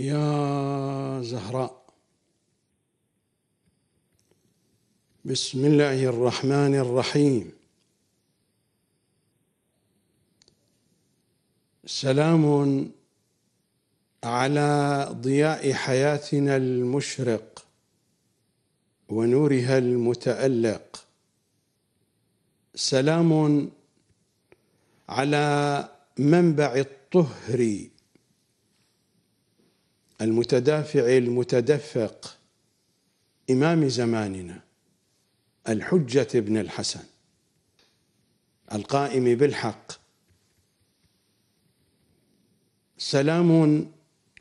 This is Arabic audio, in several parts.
يا زهراء بسم الله الرحمن الرحيم سلام على ضياء حياتنا المشرق ونورها المتألق سلام على منبع الطهر المتدافع المتدفق إمام زماننا الحجة ابن الحسن القائم بالحق سلام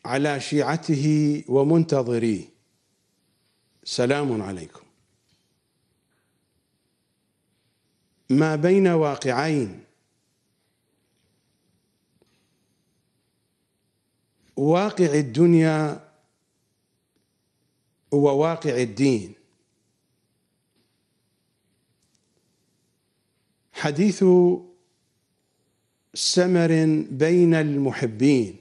على شيعته ومنتظريه سلام عليكم ما بين واقعين واقع الدنيا هو واقع الدين حديث سمر بين المحبين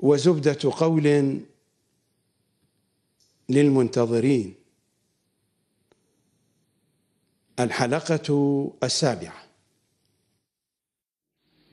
وزبدة قول للمنتظرين الحلقة السابعة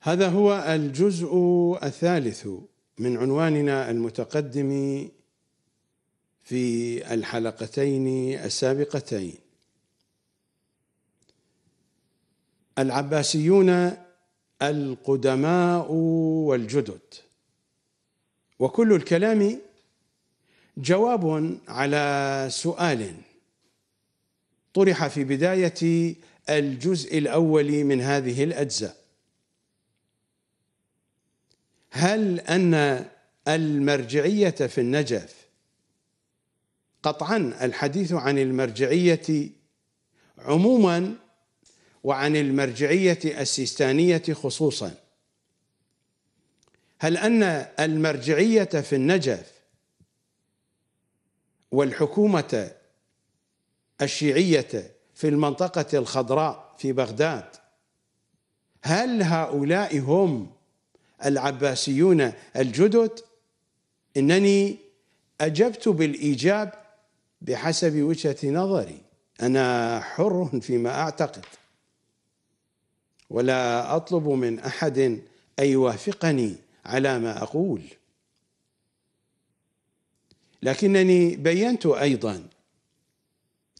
هذا هو الجزء الثالث من عنواننا المتقدم في الحلقتين السابقتين العباسيون القدماء والجدد وكل الكلام جواب على سؤال طرح في بدايه الجزء الاول من هذه الاجزاء هل أن المرجعية في النجف قطعا الحديث عن المرجعية عموما وعن المرجعية السيستانية خصوصا هل أن المرجعية في النجف والحكومة الشيعية في المنطقة الخضراء في بغداد هل هؤلاء هم العباسيون الجدد انني اجبت بالايجاب بحسب وجهه نظري انا حر فيما اعتقد ولا اطلب من احد ان يوافقني على ما اقول لكنني بينت ايضا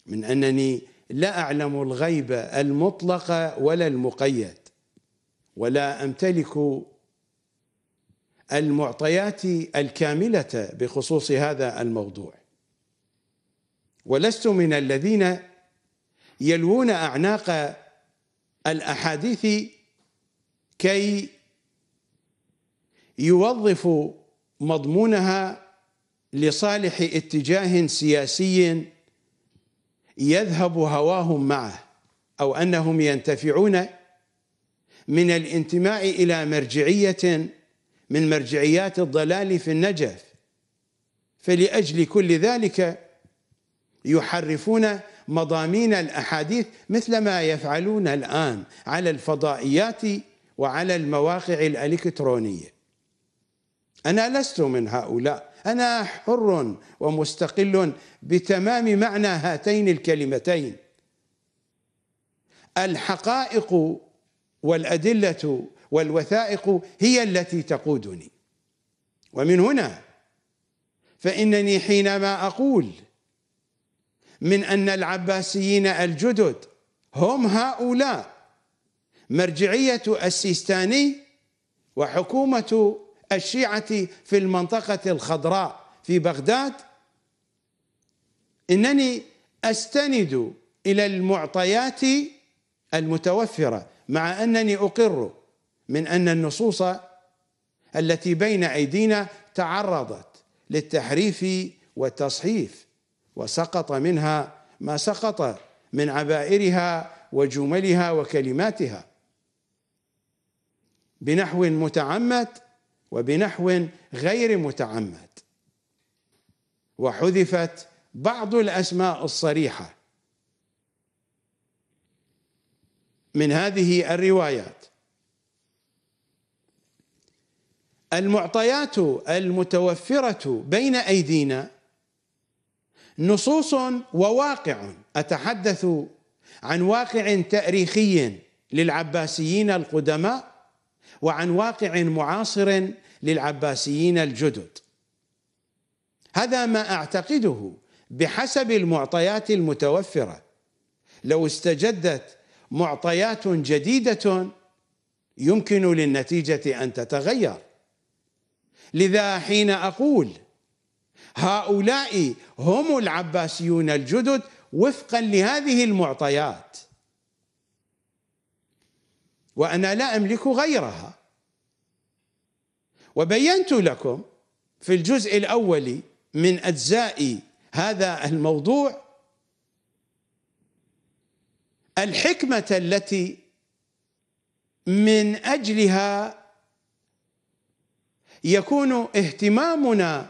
من انني لا اعلم الغيب المطلق ولا المقيد ولا امتلك المعطيات الكامله بخصوص هذا الموضوع ولست من الذين يلوون اعناق الاحاديث كي يوظفوا مضمونها لصالح اتجاه سياسي يذهب هواهم معه او انهم ينتفعون من الانتماء الى مرجعيه من مرجعيات الضلال في النجف فلأجل كل ذلك يحرفون مضامين الأحاديث مثل ما يفعلون الآن على الفضائيات وعلى المواقع الإلكترونية أنا لست من هؤلاء أنا حر ومستقل بتمام معنى هاتين الكلمتين الحقائق والأدلة والوثائق هي التي تقودني ومن هنا فإنني حينما أقول من أن العباسيين الجدد هم هؤلاء مرجعية السيستاني وحكومة الشيعة في المنطقة الخضراء في بغداد إنني أستند إلى المعطيات المتوفرة مع أنني أقر من ان النصوص التي بين ايدينا تعرضت للتحريف والتصحيف وسقط منها ما سقط من عبائرها وجملها وكلماتها بنحو متعمد وبنحو غير متعمد وحذفت بعض الاسماء الصريحه من هذه الروايات المعطيات المتوفره بين ايدينا نصوص وواقع اتحدث عن واقع تاريخي للعباسيين القدماء وعن واقع معاصر للعباسيين الجدد هذا ما اعتقده بحسب المعطيات المتوفره لو استجدت معطيات جديده يمكن للنتيجه ان تتغير لذا حين اقول هؤلاء هم العباسيون الجدد وفقا لهذه المعطيات وانا لا املك غيرها وبينت لكم في الجزء الاول من اجزاء هذا الموضوع الحكمه التي من اجلها يكون اهتمامنا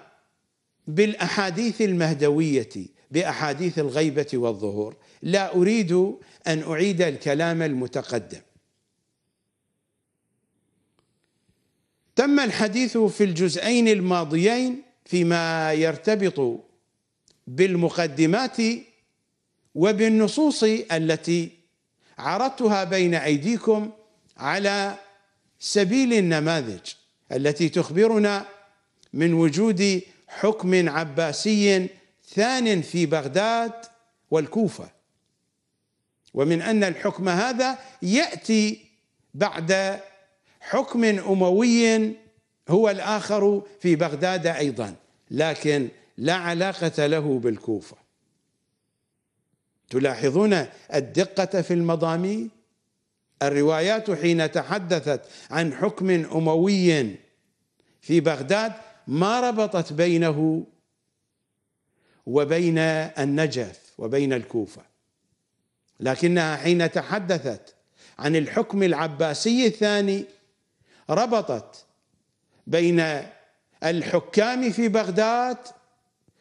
بالاحاديث المهدويه باحاديث الغيبه والظهور لا اريد ان اعيد الكلام المتقدم تم الحديث في الجزئين الماضيين فيما يرتبط بالمقدمات وبالنصوص التي عرضتها بين ايديكم على سبيل النماذج التي تخبرنا من وجود حكم عباسي ثان في بغداد والكوفه ومن ان الحكم هذا ياتي بعد حكم اموي هو الاخر في بغداد ايضا لكن لا علاقه له بالكوفه تلاحظون الدقه في المضامين الروايات حين تحدثت عن حكم اموي في بغداد ما ربطت بينه وبين النجف وبين الكوفه لكنها حين تحدثت عن الحكم العباسي الثاني ربطت بين الحكام في بغداد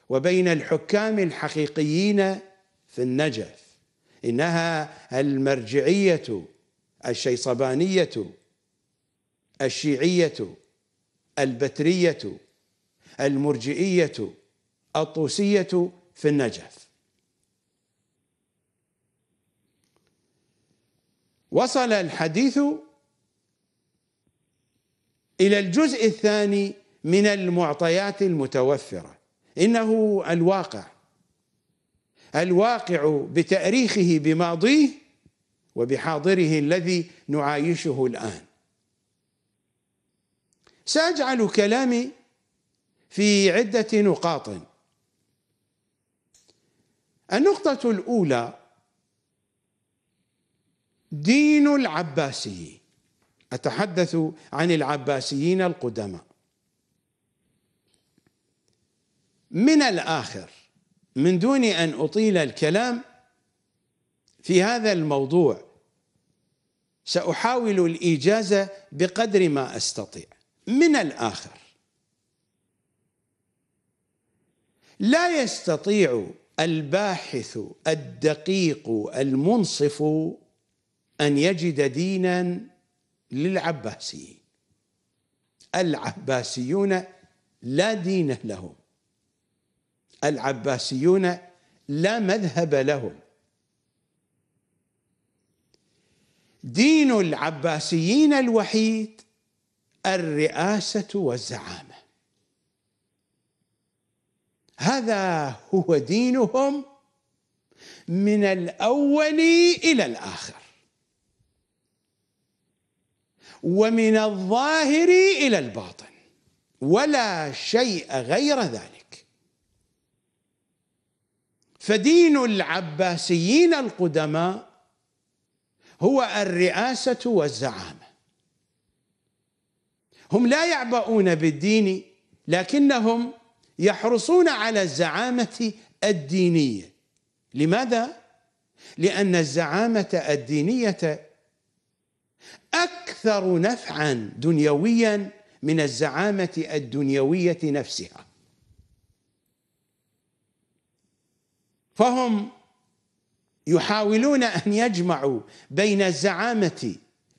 وبين الحكام الحقيقيين في النجف انها المرجعيه الشيصبانية الشيعية البترية المرجئية الطوسية في النجف وصل الحديث إلى الجزء الثاني من المعطيات المتوفرة إنه الواقع الواقع بتأريخه بماضيه وبحاضره الذي نعايشه الآن سأجعل كلامي في عدة نقاط النقطة الأولى دين العباسي أتحدث عن العباسيين القدماء من الآخر من دون أن أطيل الكلام في هذا الموضوع سأحاول الإيجاز بقدر ما أستطيع من الآخر لا يستطيع الباحث الدقيق المنصف أن يجد دينا للعباسيين العباسيون لا دين لهم العباسيون لا مذهب لهم دين العباسيين الوحيد الرئاسه والزعامه هذا هو دينهم من الاول الى الاخر ومن الظاهر الى الباطن ولا شيء غير ذلك فدين العباسيين القدماء هو الرئاسة والزعامة هم لا يعبؤون بالدين لكنهم يحرصون على الزعامة الدينية لماذا؟ لأن الزعامة الدينية أكثر نفعا دنيويا من الزعامة الدنيوية نفسها فهم يحاولون ان يجمعوا بين الزعامه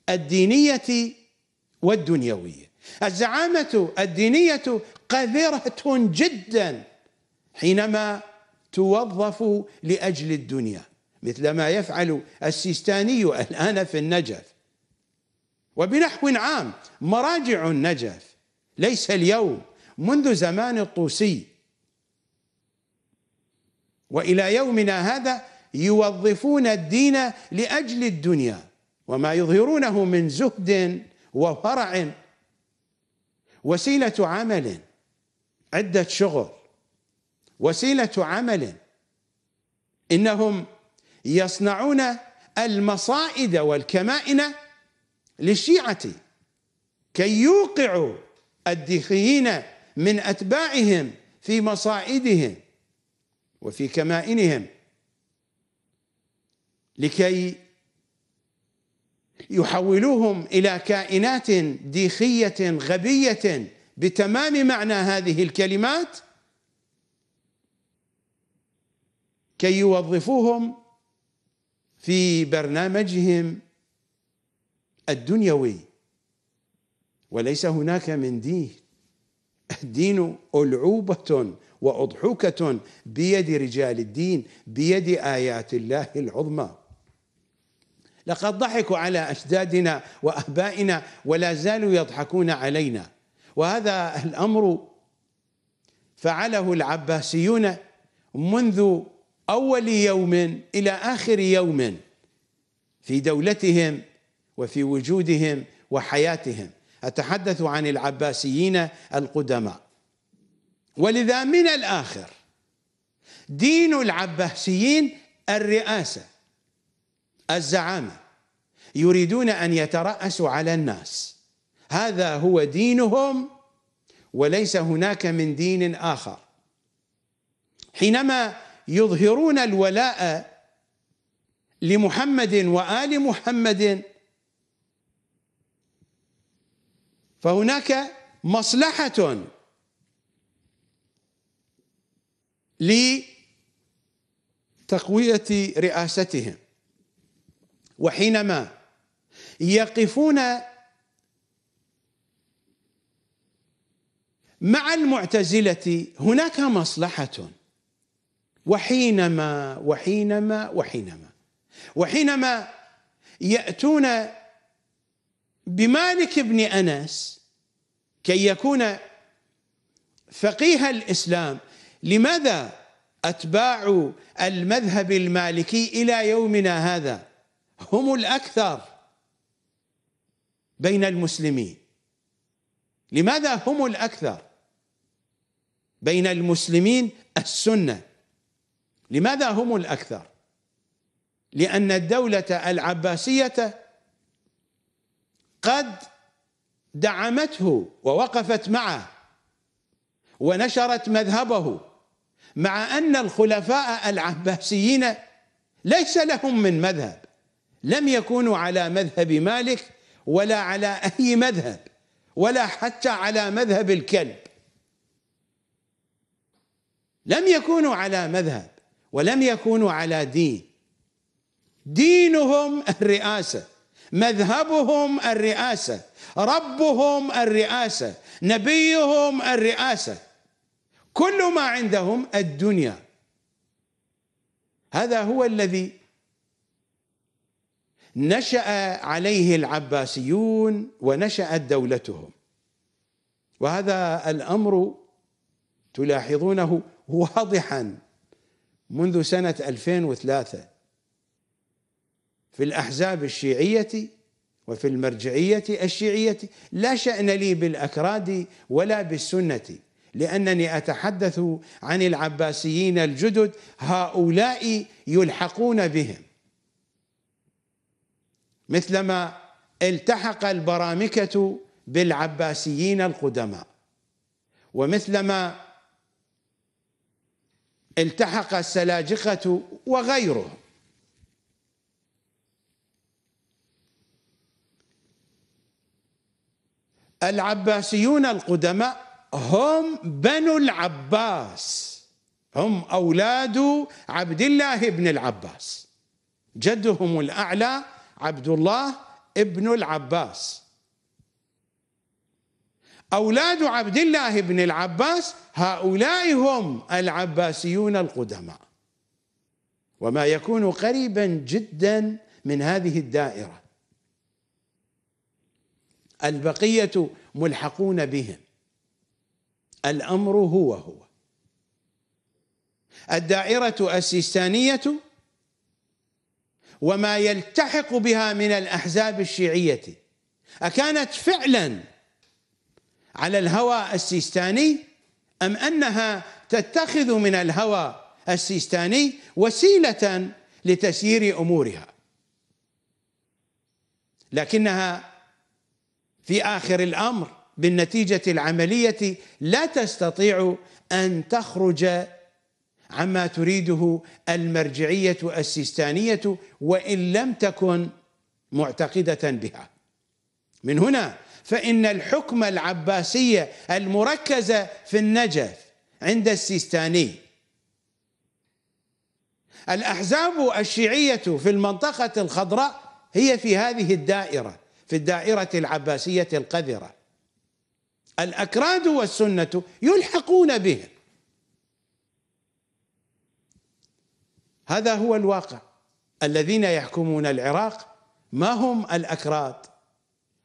الدينيه والدنيويه الزعامه الدينيه قذره جدا حينما توظف لاجل الدنيا مثل ما يفعل السيستاني الان في النجف وبنحو عام مراجع النجف ليس اليوم منذ زمان الطوسي والى يومنا هذا يوظفون الدين لاجل الدنيا وما يظهرونه من زهد وفرع وسيله عمل عده شغل وسيله عمل انهم يصنعون المصائد والكمائن للشيعه كي يوقعوا الدخيين من اتباعهم في مصائدهم وفي كمائنهم لكي يحولوهم إلى كائنات ديخية غبية بتمام معنى هذه الكلمات كي يوظفوهم في برنامجهم الدنيوي وليس هناك من دين الدين ألعوبة وأضحوكة بيد رجال الدين بيد آيات الله العظمى لقد ضحكوا على أجدادنا وأبائنا ولا زالوا يضحكون علينا وهذا الأمر فعله العباسيون منذ أول يوم إلى آخر يوم في دولتهم وفي وجودهم وحياتهم أتحدث عن العباسيين القدماء ولذا من الآخر دين العباسيين الرئاسة الزعامة يريدون ان يتراسوا على الناس هذا هو دينهم وليس هناك من دين اخر حينما يظهرون الولاء لمحمد وال محمد فهناك مصلحه لتقويه رئاستهم وحينما يقفون مع المعتزلة هناك مصلحة وحينما وحينما وحينما وحينما يأتون بمالك بن أنس كي يكون فقيه الإسلام لماذا أتباع المذهب المالكي إلى يومنا هذا هم الأكثر بين المسلمين لماذا هم الأكثر بين المسلمين السنة لماذا هم الأكثر لأن الدولة العباسية قد دعمته ووقفت معه ونشرت مذهبه مع أن الخلفاء العباسيين ليس لهم من مذهب لم يكونوا على مذهب مالك ولا على أي مذهب ولا حتى على مذهب الكلب لم يكونوا على مذهب ولم يكونوا على دين دينهم الرئاسة مذهبهم الرئاسة ربهم الرئاسة نبيهم الرئاسة كل ما عندهم الدنيا هذا هو الذي نشا عليه العباسيون ونشات دولتهم وهذا الامر تلاحظونه واضحا منذ سنه 2003 في الاحزاب الشيعيه وفي المرجعيه الشيعيه لا شان لي بالاكراد ولا بالسنه لانني اتحدث عن العباسيين الجدد هؤلاء يلحقون بهم مثلما التحق البرامكة بالعباسيين القدماء ومثلما التحق السلاجقة وغيره العباسيون القدماء هم بنو العباس هم أولاد عبد الله بن العباس جدهم الأعلى عبد الله ابن العباس أولاد عبد الله بن العباس هؤلاء هم العباسيون القدماء وما يكون قريبا جدا من هذه الدائرة البقية ملحقون بهم الأمر هو هو الدائرة السيستانية وما يلتحق بها من الأحزاب الشيعية أكانت فعلا على الهوى السيستاني أم أنها تتخذ من الهوى السيستاني وسيلة لتسيير أمورها لكنها في آخر الأمر بالنتيجة العملية لا تستطيع أن تخرج عما تريده المرجعية السيستانية وإن لم تكن معتقدة بها من هنا فإن الحكم العباسية المركزة في النجف عند السيستاني الأحزاب الشيعية في المنطقة الخضراء هي في هذه الدائرة في الدائرة العباسية القذرة الأكراد والسنة يلحقون بهم هذا هو الواقع الذين يحكمون العراق ما هم الاكراد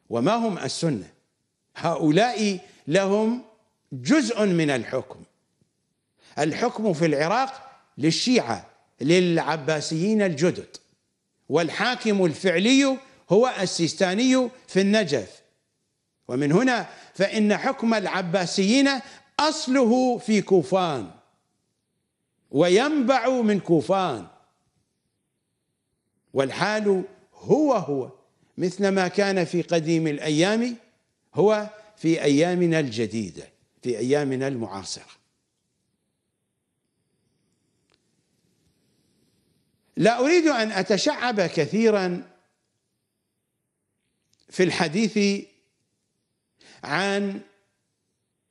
وما هم السنه هؤلاء لهم جزء من الحكم الحكم في العراق للشيعه للعباسيين الجدد والحاكم الفعلي هو السيستاني في النجف ومن هنا فان حكم العباسيين اصله في كوفان وينبع من كوفان والحال هو هو مثل ما كان في قديم الأيام هو في أيامنا الجديدة في أيامنا المعاصرة لا أريد أن أتشعب كثيرا في الحديث عن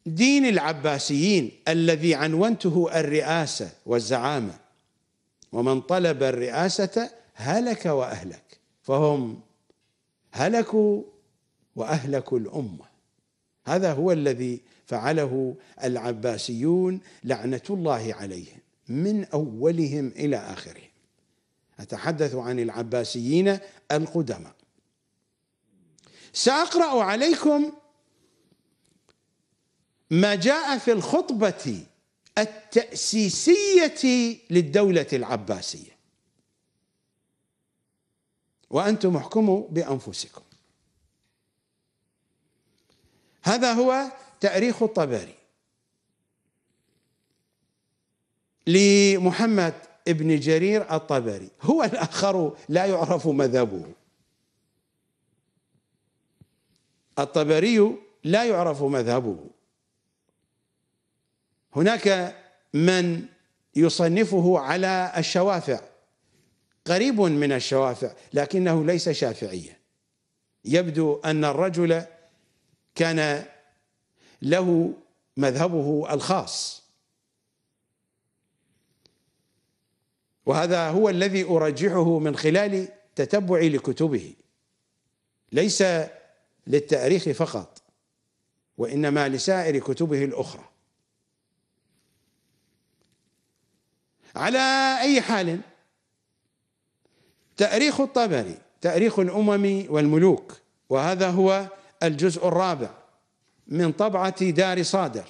دين العباسيين الذي عنونته الرئاسة والزعامة ومن طلب الرئاسة هلك وأهلك فهم هلكوا وأهلكوا الأمة هذا هو الذي فعله العباسيون لعنة الله عليهم من أولهم إلى آخرهم أتحدث عن العباسيين القدماء سأقرأ عليكم ما جاء في الخطبة التأسيسية للدولة العباسية وأنتم احكموا بأنفسكم هذا هو تأريخ الطبري لمحمد ابن جرير الطبري هو الآخر لا يعرف مذهبه الطبري لا يعرف مذهبه هناك من يصنفه على الشوافع قريب من الشوافع لكنه ليس شافعيا يبدو ان الرجل كان له مذهبه الخاص وهذا هو الذي ارجحه من خلال تتبعي لكتبه ليس للتاريخ فقط وانما لسائر كتبه الاخرى على أي حال تأريخ الطبري تأريخ الأمم والملوك وهذا هو الجزء الرابع من طبعة دار صادر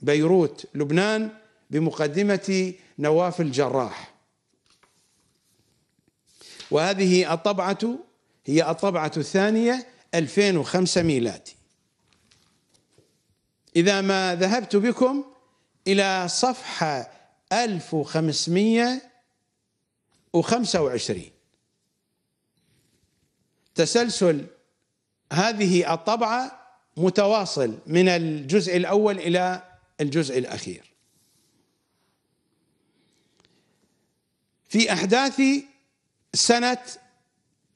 بيروت لبنان بمقدمة نواف الجراح وهذه الطبعة هي الطبعة الثانية 2005 ميلادي إذا ما ذهبت بكم إلى صفحة 1525 تسلسل هذه الطبعة متواصل من الجزء الأول إلى الجزء الأخير في أحداث سنة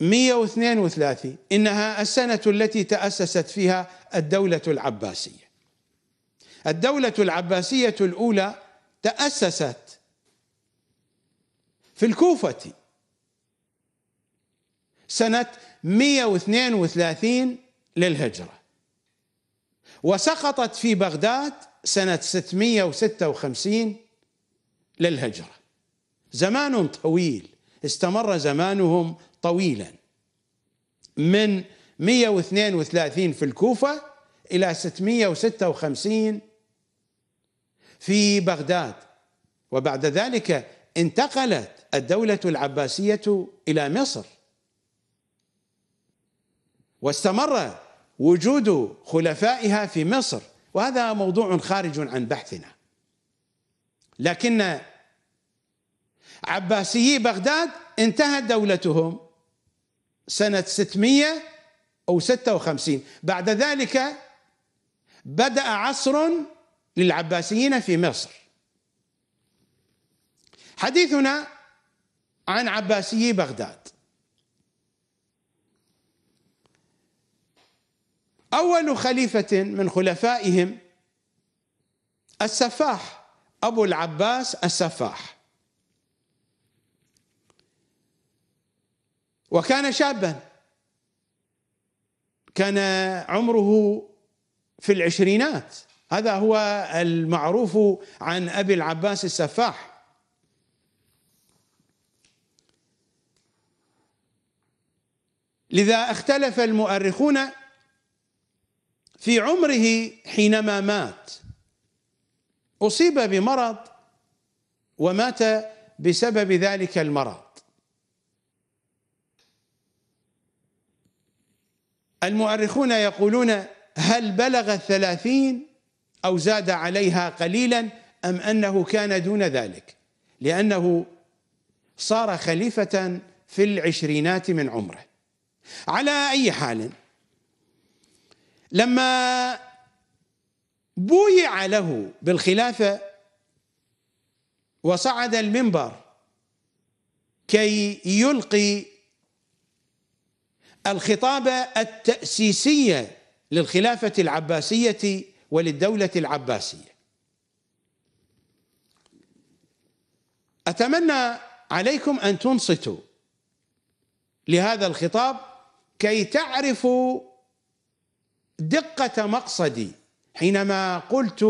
132 إنها السنة التي تأسست فيها الدولة العباسية الدولة العباسية الأولى تأسست في الكوفة سنة 132 للهجرة وسقطت في بغداد سنة 656 للهجرة زمانهم طويل استمر زمانهم طويلا من 132 في الكوفة إلى 656 في بغداد وبعد ذلك انتقلت الدولة العباسية إلى مصر واستمر وجود خلفائها في مصر وهذا موضوع خارج عن بحثنا لكن عباسيي بغداد انتهت دولتهم سنة 600 أو 56 بعد ذلك بدأ عصر للعباسيين في مصر حديثنا عن عباسيي بغداد أول خليفة من خلفائهم السفاح أبو العباس السفاح وكان شابا كان عمره في العشرينات هذا هو المعروف عن ابي العباس السفاح لذا اختلف المؤرخون في عمره حينما مات اصيب بمرض ومات بسبب ذلك المرض المؤرخون يقولون هل بلغ الثلاثين أو زاد عليها قليلا أم أنه كان دون ذلك لأنه صار خليفة في العشرينات من عمره على أي حال لما بويع له بالخلافة وصعد المنبر كي يلقي الخطابة التأسيسية للخلافة العباسية وللدولة العباسية أتمنى عليكم أن تنصتوا لهذا الخطاب كي تعرفوا دقة مقصدي حينما قلت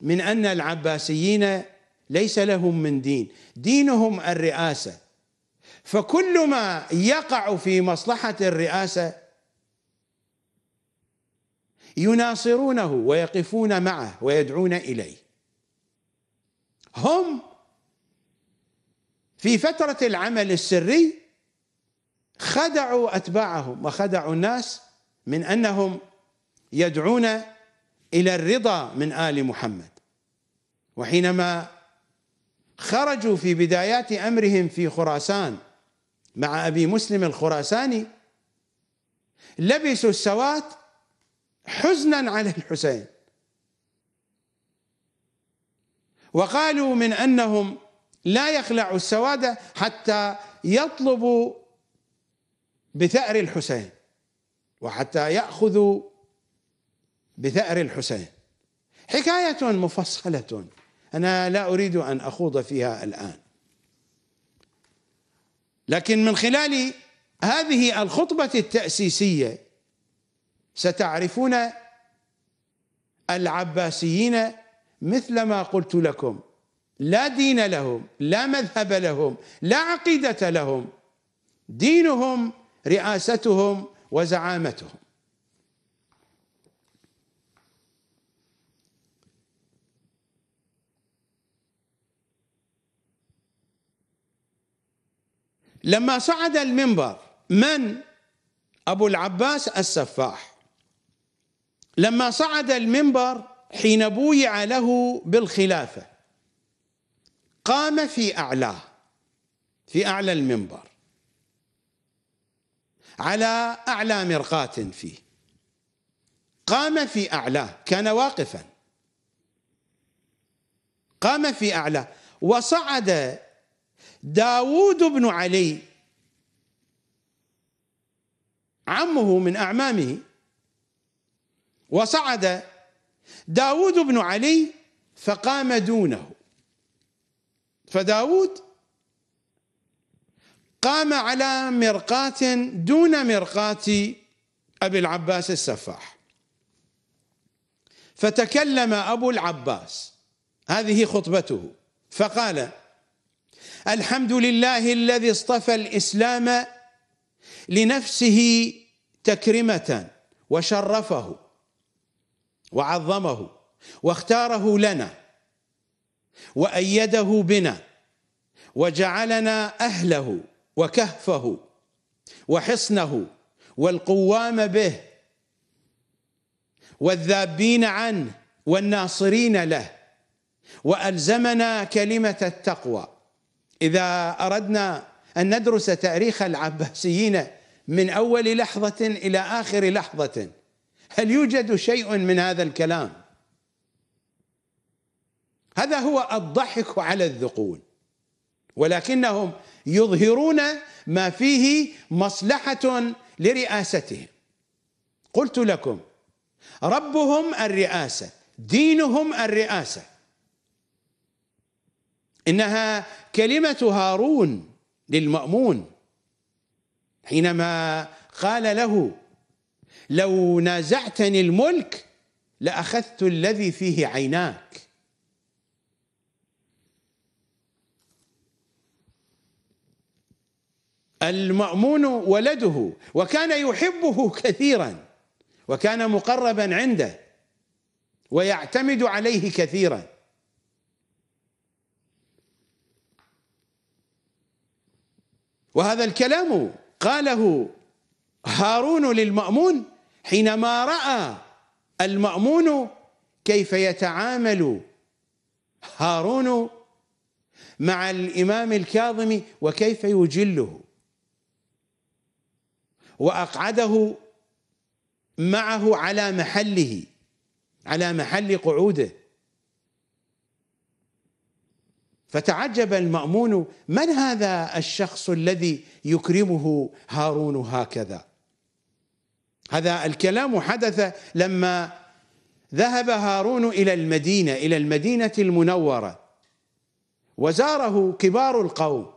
من أن العباسيين ليس لهم من دين دينهم الرئاسة فكل ما يقع في مصلحة الرئاسة يناصرونه ويقفون معه ويدعون اليه هم في فتره العمل السري خدعوا اتباعهم وخدعوا الناس من انهم يدعون الى الرضا من ال محمد وحينما خرجوا في بدايات امرهم في خراسان مع ابي مسلم الخراساني لبسوا السوات حزنا على الحسين وقالوا من انهم لا يخلعوا السواد حتى يطلبوا بثأر الحسين وحتى يأخذوا بثأر الحسين حكاية مفصلة أنا لا أريد أن أخوض فيها الآن لكن من خلال هذه الخطبة التأسيسية ستعرفون العباسيين مثل ما قلت لكم لا دين لهم لا مذهب لهم لا عقيدة لهم دينهم رئاستهم وزعامتهم لما صعد المنبر من ابو العباس السفاح لما صعد المنبر حين بويع له بالخلافه قام في اعلاه في اعلى المنبر على اعلى مرقاه فيه قام في اعلاه كان واقفا قام في اعلاه وصعد داوود بن علي عمه من اعمامه وصعد داود بن علي فقام دونه فداود قام على مرقاة دون مرقاة أبي العباس السفاح فتكلم أبو العباس هذه خطبته فقال الحمد لله الذي اصطفى الإسلام لنفسه تكرمة وشرفه وعظمه واختاره لنا وايده بنا وجعلنا اهله وكهفه وحصنه والقوام به والذابين عنه والناصرين له والزمنا كلمه التقوى اذا اردنا ان ندرس تاريخ العباسيين من اول لحظه الى اخر لحظه هل يوجد شيء من هذا الكلام هذا هو الضحك على الذقون ولكنهم يظهرون ما فيه مصلحة لرئاستهم قلت لكم ربهم الرئاسة دينهم الرئاسة إنها كلمة هارون للمأمون حينما قال له لو نازعتني الملك لاخذت الذي فيه عيناك المامون ولده وكان يحبه كثيرا وكان مقربا عنده ويعتمد عليه كثيرا وهذا الكلام قاله هارون للمامون حينما رأى المأمون كيف يتعامل هارون مع الإمام الكاظم وكيف يجله وأقعده معه على محله على محل قعوده فتعجب المأمون من هذا الشخص الذي يكرمه هارون هكذا هذا الكلام حدث لما ذهب هارون إلى المدينة إلى المدينة المنورة وزاره كبار القوم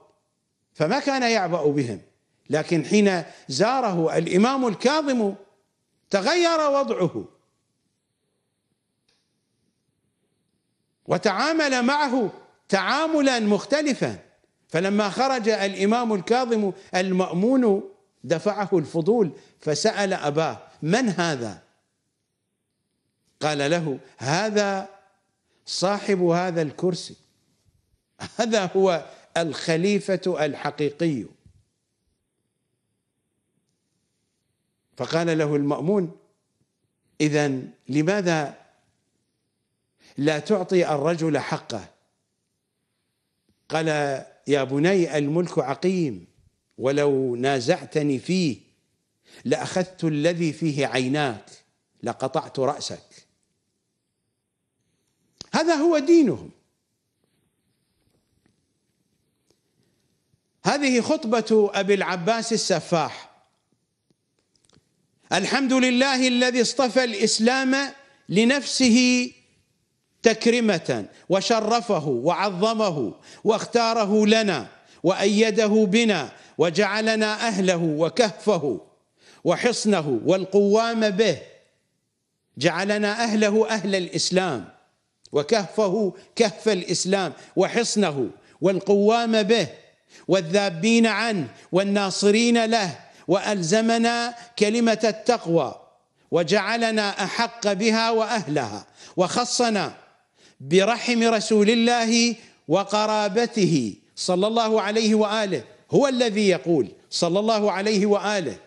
فما كان يعبأ بهم لكن حين زاره الإمام الكاظم تغير وضعه وتعامل معه تعاملا مختلفا فلما خرج الإمام الكاظم المأمون دفعه الفضول فسأل أباه من هذا قال له هذا صاحب هذا الكرسي هذا هو الخليفة الحقيقي فقال له المأمون إذا لماذا لا تعطي الرجل حقه قال يا بني الملك عقيم ولو نازعتني فيه لأخذت الذي فيه عيناك لقطعت رأسك هذا هو دينهم هذه خطبة أبي العباس السفاح الحمد لله الذي اصطفى الإسلام لنفسه تكرمة وشرفه وعظمه واختاره لنا وأيده بنا وجعلنا أهله وكهفه وحصنه والقوام به جعلنا اهله اهل الاسلام وكهفه كهف الاسلام وحصنه والقوام به والذابين عنه والناصرين له والزمنا كلمه التقوى وجعلنا احق بها واهلها وخصنا برحم رسول الله وقرابته صلى الله عليه واله هو الذي يقول صلى الله عليه واله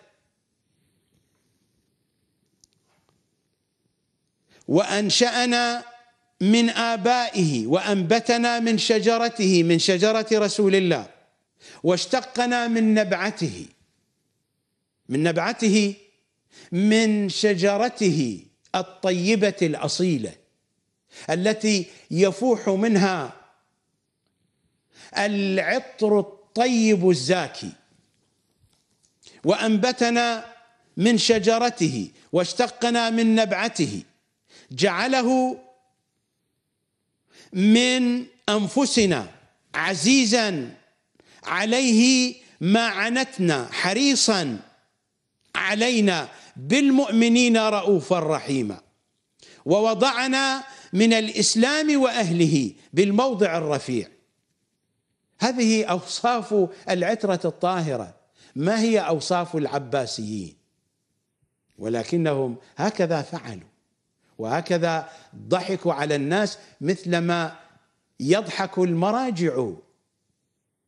وانشانا من ابائه وانبتنا من شجرته من شجره رسول الله واشتقنا من نبعته من نبعته من شجرته الطيبه الاصيله التي يفوح منها العطر الطيب الزاكي وانبتنا من شجرته واشتقنا من نبعته جعله من انفسنا عزيزا عليه ما عنتنا حريصا علينا بالمؤمنين رؤوفا رحيما ووضعنا من الاسلام واهله بالموضع الرفيع هذه اوصاف العتره الطاهره ما هي اوصاف العباسيين ولكنهم هكذا فعلوا وهكذا ضحكوا على الناس مثلما يضحك المراجع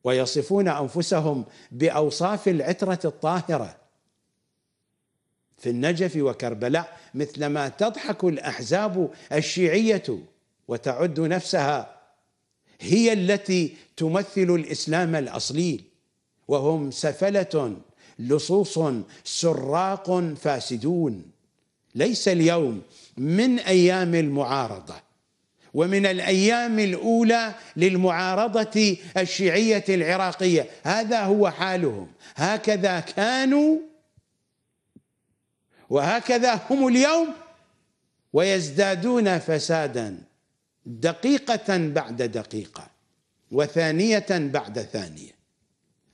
ويصفون انفسهم باوصاف العتره الطاهره في النجف وكربلاء مثلما تضحك الاحزاب الشيعيه وتعد نفسها هي التي تمثل الاسلام الاصلي وهم سفله لصوص سراق فاسدون ليس اليوم من ايام المعارضه ومن الايام الاولى للمعارضه الشيعيه العراقيه هذا هو حالهم هكذا كانوا وهكذا هم اليوم ويزدادون فسادا دقيقه بعد دقيقه وثانيه بعد ثانيه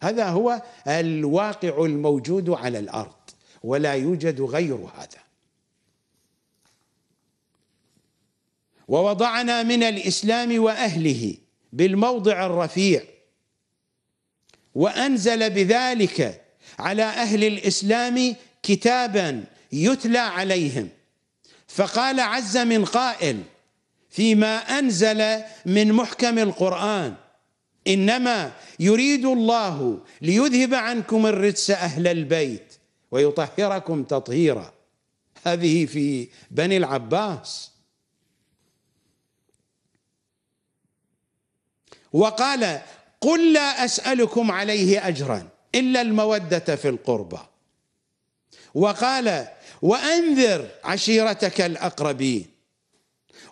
هذا هو الواقع الموجود على الارض ولا يوجد غير هذا ووضعنا من الإسلام وأهله بالموضع الرفيع وأنزل بذلك على أهل الإسلام كتابا يتلى عليهم فقال عز من قائل فيما أنزل من محكم القرآن إنما يريد الله ليذهب عنكم الرجس أهل البيت ويطهركم تطهيرا هذه في بني العباس وقال قل لا أسألكم عليه أجرا إلا المودة في القربى وقال وأنذر عشيرتك الأقربين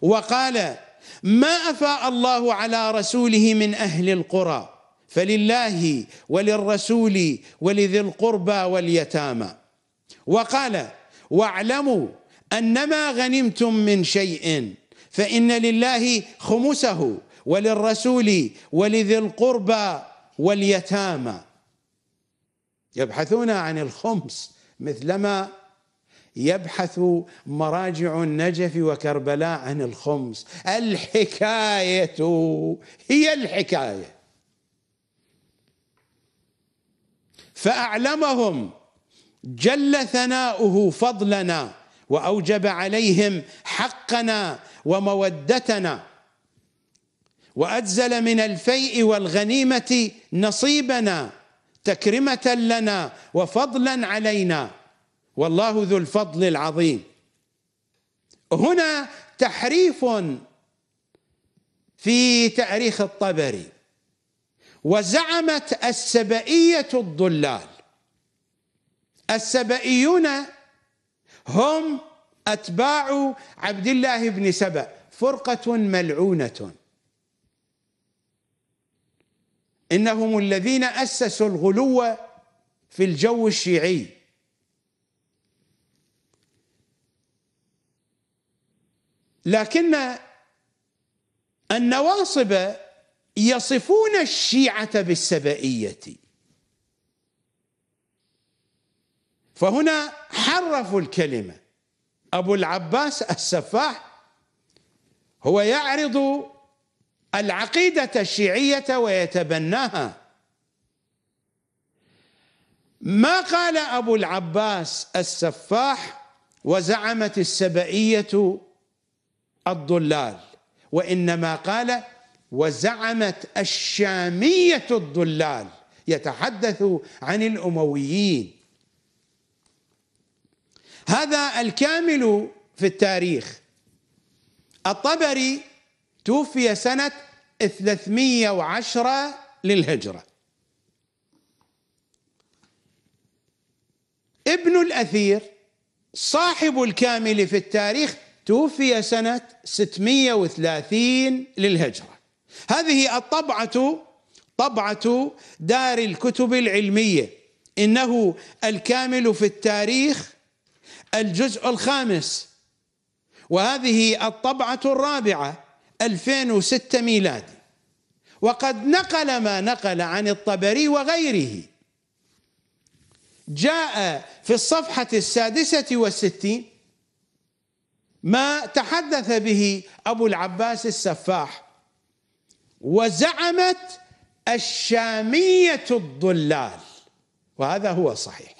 وقال ما أفاء الله على رسوله من أهل القرى فلله وللرسول ولذي القربى واليتامى وقال واعلموا أنما غنمتم من شيء فإن لله خمسه وللرسول ولذي القربى واليتامى يبحثون عن الخمس مثلما يبحث مراجع النجف وكربلاء عن الخمس الحكاية هي الحكاية فأعلمهم جل ثناؤه فضلنا وأوجب عليهم حقنا ومودتنا وأجزل من الفيء والغنيمة نصيبنا تكرمة لنا وفضلا علينا والله ذو الفضل العظيم هنا تحريف في تاريخ الطبري وزعمت السبئية الضلال السبئيون هم أتباع عبد الله بن سبأ فرقة ملعونة انهم الذين اسسوا الغلو في الجو الشيعي لكن النواصب يصفون الشيعه بالسبائيه فهنا حرفوا الكلمه ابو العباس السفاح هو يعرض العقيدة الشيعية ويتبناها ما قال أبو العباس السفاح وزعمت السبئية الضلال وإنما قال وزعمت الشامية الضلال يتحدث عن الأمويين هذا الكامل في التاريخ الطبري توفي سنة 310 للهجرة ابن الأثير صاحب الكامل في التاريخ توفي سنة 630 للهجرة هذه الطبعة طبعة دار الكتب العلمية إنه الكامل في التاريخ الجزء الخامس وهذه الطبعة الرابعة 2006 ميلادي وقد نقل ما نقل عن الطبري وغيره جاء في الصفحة السادسة والستين ما تحدث به أبو العباس السفاح وزعمت الشامية الضلال وهذا هو صحيح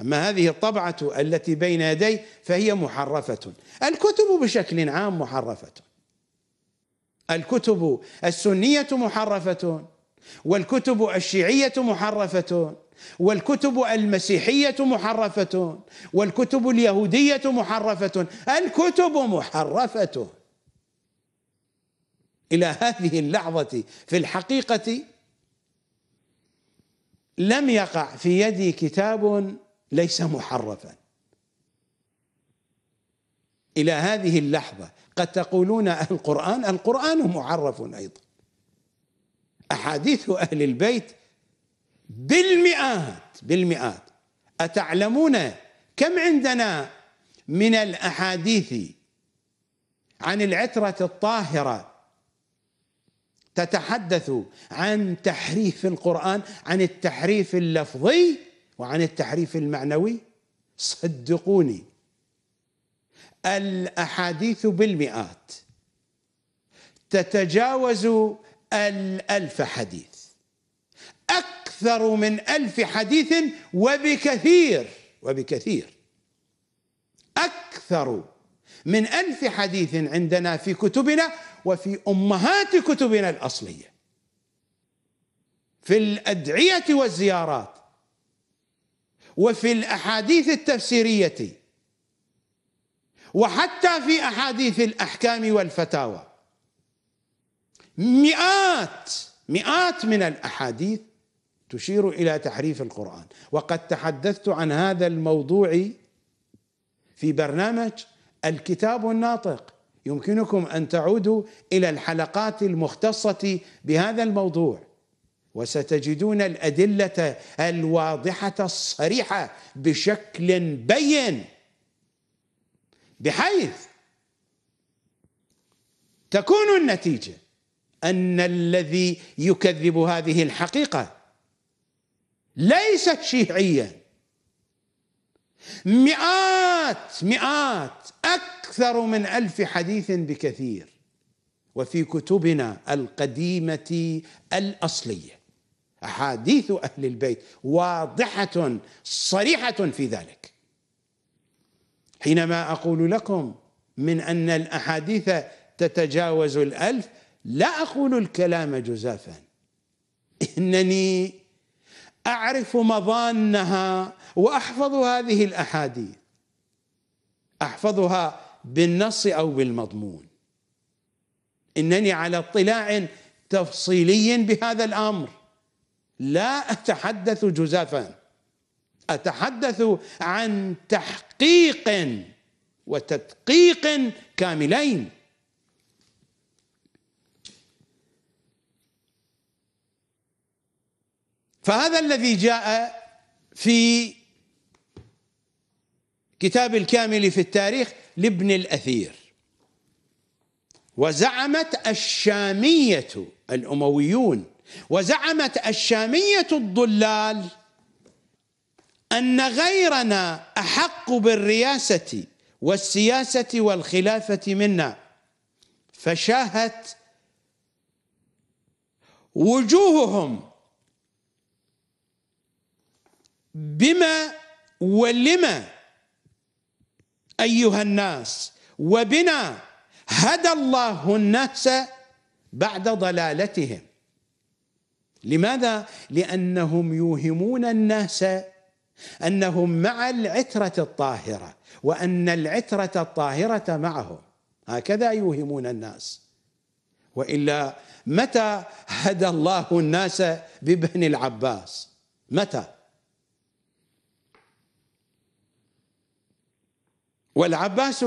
أما هذه الطبعة التي بين يدي فهي محرفة الكتب بشكل عام محرفة الكتب السنيه محرفه والكتب الشيعيه محرفه والكتب المسيحيه محرفه والكتب اليهوديه محرفه الكتب محرفه الى هذه اللحظه في الحقيقه لم يقع في يدي كتاب ليس محرفا الى هذه اللحظه قد تقولون القرآن القرآن معرف أيضا أحاديث أهل البيت بالمئات بالمئات أتعلمون كم عندنا من الأحاديث عن العترة الطاهرة تتحدث عن تحريف القرآن عن التحريف اللفظي وعن التحريف المعنوي صدقوني الاحاديث بالمئات تتجاوز الالف حديث اكثر من الف حديث وبكثير وبكثير اكثر من ألف حديث عندنا في كتبنا وفي أمهات كتبنا الأصلية في الأدعية والزيارات وفي الأحاديث التفسيرية وحتى في احاديث الاحكام والفتاوى مئات مئات من الاحاديث تشير الى تحريف القران وقد تحدثت عن هذا الموضوع في برنامج الكتاب الناطق يمكنكم ان تعودوا الى الحلقات المختصه بهذا الموضوع وستجدون الادله الواضحه الصريحه بشكل بين بحيث تكون النتيجه ان الذي يكذب هذه الحقيقه ليس شيعيا مئات مئات اكثر من الف حديث بكثير وفي كتبنا القديمه الاصليه احاديث اهل البيت واضحه صريحه في ذلك حينما أقول لكم من أن الأحاديث تتجاوز الألف لا أقول الكلام جزافا إنني أعرف مضانها وأحفظ هذه الأحاديث أحفظها بالنص أو بالمضمون إنني على اطلاع تفصيلي بهذا الأمر لا أتحدث جزافا اتحدث عن تحقيق وتدقيق كاملين فهذا الذي جاء في كتاب الكامل في التاريخ لابن الاثير وزعمت الشاميه الامويون وزعمت الشاميه الضلال ان غيرنا احق بالرياسه والسياسه والخلافه منا فشاهت وجوههم بما ولما ايها الناس وبنا هدى الله الناس بعد ضلالتهم لماذا لانهم يوهمون الناس انهم مع العتره الطاهره وان العتره الطاهره معهم هكذا يوهمون الناس والا متى هدى الله الناس بابن العباس متى والعباس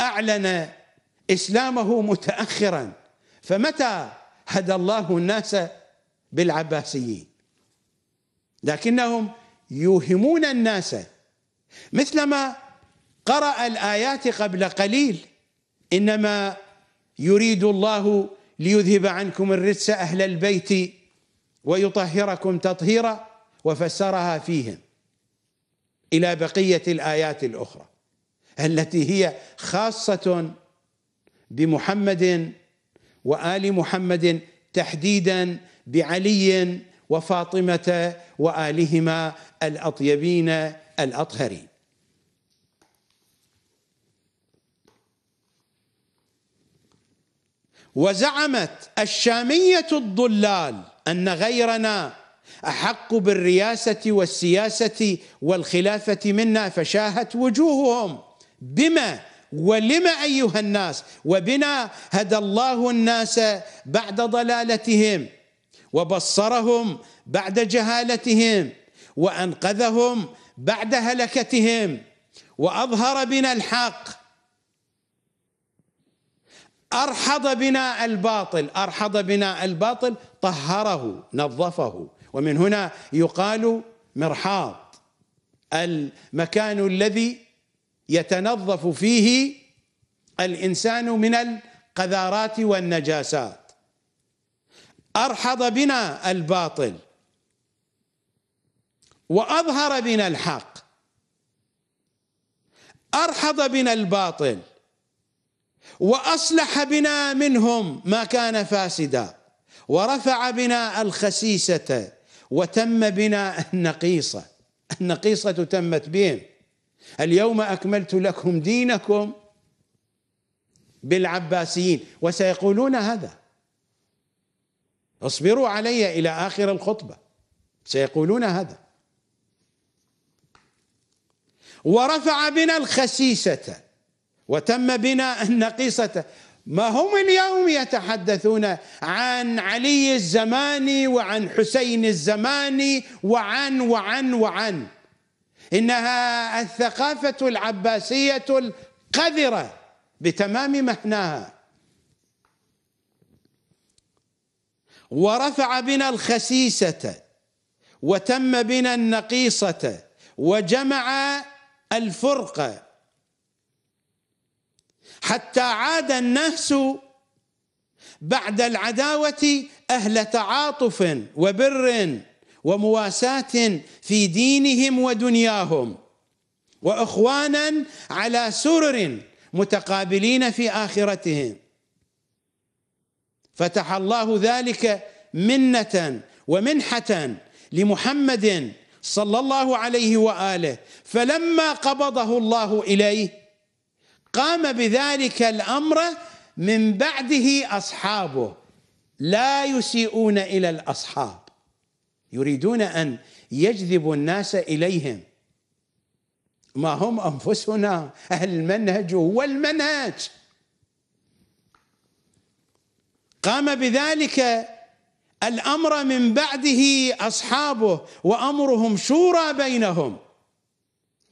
اعلن اسلامه متاخرا فمتى هدى الله الناس بالعباسيين لكنهم يوهمون الناس مثلما قرأ الآيات قبل قليل إنما يريد الله ليذهب عنكم الرجس أهل البيت ويطهركم تطهيرا وفسرها فيهم إلى بقية الآيات الأخرى التي هي خاصة بمحمد وآل محمد تحديدا بعلي وفاطمة وآلهما الأطيبين الأطهرين وزعمت الشامية الضلال أن غيرنا أحق بالرياسة والسياسة والخلافة منا فشاهت وجوههم بما ولما أيها الناس وبنا هدى الله الناس بعد ضلالتهم وبصرهم بعد جهالتهم وانقذهم بعد هلكتهم واظهر بنا الحق ارحض بنا الباطل ارحض بنا الباطل طهره نظفه ومن هنا يقال مرحاض المكان الذي يتنظف فيه الانسان من القذارات والنجاسات ارحض بنا الباطل واظهر بنا الحق ارحض بنا الباطل واصلح بنا منهم ما كان فاسدا ورفع بنا الخسيسه وتم بنا النقيصه النقيصه تمت بهم اليوم اكملت لكم دينكم بالعباسيين وسيقولون هذا اصبروا علي الى اخر الخطبه سيقولون هذا ورفع بنا الخسيسة وتم بنا النقيصة ما هم اليوم يتحدثون عن علي الزماني وعن حسين الزماني وعن وعن وعن إنها الثقافة العباسية القذرة بتمام مهناها ورفع بنا الخسيسة وتم بنا النقيصة وجمع الفرقة حتى عاد الناس بعد العداوة أهل تعاطف وبر ومواساة في دينهم ودنياهم وإخوانا على سرر متقابلين في آخرتهم فتح الله ذلك منة ومنحة لمحمد صلى الله عليه واله فلما قبضه الله اليه قام بذلك الامر من بعده اصحابه لا يسيئون الى الاصحاب يريدون ان يجذبوا الناس اليهم ما هم انفسنا اهل المنهج هو المنهج قام بذلك الامر من بعده اصحابه وامرهم شورى بينهم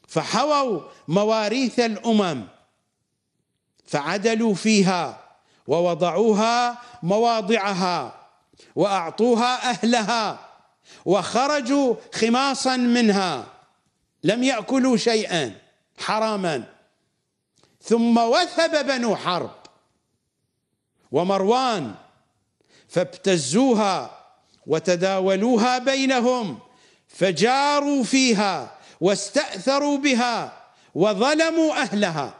فحووا مواريث الامم فعدلوا فيها ووضعوها مواضعها واعطوها اهلها وخرجوا خماصا منها لم ياكلوا شيئا حراما ثم وثب بنو حرب ومروان فابتزوها وتداولوها بينهم فجاروا فيها واستأثروا بها وظلموا أهلها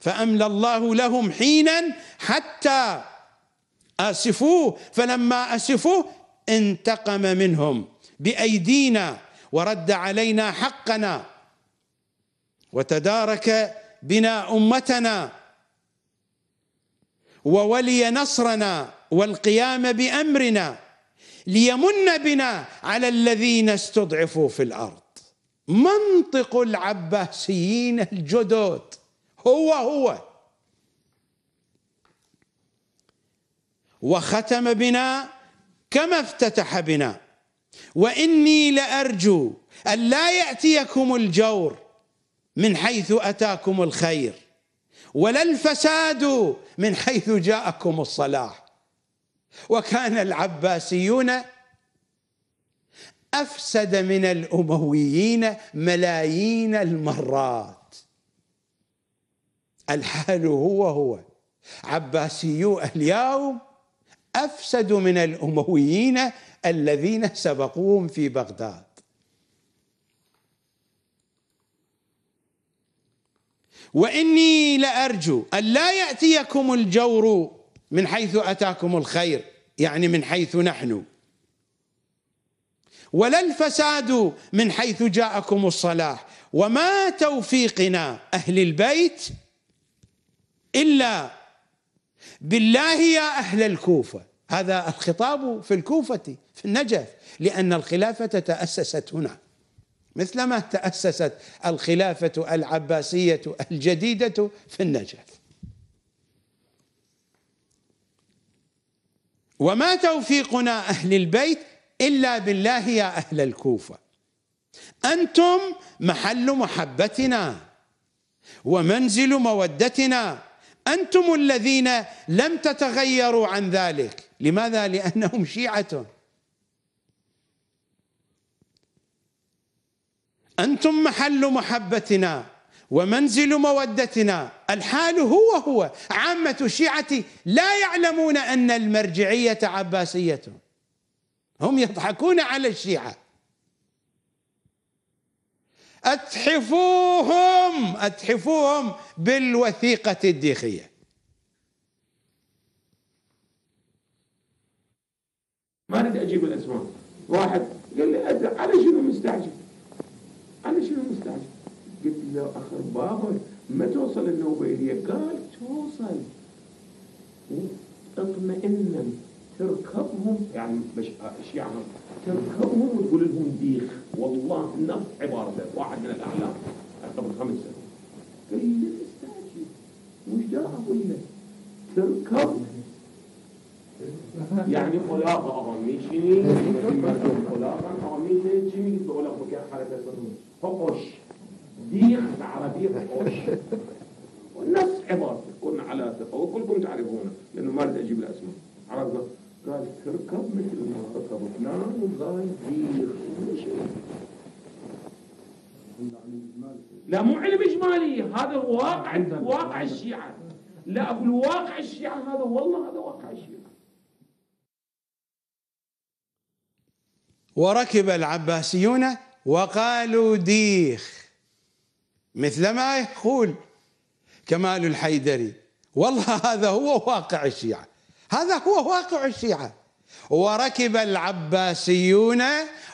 فأملى الله لهم حينا حتى آسفوه فلما أسفوه انتقم منهم بأيدينا ورد علينا حقنا وتدارك بنا أمتنا وولي نصرنا والقيام بأمرنا ليمن بنا على الذين استضعفوا في الأرض منطق العباسيين الجدد هو هو وختم بنا كما افتتح بنا واني لارجو ان لا ياتيكم الجور من حيث اتاكم الخير ولا الفساد من حيث جاءكم الصلاح وكان العباسيون افسد من الامويين ملايين المرات الحال هو هو عباسيو اليوم افسد من الامويين الذين سبقوهم في بغداد واني لارجو ان لا ياتيكم الجور من حيث اتاكم الخير يعني من حيث نحن ولا الفساد من حيث جاءكم الصلاح وما توفيقنا اهل البيت الا بالله يا اهل الكوفه هذا الخطاب في الكوفه في النجف لان الخلافه تاسست هنا مثلما تاسست الخلافه العباسيه الجديده في النجف وما توفيقنا أهل البيت إلا بالله يا أهل الكوفة أنتم محل محبتنا ومنزل مودتنا أنتم الذين لم تتغيروا عن ذلك لماذا؟ لأنهم شيعة أنتم محل محبتنا ومنزل مودتنا الحال هو هو عامة الشيعة لا يعلمون أن المرجعية عباسية هم يضحكون على الشيعة أتحفوهم أتحفوهم بالوثيقة الديخية ما أريد أجيب الأسماء واحد قال لي على شنو مستعجل على شنو مستعجل قلت له اخر بابك ما توصل النوبه الي قال توصل اطمئنا تركبهم يعني مش يعني تركبهم وتقول لهم ديخ والله نفس عبارته واحد من الاعلام قبل خمس سنوات قال لي لا وش مش ده اقول لك تركب يعني خلاقة أغاميشني مردم خلاقة أغاميشني جيمي قلت له خلاقة حركة صنوع فقش ديخ العربي قوش والنص عبارة كنا على ثقة وكلكم تعرفونه لأنه ما أريد أجيب الأسماء عرفنا قال تركب مثل ما ركب فلان وقال ديخ لا مو علم إجمالي هذا واقع واقع الشيعة لا أقول واقع الشيعة هذا والله هذا واقع الشيعة وركب العباسيون وقالوا ديخ مثل ما يقول كمال الحيدري والله هذا هو واقع الشيعة هذا هو واقع الشيعة وركب العباسيون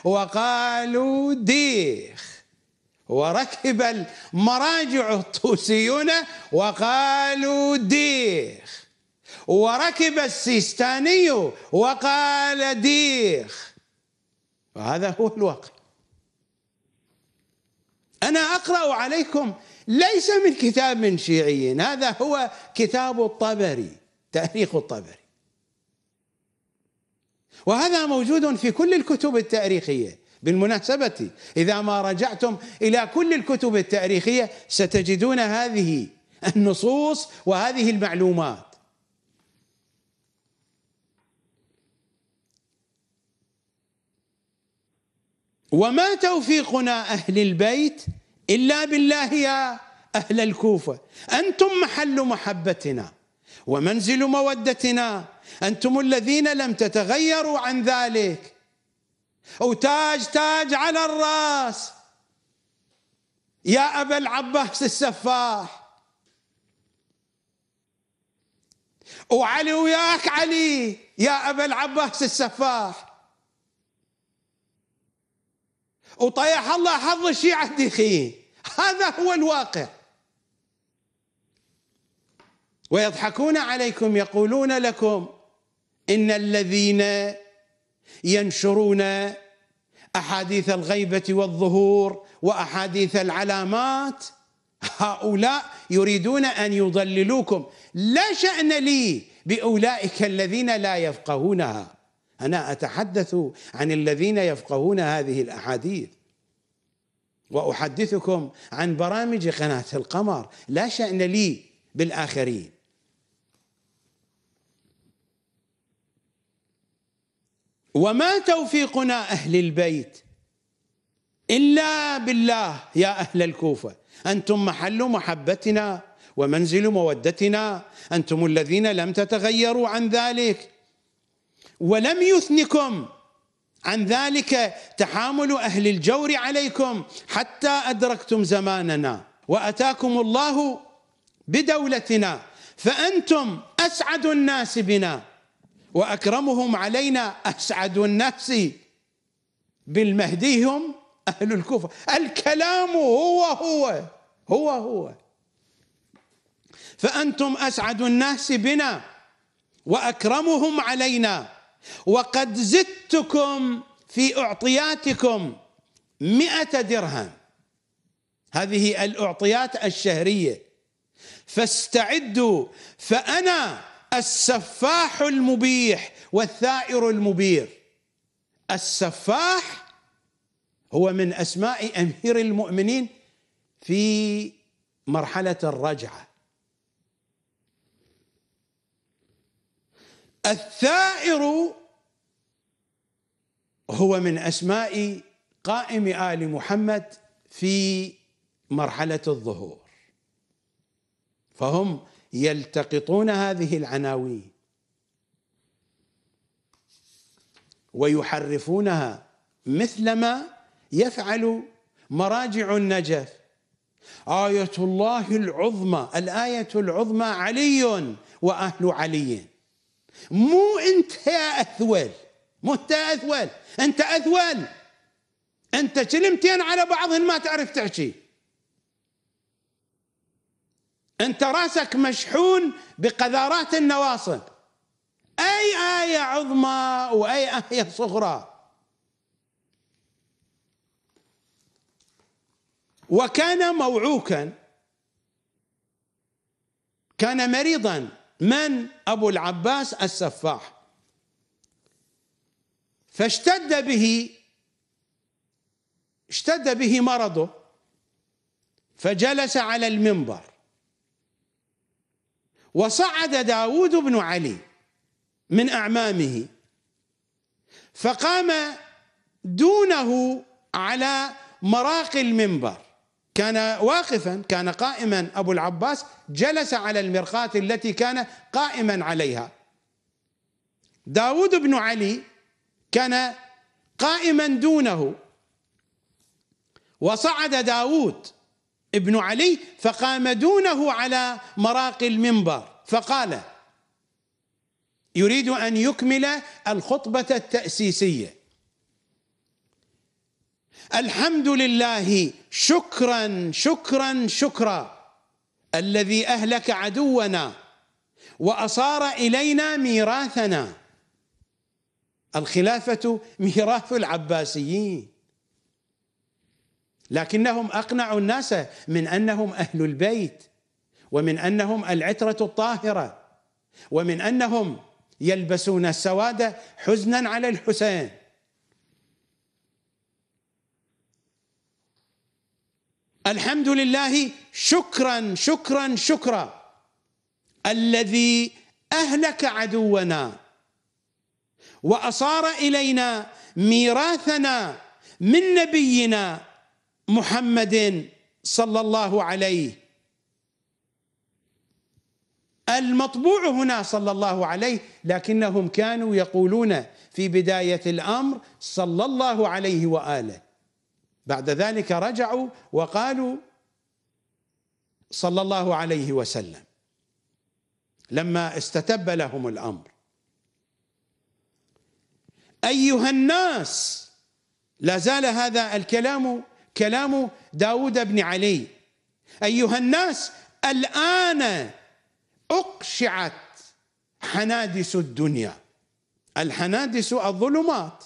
وقالوا ديخ وركب المراجع الطوسيون وقالوا ديخ وركب السيستاني وقال ديخ وهذا هو الواقع أنا أقرأ عليكم ليس من كتاب من شيعيين هذا هو كتاب الطبري تاريخ الطبري وهذا موجود في كل الكتب التاريخيه بالمناسبه اذا ما رجعتم الى كل الكتب التاريخيه ستجدون هذه النصوص وهذه المعلومات وما توفيقنا أهل البيت إلا بالله يا أهل الكوفة أنتم محل محبتنا ومنزل مودتنا أنتم الذين لم تتغيروا عن ذلك أو تاج تاج على الرأس يا أبا العباس السفاح وعلي وياك علي يا أبا العباس السفاح وطيح الله حظ الشيعة الديخيين هذا هو الواقع ويضحكون عليكم يقولون لكم إن الذين ينشرون أحاديث الغيبة والظهور وأحاديث العلامات هؤلاء يريدون أن يضللوكم لا شأن لي بأولئك الذين لا يفقهونها أنا أتحدث عن الذين يفقهون هذه الأحاديث وأحدثكم عن برامج قناة القمر لا شأن لي بالآخرين وما توفيقنا أهل البيت إلا بالله يا أهل الكوفة أنتم محل محبتنا ومنزل مودتنا أنتم الذين لم تتغيروا عن ذلك ولم يثنكم عن ذلك تحامل اهل الجور عليكم حتى ادركتم زماننا واتاكم الله بدولتنا فانتم اسعد الناس بنا واكرمهم علينا اسعد الناس بالمهدي هم اهل الكفر الكلام هو هو هو هو فانتم اسعد الناس بنا واكرمهم علينا وقد زدتكم في أعطياتكم مئة درهم هذه الأعطيات الشهرية فاستعدوا فأنا السفاح المبيح والثائر المبير السفاح هو من أسماء أمير المؤمنين في مرحلة الرجعه الثائر هو من أسماء قائم آل محمد في مرحلة الظهور فهم يلتقطون هذه العناوين ويحرفونها مثلما يفعل مراجع النجف آية الله العظمى الآية العظمى علي وأهل علي مو انت يا اثول مو انت اثول انت اثول انت كلمتين على بعضهن ما تعرف تحكي انت راسك مشحون بقذارات النواصب اي ايه عظمى واي ايه صغرى وكان موعوكا كان مريضا من أبو العباس السفاح فاشتد به اشتد به مرضه فجلس على المنبر وصعد داود بن علي من أعمامه فقام دونه على مراقي المنبر كان واقفا كان قائما ابو العباس جلس على المرقاة التي كان قائما عليها داود بن علي كان قائما دونه وصعد داود ابن علي فقام دونه على مراقي المنبر فقال يريد ان يكمل الخطبه التاسيسيه الحمد لله شكرا شكرا شكرا الذي اهلك عدونا واصار الينا ميراثنا الخلافه ميراث العباسيين لكنهم اقنعوا الناس من انهم اهل البيت ومن انهم العتره الطاهره ومن انهم يلبسون السواد حزنا على الحسين الحمد لله شكرا شكرا شكرا الذي اهلك عدونا واصار الينا ميراثنا من نبينا محمد صلى الله عليه المطبوع هنا صلى الله عليه لكنهم كانوا يقولون في بدايه الامر صلى الله عليه واله بعد ذلك رجعوا وقالوا صلى الله عليه وسلم لما استتب لهم الامر ايها الناس لا زال هذا الكلام كلام داود بن علي ايها الناس الان اقشعت حنادس الدنيا الحنادس الظلمات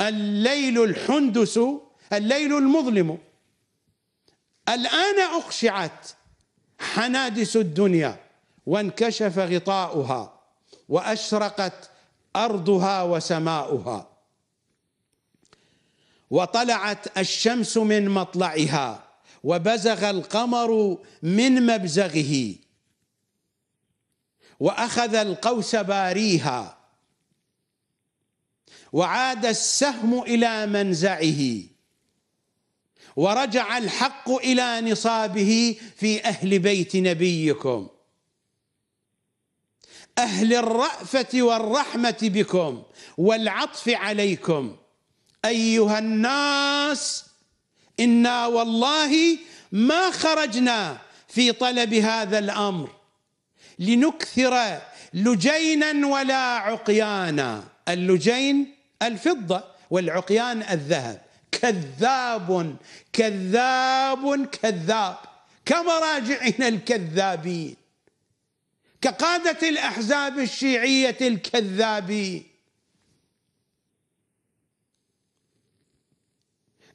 الليل الحندس الليل المظلم الآن أخشعت حنادس الدنيا وانكشف غطاؤها وأشرقت أرضها وسماؤها وطلعت الشمس من مطلعها وبزغ القمر من مبزغه وأخذ القوس باريها وعاد السهم إلى منزعه ورجع الحق إلى نصابه في أهل بيت نبيكم أهل الرأفة والرحمة بكم والعطف عليكم أيها الناس إنا والله ما خرجنا في طلب هذا الأمر لنكثر لجينا ولا عقيانا اللجين الفضة والعقيان الذهب كذاب كذاب كذاب كمراجعنا الكذابين كقادة الأحزاب الشيعية الكذابين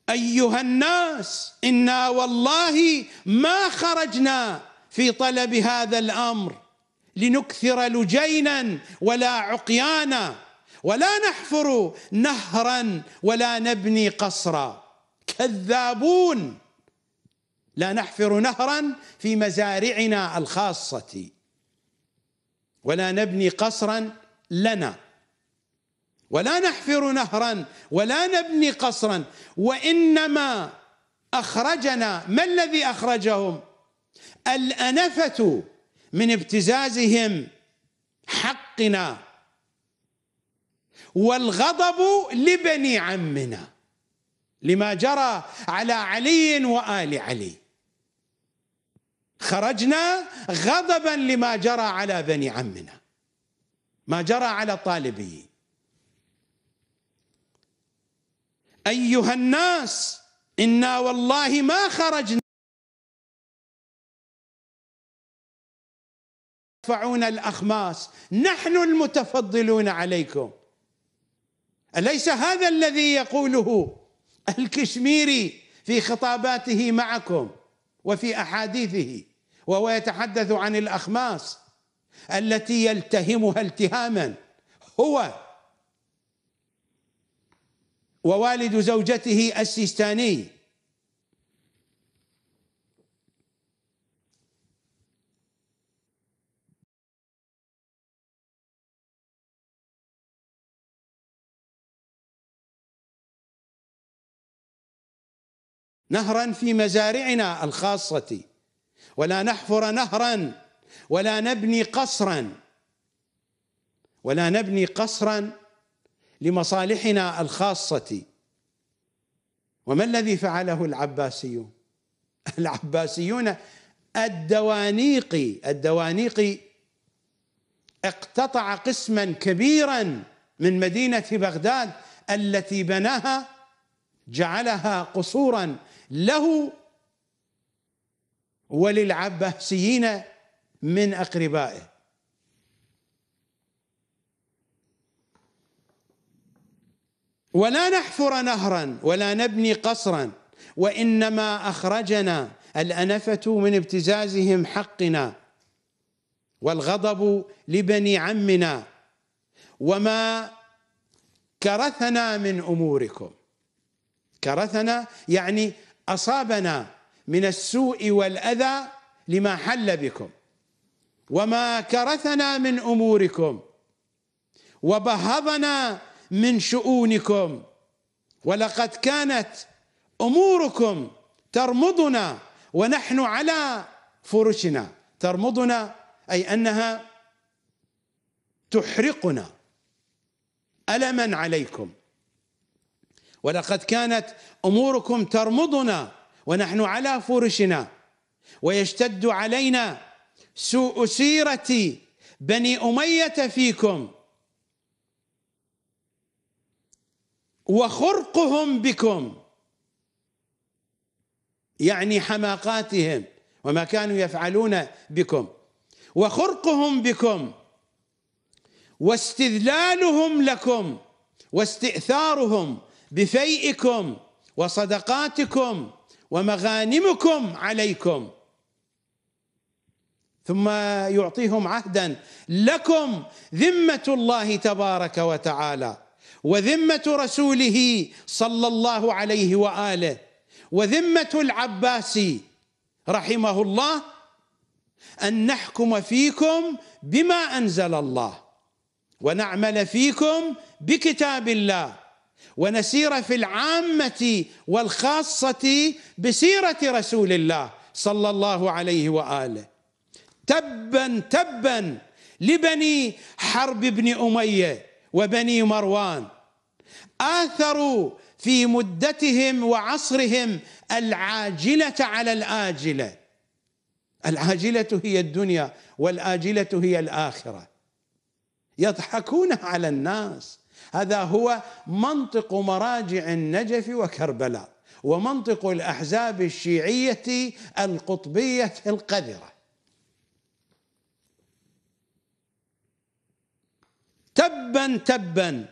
أيها الناس إنا والله ما خرجنا في طلب هذا الأمر لنكثر لجينا ولا عقيانا ولا نحفر نهرا ولا نبني قصرا كذابون لا نحفر نهرا في مزارعنا الخاصه ولا نبني قصرا لنا ولا نحفر نهرا ولا نبني قصرا وانما اخرجنا ما الذي اخرجهم الانفه من ابتزازهم حقنا والغضب لبني عمنا لما جرى على علي وآل علي خرجنا غضبا لما جرى على بني عمنا ما جرى على طالبي أيها الناس إنا والله ما خرجنا يرفعون الأخماس نحن المتفضلون عليكم أليس هذا الذي يقوله الكشميري في خطاباته معكم وفي أحاديثه وهو يتحدث عن الأخماس التي يلتهمها التهاما هو ووالد زوجته السيستاني نهرا في مزارعنا الخاصة ولا نحفر نهرا ولا نبني قصرا ولا نبني قصرا لمصالحنا الخاصة وما الذي فعله العباسيون العباسيون الدوانيقي الدوانيقي اقتطع قسما كبيرا من مدينة بغداد التي بناها جعلها قصورا له وللعباسيين من أقربائه ولا نحفر نهرا ولا نبني قصرا وإنما أخرجنا الأنفة من ابتزازهم حقنا والغضب لبني عمنا وما كرثنا من أموركم كرثنا يعني أصابنا من السوء والأذى لما حل بكم وما كرثنا من أموركم وبهضنا من شؤونكم ولقد كانت أموركم ترمضنا ونحن على فرشنا ترمضنا أي أنها تحرقنا ألما عليكم ولقد كانت اموركم ترمضنا ونحن على فرشنا ويشتد علينا سوء سيره بني اميه فيكم وخرقهم بكم يعني حماقاتهم وما كانوا يفعلون بكم وخرقهم بكم واستذلالهم لكم واستئثارهم بفيئكم وصدقاتكم ومغانمكم عليكم ثم يعطيهم عهدا لكم ذمه الله تبارك وتعالى وذمه رسوله صلى الله عليه واله وذمه العباس رحمه الله ان نحكم فيكم بما انزل الله ونعمل فيكم بكتاب الله ونسير في العامة والخاصة بسيرة رسول الله صلى الله عليه وآله تبا تبا لبني حرب بن أمية وبني مروان آثروا في مدتهم وعصرهم العاجلة على الآجلة العاجلة هي الدنيا والآجلة هي الآخرة يضحكون على الناس هذا هو منطق مراجع النجف وكربلاء ومنطق الأحزاب الشيعية القطبية القذرة تبا تبا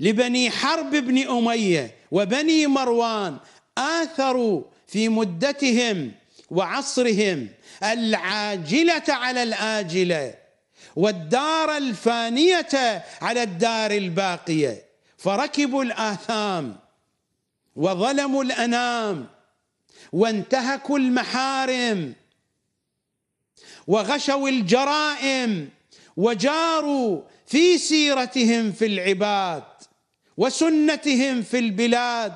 لبني حرب بن أمية وبني مروان آثروا في مدتهم وعصرهم العاجلة على الآجلة والدار الفانية على الدار الباقية فركبوا الآثام وظلموا الأنام وانتهكوا المحارم وغشوا الجرائم وجاروا في سيرتهم في العباد وسنتهم في البلاد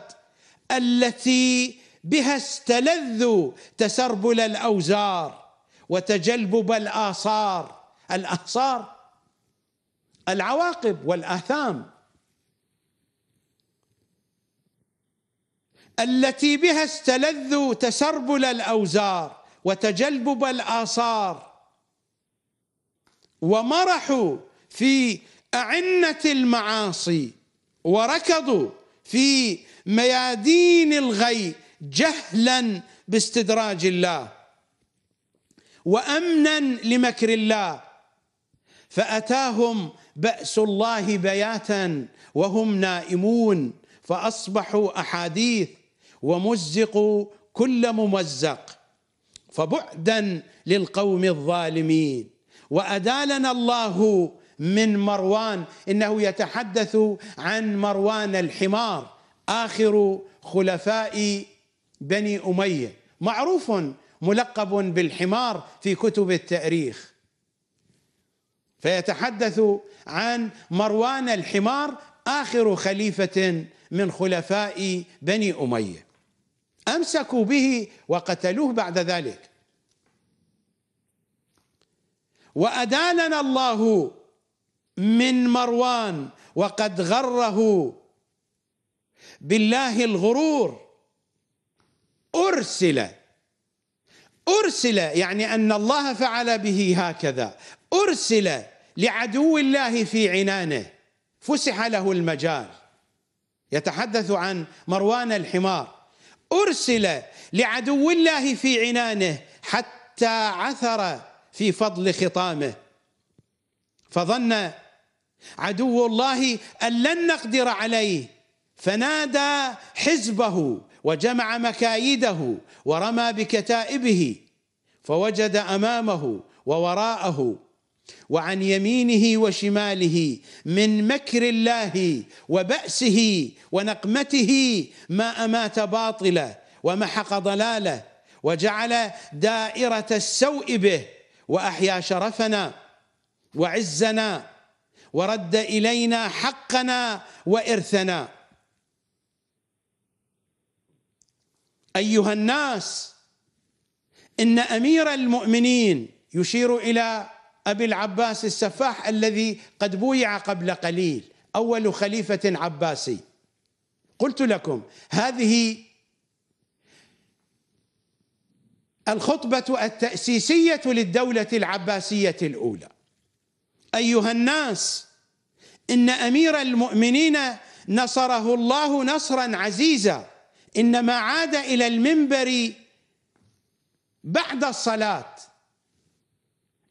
التي بها استلذوا تسربل الاوزار وتجلبب الاثار الأحصار العواقب والآثام التي بها استلذوا تسربل الأوزار وتجلبب الآثار ومرحوا في أعنة المعاصي وركضوا في ميادين الغي جهلا باستدراج الله وامنا لمكر الله فاتاهم باس الله بياتا وهم نائمون فاصبحوا احاديث ومزقوا كل ممزق فبعدا للقوم الظالمين وادالنا الله من مروان انه يتحدث عن مروان الحمار اخر خلفاء بني اميه معروف ملقب بالحمار في كتب التاريخ فيتحدث عن مروان الحمار اخر خليفه من خلفاء بني اميه امسكوا به وقتلوه بعد ذلك واداننا الله من مروان وقد غره بالله الغرور ارسل ارسل يعني ان الله فعل به هكذا أرسل لعدو الله في عنانه فسح له المجال يتحدث عن مروان الحمار أرسل لعدو الله في عنانه حتى عثر في فضل خطامه فظن عدو الله أن لن نقدر عليه فنادى حزبه وجمع مكايده ورمى بكتائبه فوجد أمامه ووراءه وعن يمينه وشماله من مكر الله وبأسه ونقمته ما أمات باطله ومحق ضلاله وجعل دائرة السوء به وأحيا شرفنا وعزنا ورد إلينا حقنا وإرثنا أيها الناس إن أمير المؤمنين يشير إلى أبي العباس السفاح الذي قد بويع قبل قليل أول خليفة عباسي قلت لكم هذه الخطبة التأسيسية للدولة العباسية الأولى أيها الناس إن أمير المؤمنين نصره الله نصرا عزيزا إنما عاد إلى المنبر بعد الصلاة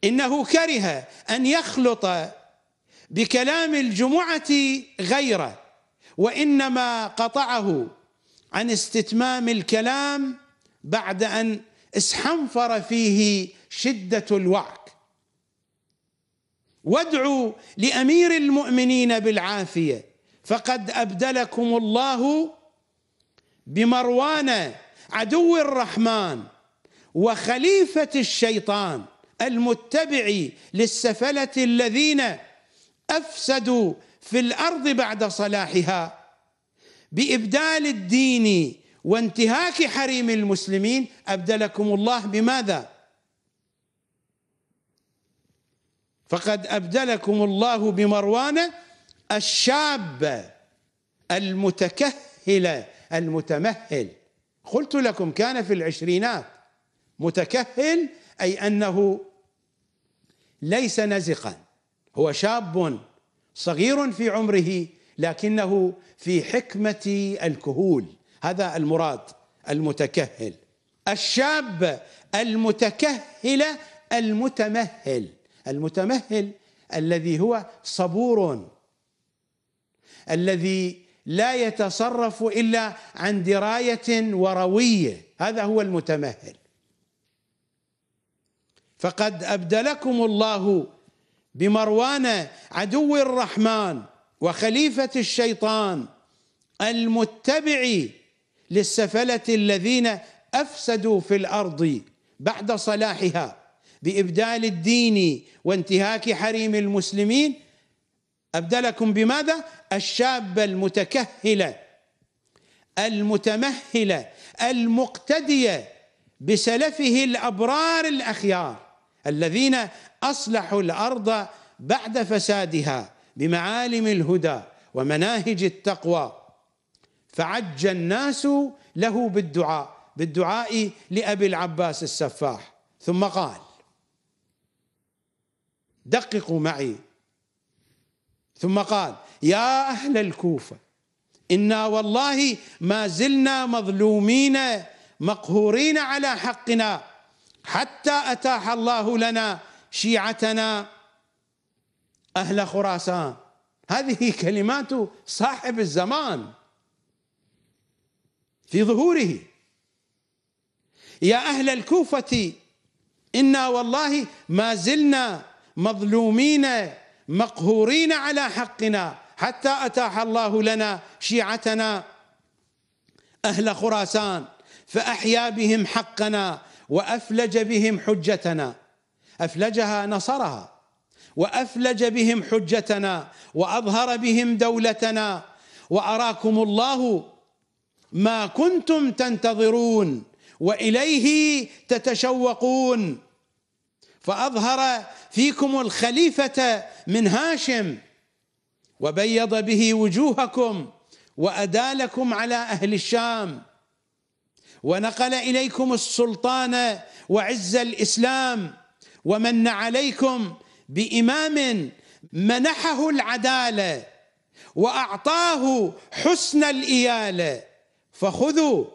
انه كره ان يخلط بكلام الجمعه غيره وانما قطعه عن استتمام الكلام بعد ان استحنفر فيه شده الوعك وادعوا لامير المؤمنين بالعافيه فقد ابدلكم الله بمروان عدو الرحمن وخليفه الشيطان المتبع للسفلة الذين أفسدوا في الأرض بعد صلاحها بإبدال الدين وانتهاك حريم المسلمين أبدلكم الله بماذا؟ فقد أبدلكم الله بمروان الشاب المتكهل المتمهل قلت لكم كان في العشرينات متكهل أي أنه ليس نزقا هو شاب صغير في عمره لكنه في حكمة الكهول هذا المراد المتكهل الشاب المتكهل المتمهل المتمهل الذي هو صبور الذي لا يتصرف الا عن درايه ورويه هذا هو المتمهل فقد أبدلكم الله بمروان عدو الرحمن وخليفة الشيطان المتبع للسفلة الذين أفسدوا في الأرض بعد صلاحها بإبدال الدين وانتهاك حريم المسلمين أبدلكم بماذا؟ الشابة المتكهلة المتمهلة المقتدية بسلفه الأبرار الأخيار الذين أصلحوا الأرض بعد فسادها بمعالم الهدى ومناهج التقوى فعج الناس له بالدعاء بالدعاء لأبي العباس السفاح ثم قال دققوا معي ثم قال يا أهل الكوفة إنا والله ما زلنا مظلومين مقهورين على حقنا حتى أتاح الله لنا شيعتنا أهل خراسان هذه كلمات صاحب الزمان في ظهوره يا أهل الكوفة إنا والله ما زلنا مظلومين مقهورين على حقنا حتى أتاح الله لنا شيعتنا أهل خراسان فأحيا بهم حقنا وافلج بهم حجتنا افلجها نصرها وافلج بهم حجتنا واظهر بهم دولتنا واراكم الله ما كنتم تنتظرون واليه تتشوقون فاظهر فيكم الخليفه من هاشم وبيض به وجوهكم وادالكم على اهل الشام ونقل اليكم السلطان وعز الاسلام ومن عليكم بامام منحه العداله واعطاه حسن الاياله فخذوا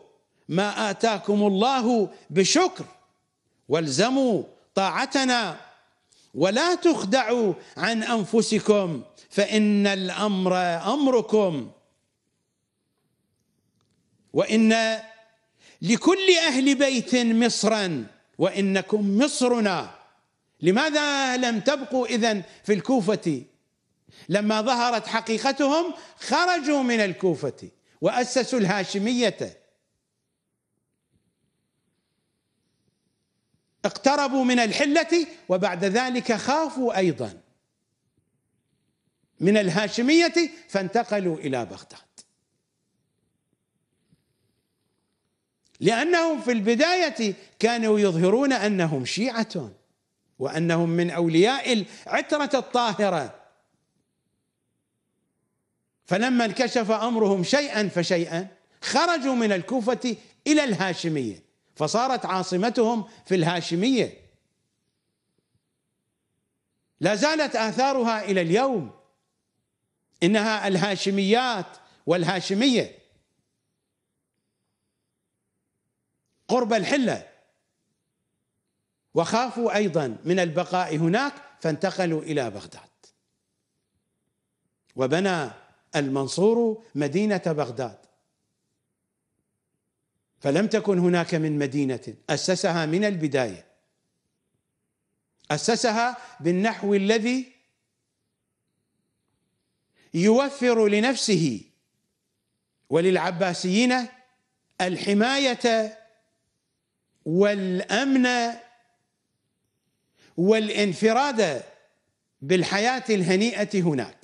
ما اتاكم الله بشكر والزموا طاعتنا ولا تخدعوا عن انفسكم فان الامر امركم وان لكل أهل بيت مصرا وإنكم مصرنا لماذا لم تبقوا إذا في الكوفة لما ظهرت حقيقتهم خرجوا من الكوفة وأسسوا الهاشمية اقتربوا من الحلة وبعد ذلك خافوا أيضا من الهاشمية فانتقلوا إلى بغداد لأنهم في البداية كانوا يظهرون أنهم شيعة وأنهم من أولياء العترة الطاهرة فلما انكشف أمرهم شيئا فشيئا خرجوا من الكوفة إلى الهاشمية فصارت عاصمتهم في الهاشمية لا زالت آثارها إلى اليوم إنها الهاشميات والهاشمية قرب الحله وخافوا ايضا من البقاء هناك فانتقلوا الى بغداد وبنى المنصور مدينه بغداد فلم تكن هناك من مدينه اسسها من البدايه اسسها بالنحو الذي يوفر لنفسه وللعباسيين الحمايه والامن والانفراد بالحياه الهنيئه هناك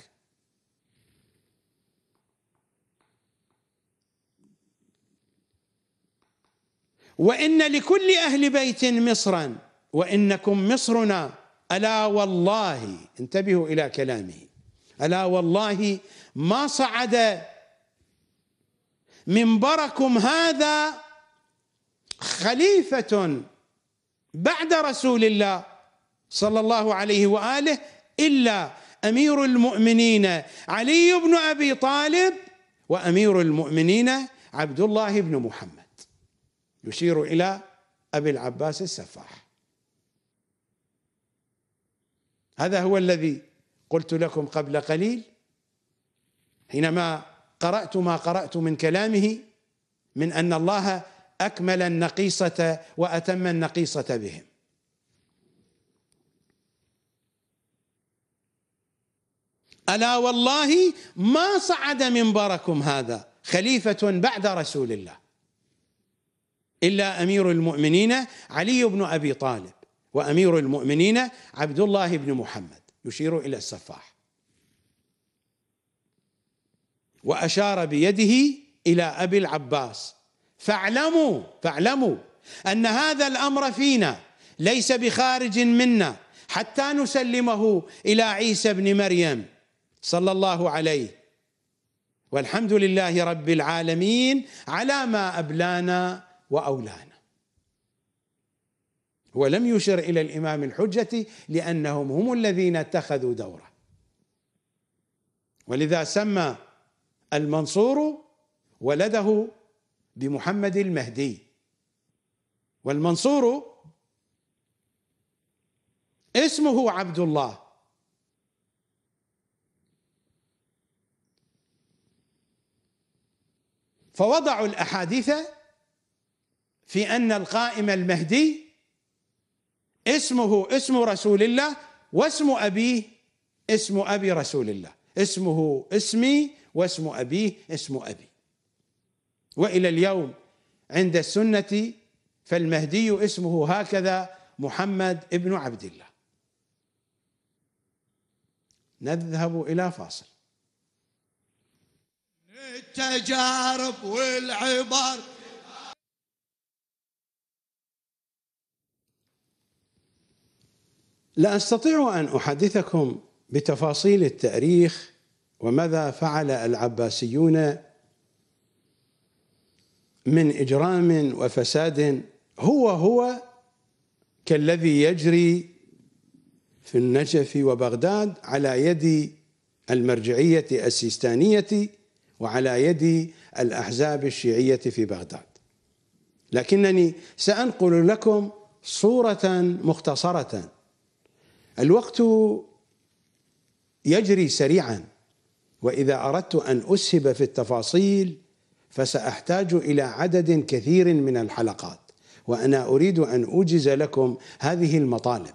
وان لكل اهل بيت مصرا وانكم مصرنا الا والله انتبهوا الى كلامه الا والله ما صعد منبركم هذا خليفة بعد رسول الله صلى الله عليه واله الا امير المؤمنين علي بن ابي طالب وامير المؤمنين عبد الله بن محمد يشير الى ابي العباس السفاح هذا هو الذي قلت لكم قبل قليل حينما قرات ما قرات من كلامه من ان الله اكمل النقيصه واتم النقيصه بهم الا والله ما صعد منبركم هذا خليفه بعد رسول الله الا امير المؤمنين علي بن ابي طالب وامير المؤمنين عبد الله بن محمد يشير الى السفاح واشار بيده الى ابي العباس فاعلموا فاعلموا ان هذا الامر فينا ليس بخارج منا حتى نسلمه الى عيسى ابن مريم صلى الله عليه والحمد لله رب العالمين على ما ابلانا واولانا هو لم يشر الى الامام الحجه لانهم هم الذين اتخذوا دوره ولذا سمى المنصور ولده بمحمد المهدي والمنصور اسمه عبد الله فوضعوا الاحاديث في ان القائم المهدي اسمه اسم رسول الله واسم ابيه اسم ابي رسول الله اسمه اسمي واسم ابيه اسم ابي والى اليوم عند السنه فالمهدي اسمه هكذا محمد ابن عبد الله نذهب الى فاصل التجارب والعبر لا استطيع ان احدثكم بتفاصيل التاريخ وماذا فعل العباسيون من إجرام وفساد هو هو كالذي يجري في النجف وبغداد على يد المرجعية السيستانية وعلى يد الأحزاب الشيعية في بغداد لكنني سأنقل لكم صورة مختصرة الوقت يجري سريعا وإذا أردت أن أسهب في التفاصيل فساحتاج الى عدد كثير من الحلقات وانا اريد ان اوجز لكم هذه المطالب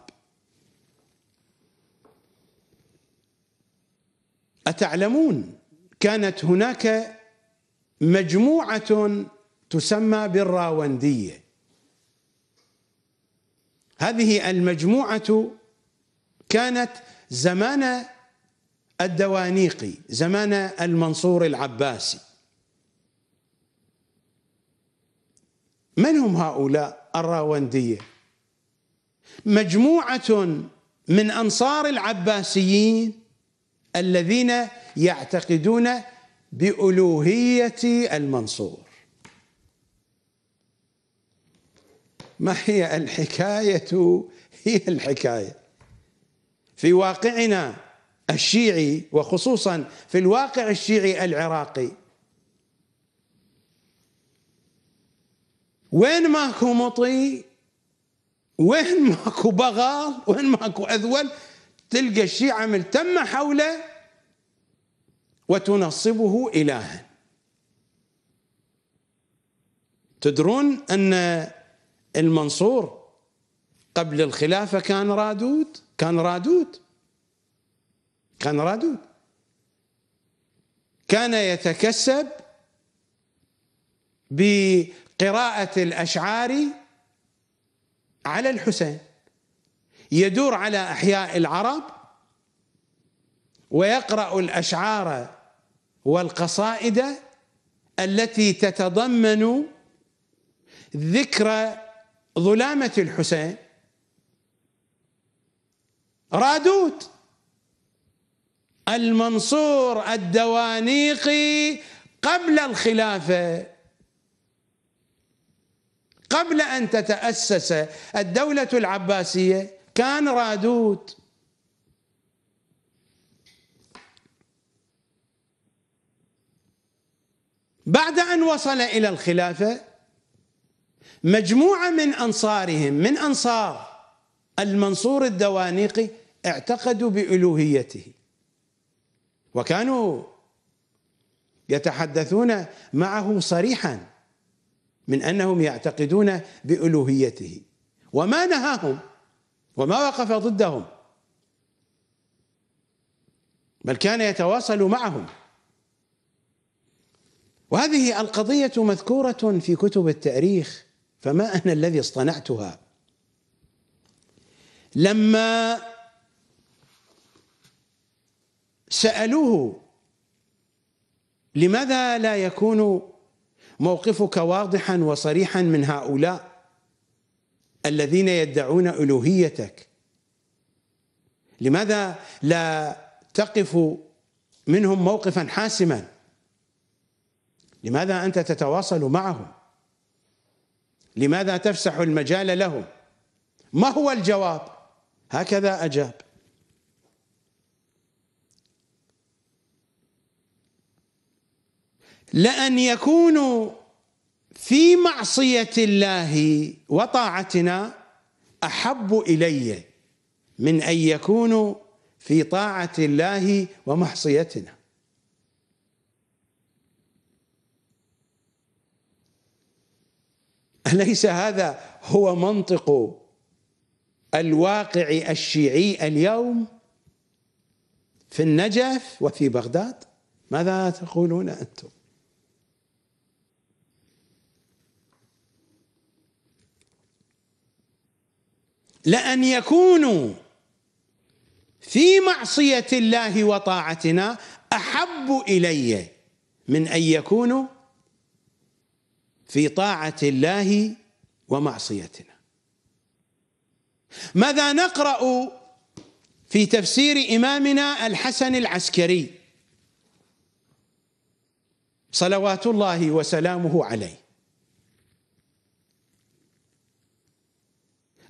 اتعلمون كانت هناك مجموعه تسمى بالراونديه هذه المجموعه كانت زمان الدوانيقي زمان المنصور العباسي من هم هؤلاء الراوندية مجموعة من أنصار العباسيين الذين يعتقدون بألوهية المنصور ما هي الحكاية هي الحكاية في واقعنا الشيعي وخصوصا في الواقع الشيعي العراقي وين ماكو مطي وين ماكو بغال وين ماكو اذول تلقى الشيعة ملتمة حوله وتنصبه إلها تدرون أن المنصور قبل الخلافة كان رادود كان رادود كان رادود كان يتكسب ب قراءة الأشعار على الحسين يدور على أحياء العرب ويقرأ الأشعار والقصائد التي تتضمن ذكرى ظلامة الحسين رادود المنصور الدوانيقي قبل الخلافه قبل أن تتأسس الدولة العباسية كان رادود بعد أن وصل إلى الخلافة مجموعة من أنصارهم من أنصار المنصور الدوانيقي اعتقدوا بألوهيته وكانوا يتحدثون معه صريحا من انهم يعتقدون بالوهيته وما نهاهم وما وقف ضدهم بل كان يتواصل معهم وهذه القضيه مذكوره في كتب التاريخ فما انا الذي اصطنعتها لما سالوه لماذا لا يكون موقفك واضحا وصريحا من هؤلاء الذين يدعون الوهيتك لماذا لا تقف منهم موقفا حاسما لماذا انت تتواصل معهم لماذا تفسح المجال لهم ما هو الجواب هكذا اجاب لأن يكونوا في معصية الله وطاعتنا أحب إلي من أن يكونوا في طاعة الله ومعصيتنا أليس هذا هو منطق الواقع الشيعي اليوم في النجف وفي بغداد ماذا تقولون أنتم لأن يكونوا في معصية الله وطاعتنا أحب إلي من أن يكونوا في طاعة الله ومعصيتنا ماذا نقرأ في تفسير إمامنا الحسن العسكري صلوات الله وسلامه عليه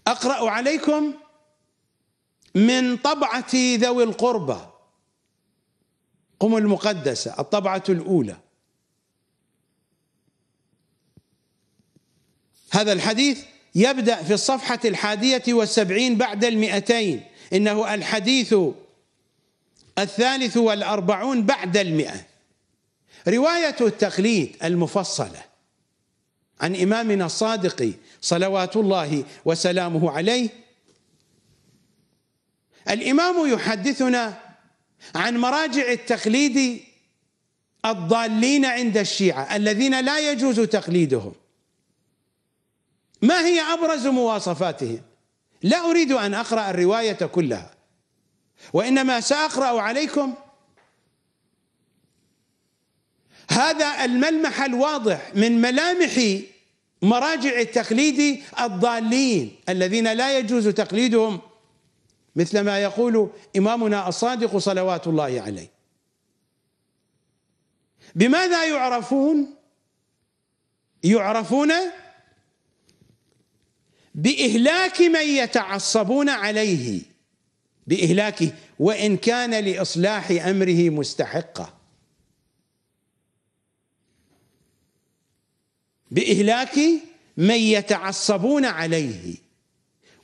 أقرأ عليكم من طبعة ذوي القربى قم المقدسة الطبعة الأولى هذا الحديث يبدأ في الصفحة الحادية والسبعين بعد المئتين إنه الحديث الثالث والأربعون بعد المئة رواية التقليد المفصله عن إمامنا الصادق صلوات الله وسلامه عليه الإمام يحدثنا عن مراجع التقليد الضالين عند الشيعة الذين لا يجوز تقليدهم ما هي أبرز مواصفاتهم لا أريد أن أقرأ الرواية كلها وإنما سأقرأ عليكم هذا الملمح الواضح من ملامح مراجع التقليد الضالين الذين لا يجوز تقليدهم مثل ما يقول إمامنا الصادق صلوات الله عليه بماذا يعرفون يعرفون بإهلاك من يتعصبون عليه بإهلاكه وإن كان لإصلاح أمره مستحقه باهلاك من يتعصبون عليه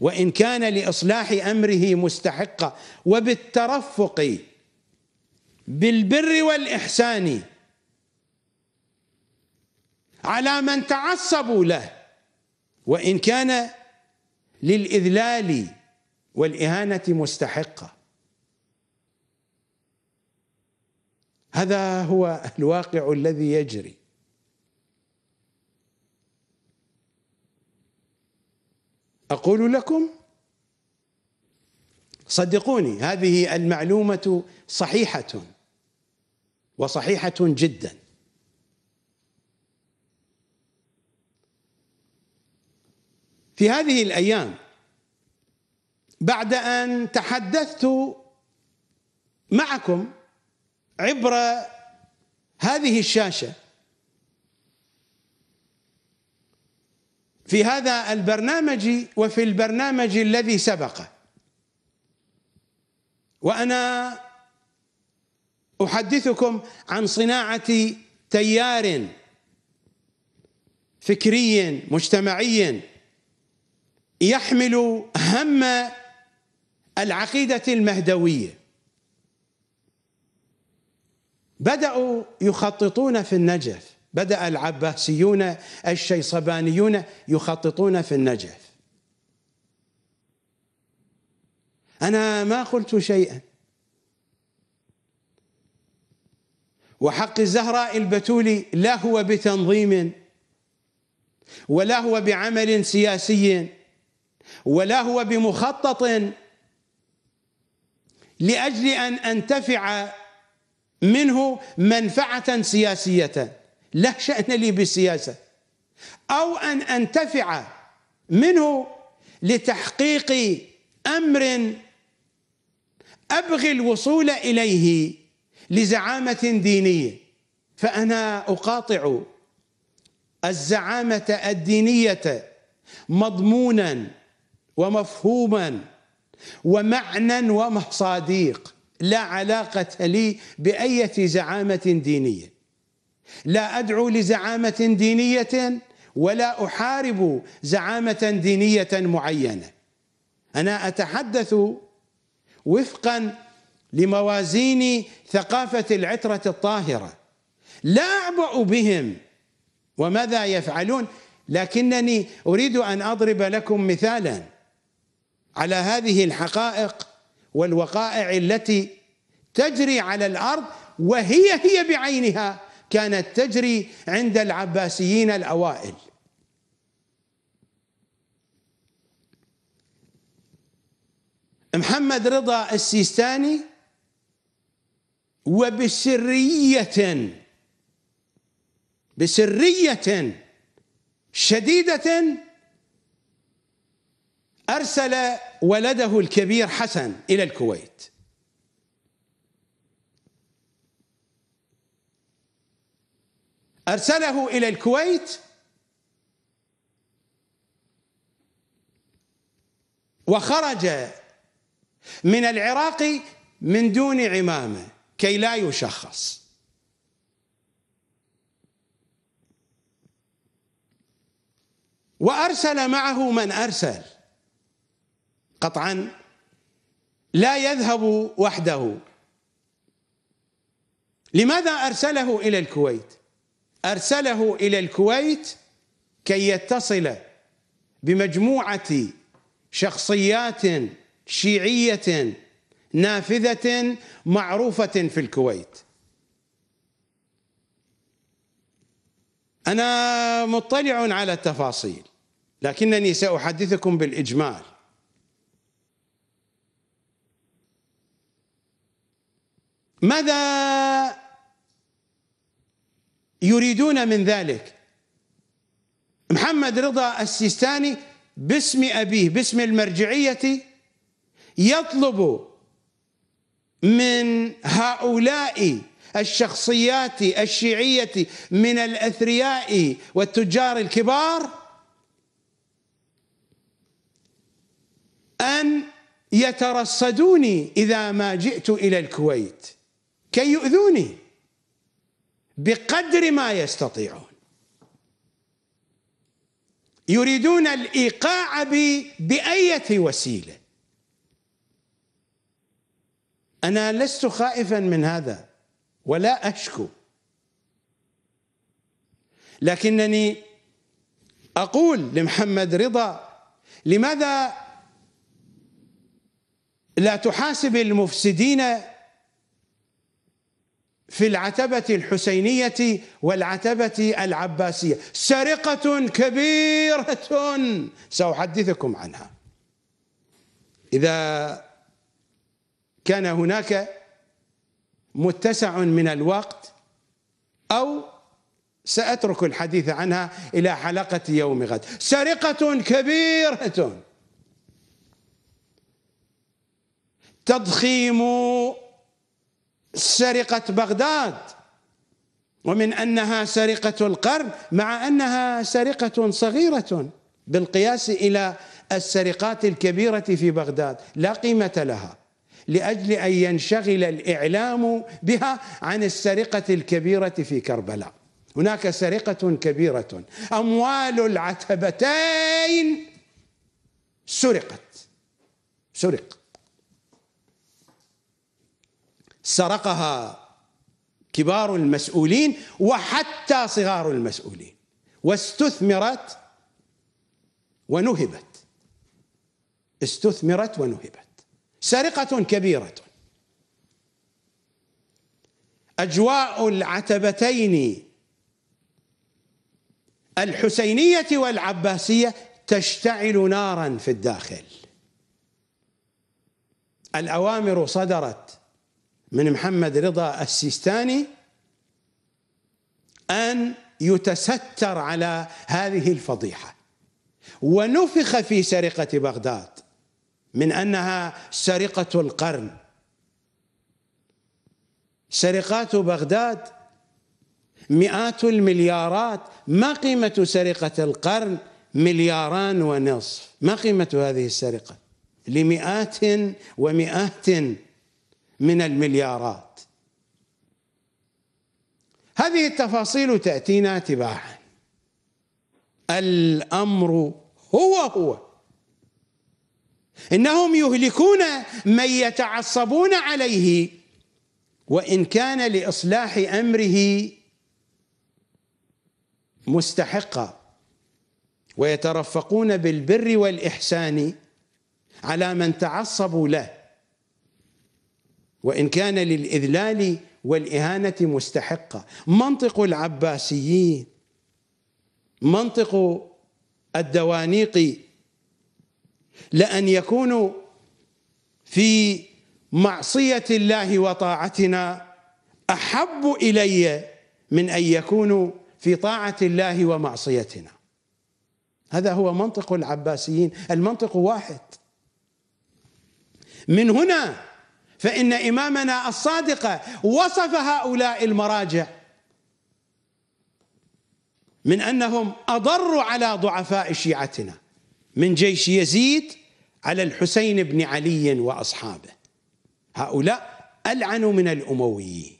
وان كان لاصلاح امره مستحقه وبالترفق بالبر والاحسان على من تعصبوا له وان كان للاذلال والاهانه مستحقه هذا هو الواقع الذي يجري أقول لكم صدقوني هذه المعلومة صحيحة وصحيحة جدا في هذه الأيام بعد أن تحدثت معكم عبر هذه الشاشة في هذا البرنامج وفي البرنامج الذي سبقه وانا احدثكم عن صناعه تيار فكري مجتمعي يحمل هم العقيده المهدويه بداوا يخططون في النجف بدأ العباسيون الشيصبانيون يخططون في النجف أنا ما قلت شيئا وحق الزهراء البتولي لا هو بتنظيم ولا هو بعمل سياسي ولا هو بمخطط لاجل ان انتفع منه منفعه سياسيه له شأن لي بالسياسة أو أن أنتفع منه لتحقيق أمر أبغي الوصول إليه لزعامة دينية فأنا أقاطع الزعامة الدينية مضمونا ومفهوما ومعنى ومصاديق لا علاقة لي بأية زعامة دينية لا ادعو لزعامه دينيه ولا احارب زعامه دينيه معينه انا اتحدث وفقا لموازين ثقافه العتره الطاهره لا اعبا بهم وماذا يفعلون لكنني اريد ان اضرب لكم مثالا على هذه الحقائق والوقائع التي تجري على الارض وهي هي بعينها كانت تجري عند العباسيين الاوائل محمد رضا السيستاني وبسريه بسريه شديده ارسل ولده الكبير حسن الى الكويت أرسله إلى الكويت وخرج من العراق من دون عمامة كي لا يشخص وأرسل معه من أرسل قطعا لا يذهب وحده لماذا أرسله إلى الكويت أرسله إلى الكويت كي يتصل بمجموعة شخصيات شيعية نافذة معروفة في الكويت أنا مطلع على التفاصيل لكنني سأحدثكم بالإجمال ماذا يريدون من ذلك محمد رضا السيستاني باسم أبيه باسم المرجعية يطلب من هؤلاء الشخصيات الشيعية من الأثرياء والتجار الكبار أن يترصدوني إذا ما جئت إلى الكويت كي يؤذوني بقدر ما يستطيعون يريدون الايقاع باية وسيله انا لست خائفا من هذا ولا اشكو لكنني اقول لمحمد رضا لماذا لا تحاسب المفسدين في العتبة الحسينية والعتبة العباسية سرقة كبيرة سأحدثكم عنها إذا كان هناك متسع من الوقت أو سأترك الحديث عنها إلى حلقة يوم غد سرقة كبيرة تضخيم سرقة بغداد ومن أنها سرقة القرن مع أنها سرقة صغيرة بالقياس إلى السرقات الكبيرة في بغداد لا قيمة لها لأجل أن ينشغل الإعلام بها عن السرقة الكبيرة في كربلاء هناك سرقة كبيرة أموال العتبتين سرقت سرق سرقها كبار المسؤولين وحتى صغار المسؤولين واستثمرت ونهبت استثمرت ونهبت سرقة كبيرة أجواء العتبتين الحسينية والعباسية تشتعل نارا في الداخل الأوامر صدرت من محمد رضا السيستاني أن يتستر على هذه الفضيحة ونفخ في سرقة بغداد من أنها سرقة القرن سرقات بغداد مئات المليارات ما قيمة سرقة القرن ملياران ونصف ما قيمة هذه السرقة لمئات ومئات من المليارات هذه التفاصيل تأتينا تباعا الأمر هو هو إنهم يهلكون من يتعصبون عليه وإن كان لإصلاح أمره مستحقا ويترفقون بالبر والإحسان على من تعصبوا له وإن كان للإذلال والإهانة مستحقة منطق العباسيين منطق الدوانيق لأن يكونوا في معصية الله وطاعتنا أحب إلي من أن يكونوا في طاعة الله ومعصيتنا هذا هو منطق العباسيين المنطق واحد من هنا فإن إمامنا الصادق وصف هؤلاء المراجع من أنهم أضروا على ضعفاء شيعتنا من جيش يزيد على الحسين بن علي وأصحابه هؤلاء ألعنوا من الأمويين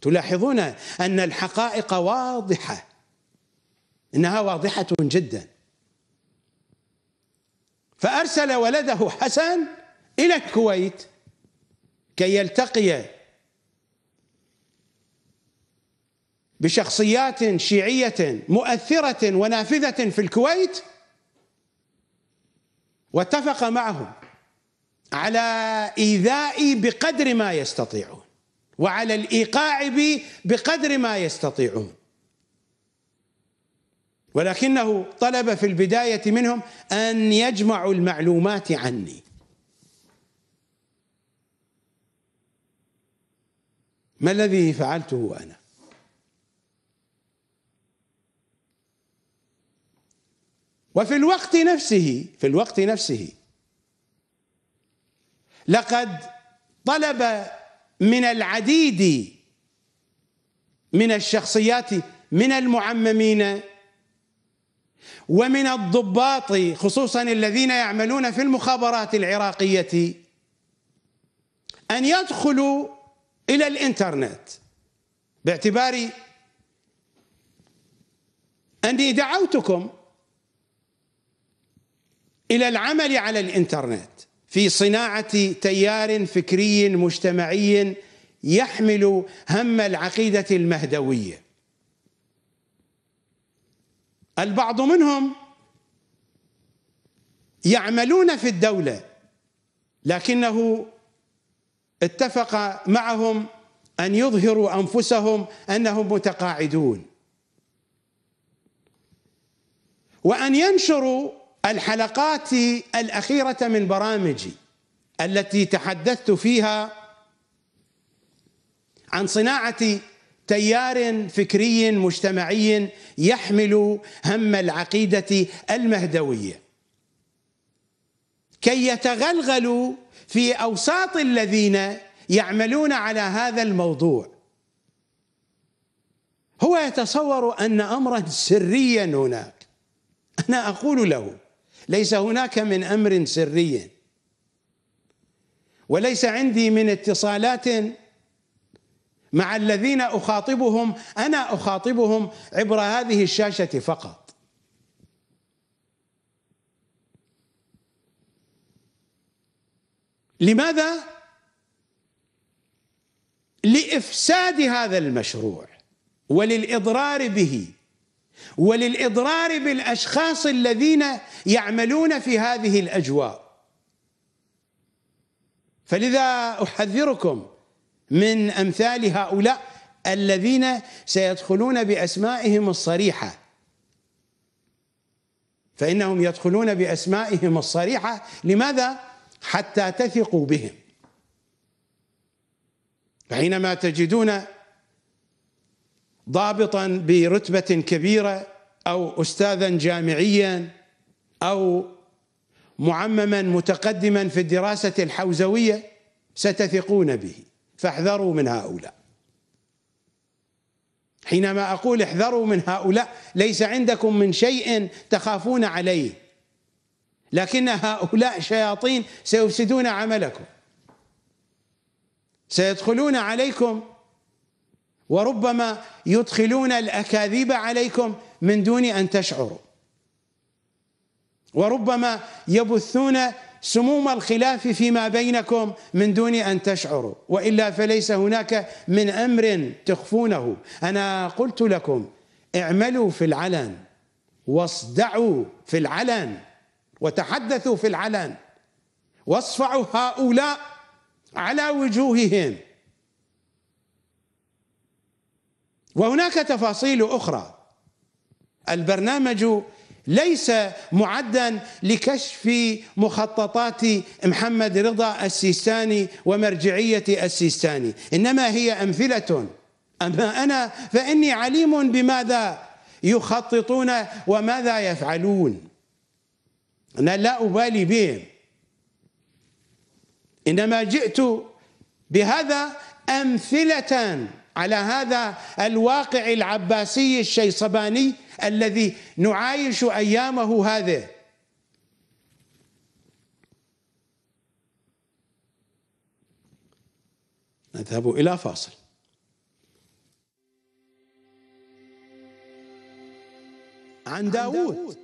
تلاحظون أن الحقائق واضحة إنها واضحة جدا فأرسل ولده حسن إلى الكويت كي يلتقي بشخصيات شيعية مؤثرة ونافذة في الكويت واتفق معهم على إيذاء بقدر ما يستطيعون وعلى الإيقاع بقدر ما يستطيعون ولكنه طلب في البداية منهم أن يجمعوا المعلومات عني ما الذي فعلته انا وفي الوقت نفسه في الوقت نفسه لقد طلب من العديد من الشخصيات من المعممين ومن الضباط خصوصا الذين يعملون في المخابرات العراقيه ان يدخلوا الى الانترنت باعتباري اني دعوتكم الى العمل على الانترنت في صناعه تيار فكري مجتمعي يحمل هم العقيده المهدويه البعض منهم يعملون في الدوله لكنه اتفق معهم ان يظهروا انفسهم انهم متقاعدون وان ينشروا الحلقات الاخيره من برامجي التي تحدثت فيها عن صناعه تيار فكري مجتمعي يحمل هم العقيده المهدويه كي يتغلغلوا في اوساط الذين يعملون على هذا الموضوع هو يتصور ان امرا سريا هناك انا اقول له ليس هناك من امر سري وليس عندي من اتصالات مع الذين اخاطبهم انا اخاطبهم عبر هذه الشاشه فقط لماذا؟ لإفساد هذا المشروع وللإضرار به وللإضرار بالأشخاص الذين يعملون في هذه الأجواء فلذا أحذركم من أمثال هؤلاء الذين سيدخلون بأسمائهم الصريحة فإنهم يدخلون بأسمائهم الصريحة لماذا؟ حتى تثقوا بهم فحينما تجدون ضابطا برتبه كبيره او استاذا جامعيا او معمما متقدما في الدراسه الحوزويه ستثقون به فاحذروا من هؤلاء حينما اقول احذروا من هؤلاء ليس عندكم من شيء تخافون عليه لكن هؤلاء شياطين سيفسدون عملكم سيدخلون عليكم وربما يدخلون الاكاذيب عليكم من دون ان تشعروا وربما يبثون سموم الخلاف فيما بينكم من دون ان تشعروا والا فليس هناك من امر تخفونه انا قلت لكم اعملوا في العلن واصدعوا في العلن وتحدثوا في العلن واصفعوا هؤلاء على وجوههم وهناك تفاصيل اخرى البرنامج ليس معدا لكشف مخططات محمد رضا السيستاني ومرجعيه السيستاني انما هي امثله اما انا فاني عليم بماذا يخططون وماذا يفعلون أنا لا أبالي بهم إنما جئت بهذا أمثلة على هذا الواقع العباسي الشيصباني الذي نعايش أيامه هذه نذهب إلى فاصل عن داوود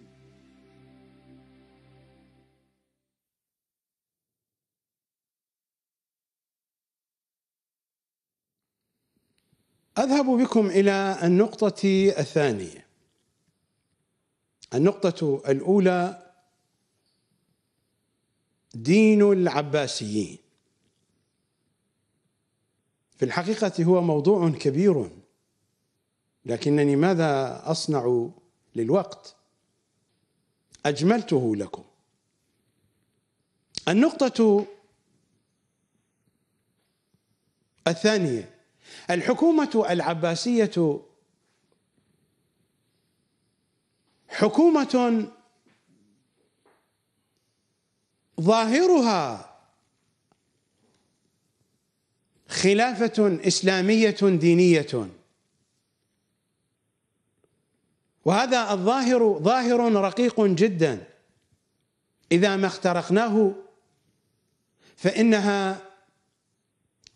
أذهب بكم إلى النقطة الثانية النقطة الأولى دين العباسيين في الحقيقة هو موضوع كبير لكنني ماذا أصنع للوقت أجملته لكم النقطة الثانية الحكومة العباسية حكومة ظاهرها خلافة إسلامية دينية وهذا الظاهر ظاهر رقيق جدا إذا ما اخترقناه فإنها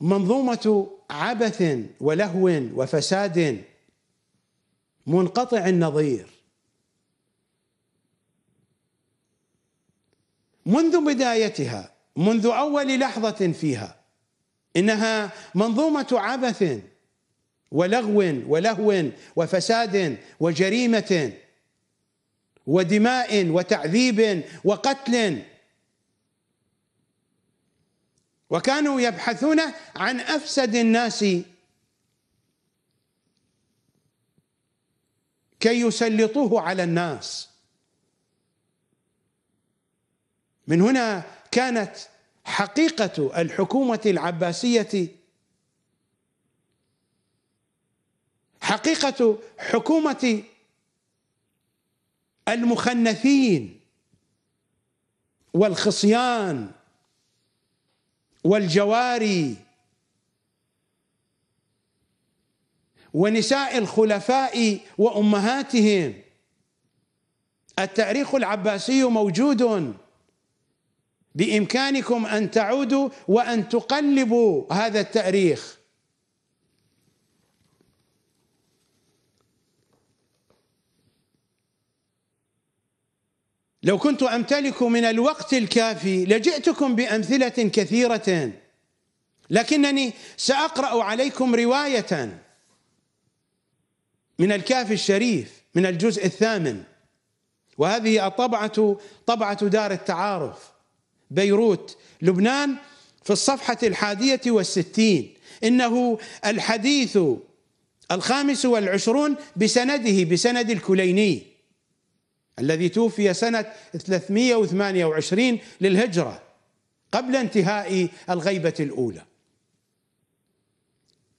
منظومة عبث ولهو وفساد منقطع النظير منذ بدايتها منذ اول لحظه فيها انها منظومه عبث ولغو ولهو وفساد وجريمه ودماء وتعذيب وقتل وكانوا يبحثون عن افسد الناس كي يسلطوه على الناس من هنا كانت حقيقه الحكومه العباسيه حقيقه حكومه المخنثين والخصيان والجواري ونساء الخلفاء وامهاتهم التاريخ العباسي موجود بامكانكم ان تعودوا وان تقلبوا هذا التاريخ لو كنت امتلك من الوقت الكافي لجئتكم بامثله كثيره لكنني ساقرا عليكم روايه من الكافي الشريف من الجزء الثامن وهذه الطبعه طبعه دار التعارف بيروت لبنان في الصفحه الحاديه والستين انه الحديث الخامس والعشرون بسنده بسند الكليني الذي توفي سنة 328 للهجرة قبل انتهاء الغيبة الأولى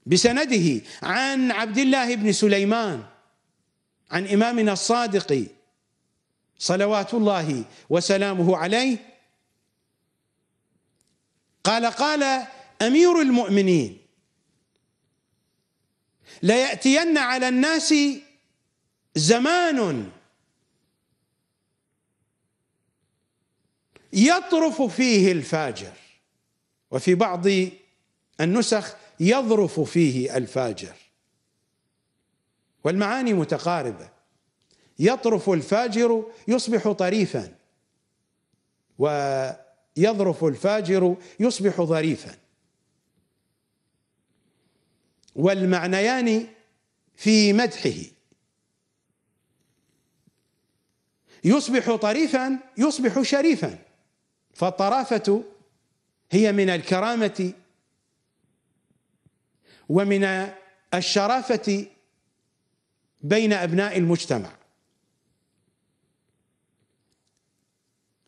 بسنده عن عبد الله بن سليمان عن إمامنا الصادق صلوات الله وسلامه عليه قال قال أمير المؤمنين ليأتين على الناس زمان يطرف فيه الفاجر وفي بعض النسخ يظرف فيه الفاجر والمعاني متقاربه يطرف الفاجر يصبح طريفا ويظرف الفاجر يصبح ظريفا والمعنيان في مدحه يصبح طريفا يصبح شريفا فالطرافة هي من الكرامة ومن الشرافة بين أبناء المجتمع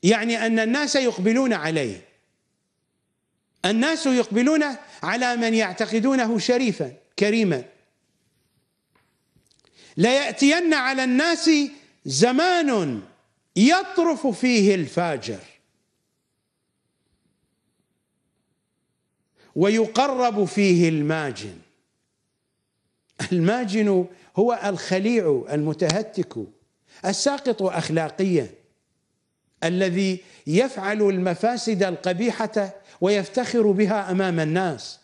يعني أن الناس يقبلون عليه الناس يقبلون على من يعتقدونه شريفا كريما ليأتين على الناس زمان يطرف فيه الفاجر ويقرب فيه الماجن الماجن هو الخليع المتهتك الساقط اخلاقيا الذي يفعل المفاسد القبيحه ويفتخر بها امام الناس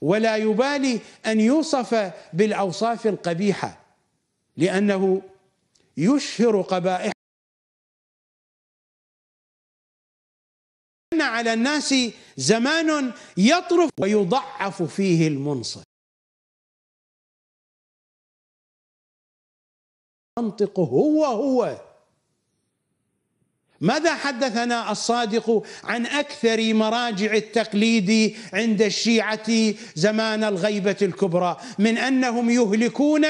ولا يبالي ان يوصف بالاوصاف القبيحه لانه يشهر قبائح على الناس زمان يطرف ويضعف فيه المنصف منطق هو هو ماذا حدثنا الصادق عن اكثر مراجع التقليد عند الشيعه زمان الغيبه الكبرى من انهم يهلكون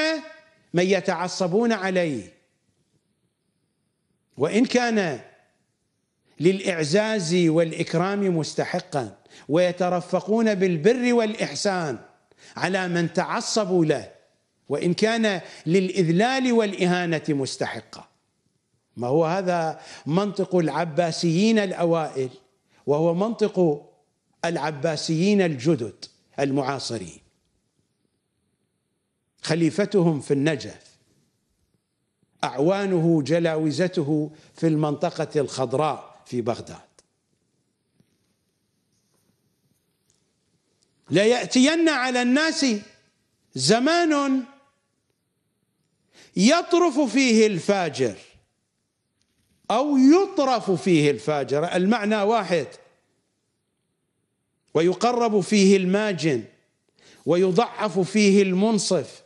من يتعصبون عليه وان كان للإعزاز والإكرام مستحقا ويترفقون بالبر والإحسان على من تعصبوا له وإن كان للإذلال والإهانة مستحقا ما هو هذا منطق العباسيين الأوائل وهو منطق العباسيين الجدد المعاصرين خليفتهم في النجف أعوانه جلاوزته في المنطقة الخضراء في بغداد لياتين على الناس زمان يطرف فيه الفاجر او يطرف فيه الفاجر المعنى واحد ويقرب فيه الماجن ويضعف فيه المنصف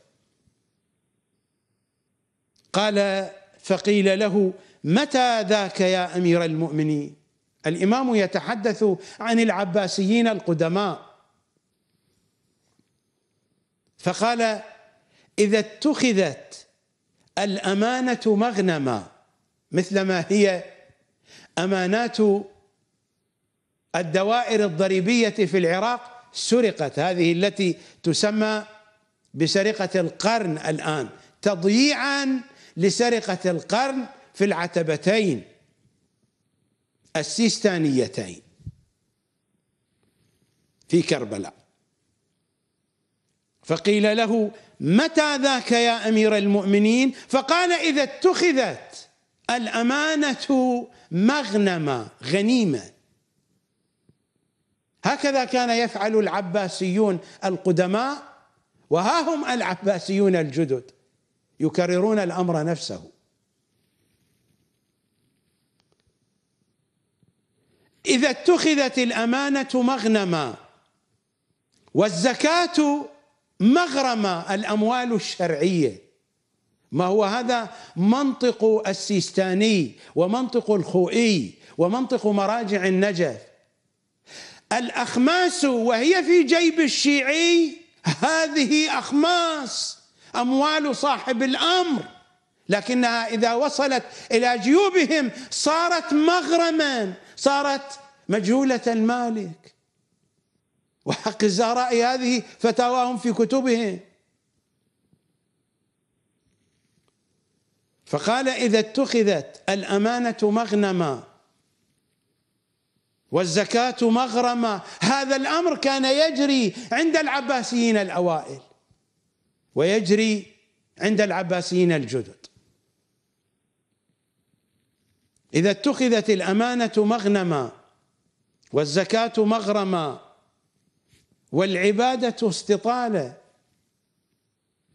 قال فقيل له متى ذاك يا امير المؤمنين الامام يتحدث عن العباسيين القدماء فقال اذا اتخذت الامانه مغنما مثلما هي امانات الدوائر الضريبيه في العراق سرقت هذه التي تسمى بسرقه القرن الان تضييعا لسرقه القرن في العتبتين السيستانيتين في كربلاء فقيل له متى ذاك يا امير المؤمنين فقال اذا اتخذت الامانه مغنما غنيمه هكذا كان يفعل العباسيون القدماء وها هم العباسيون الجدد يكررون الامر نفسه إذا اتخذت الأمانة مغنما والزكاة مغرما الأموال الشرعية ما هو هذا منطق السيستاني ومنطق الخوئي ومنطق مراجع النجف الأخماس وهي في جيب الشيعي هذه أخماس أموال صاحب الأمر لكنها اذا وصلت الى جيوبهم صارت مغرما صارت مجهوله المالك وحق الزهراء هذه فتاواهم في كتبهم فقال اذا اتخذت الامانه مغنما والزكاه مغرما هذا الامر كان يجري عند العباسيين الاوائل ويجري عند العباسيين الجدد إذا اتخذت الأمانة مغنما والزكاة مغرما والعبادة استطالة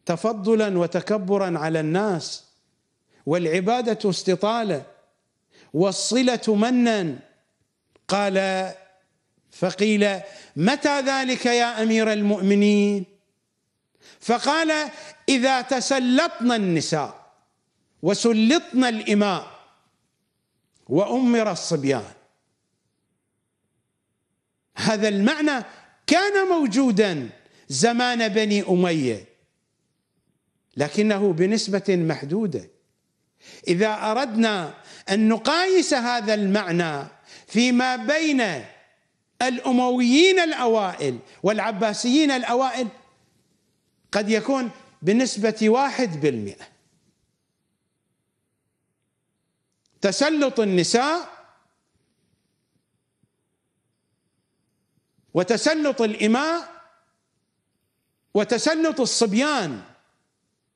تفضلا وتكبرا على الناس والعبادة استطالة والصلة منا قال فقيل متى ذلك يا أمير المؤمنين فقال إذا تسلطنا النساء وسلطنا الإماء وأمر الصبيان هذا المعنى كان موجودا زمان بني أمية لكنه بنسبة محدودة إذا أردنا أن نقايس هذا المعنى فيما بين الأمويين الأوائل والعباسيين الأوائل قد يكون بنسبة واحد بالمئة تسلط النساء وتسلط الإماء وتسلط الصبيان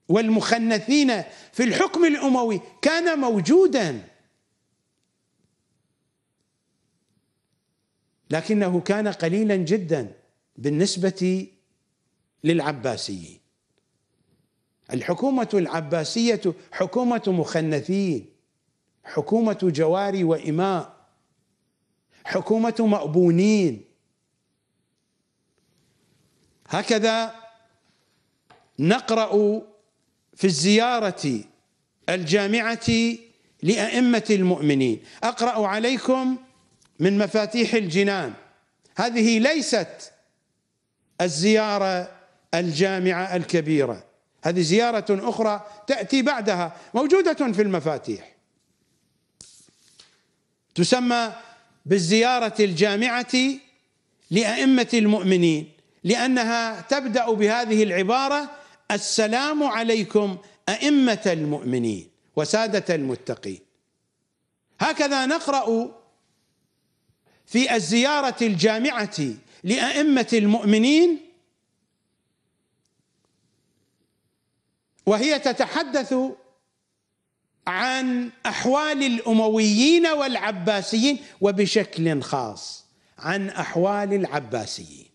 والمخنثين في الحكم الأموي كان موجودا لكنه كان قليلا جدا بالنسبة للعباسيين الحكومة العباسية حكومة مخنثين حكومة جواري وإماء حكومة مأبونين هكذا نقرأ في الزيارة الجامعة لأئمة المؤمنين أقرأ عليكم من مفاتيح الجنان هذه ليست الزيارة الجامعة الكبيرة هذه زيارة أخرى تأتي بعدها موجودة في المفاتيح تسمى بالزيارة الجامعة لأئمة المؤمنين لأنها تبدأ بهذه العبارة السلام عليكم أئمة المؤمنين وسادة المتقين هكذا نقرأ في الزيارة الجامعة لأئمة المؤمنين وهي تتحدث عن احوال الامويين والعباسيين وبشكل خاص عن احوال العباسيين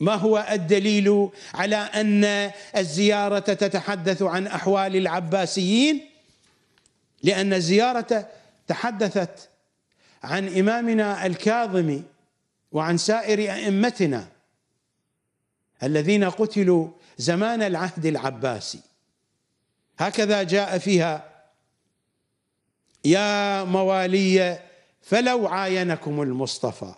ما هو الدليل على ان الزياره تتحدث عن احوال العباسيين لان الزياره تحدثت عن امامنا الكاظم وعن سائر ائمتنا الذين قتلوا زمان العهد العباسي هكذا جاء فيها يا موالي فلو عاينكم المصطفى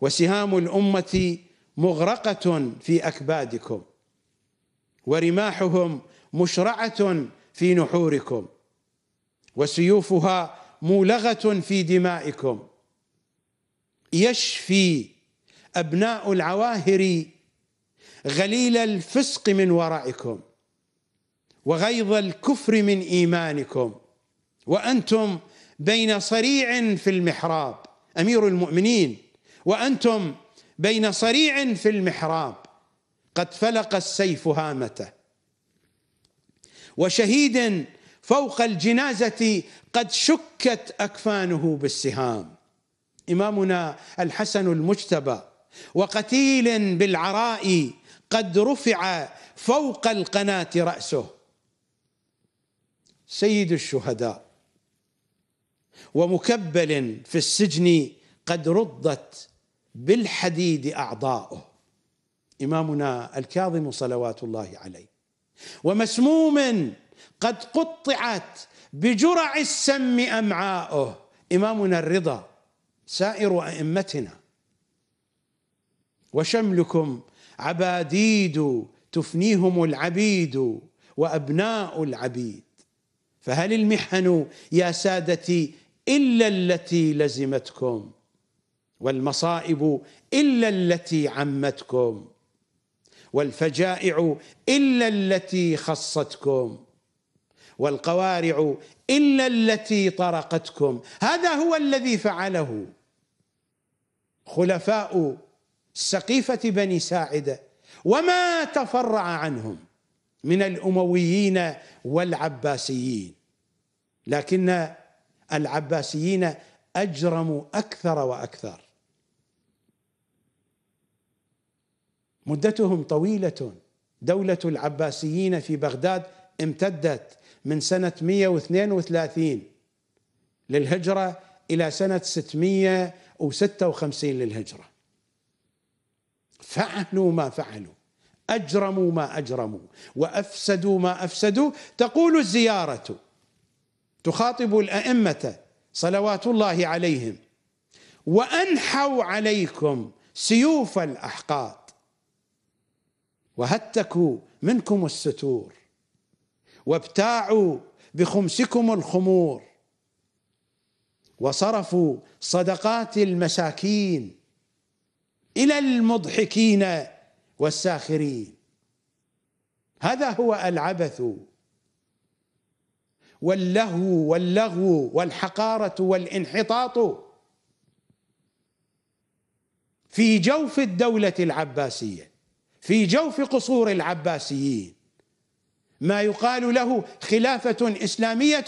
وسهام الأمة مغرقة في أكبادكم ورماحهم مشرعة في نحوركم وسيوفها مولغة في دمائكم يشفي أبناء العواهر غليل الفسق من ورائكم وغيظ الكفر من ايمانكم وانتم بين صريع في المحراب امير المؤمنين وانتم بين صريع في المحراب قد فلق السيف هامته وشهيد فوق الجنازه قد شكت اكفانه بالسهام امامنا الحسن المجتبى وقتيل بالعراء قد رفع فوق القناه راسه سيد الشهداء ومكبل في السجن قد رضت بالحديد اعضاؤه امامنا الكاظم صلوات الله عليه ومسموم قد قطعت بجرع السم امعاؤه امامنا الرضا سائر ائمتنا وشملكم عباديد تفنيهم العبيد وابناء العبيد فهل المحن يا سادتي الا التي لزمتكم والمصائب الا التي عمتكم والفجائع الا التي خصتكم والقوارع الا التي طرقتكم هذا هو الذي فعله خلفاء سقيفه بني ساعده وما تفرع عنهم من الامويين والعباسيين لكن العباسيين اجرموا اكثر واكثر مدتهم طويله دوله العباسيين في بغداد امتدت من سنه 132 للهجره الى سنه 656 للهجره فعلوا ما فعلوا اجرموا ما اجرموا وافسدوا ما افسدوا تقول الزياره تخاطب الائمه صلوات الله عليهم وانحوا عليكم سيوف الاحقاد وهتكوا منكم الستور وابتاعوا بخمسكم الخمور وصرفوا صدقات المساكين الى المضحكين والساخرين هذا هو العبث واللهو واللغو والحقاره والانحطاط في جوف الدوله العباسيه في جوف قصور العباسيين ما يقال له خلافه اسلاميه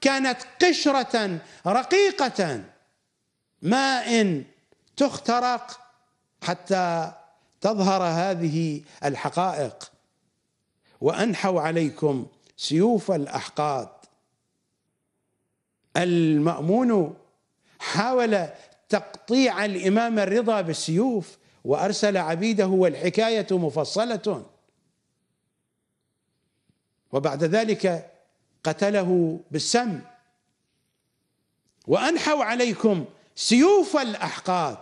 كانت قشره رقيقه ماء تخترق حتى تظهر هذه الحقائق وانحوا عليكم سيوف الاحقاد المامون حاول تقطيع الامام الرضا بالسيوف وارسل عبيده والحكايه مفصله وبعد ذلك قتله بالسم وانحوا عليكم سيوف الاحقاد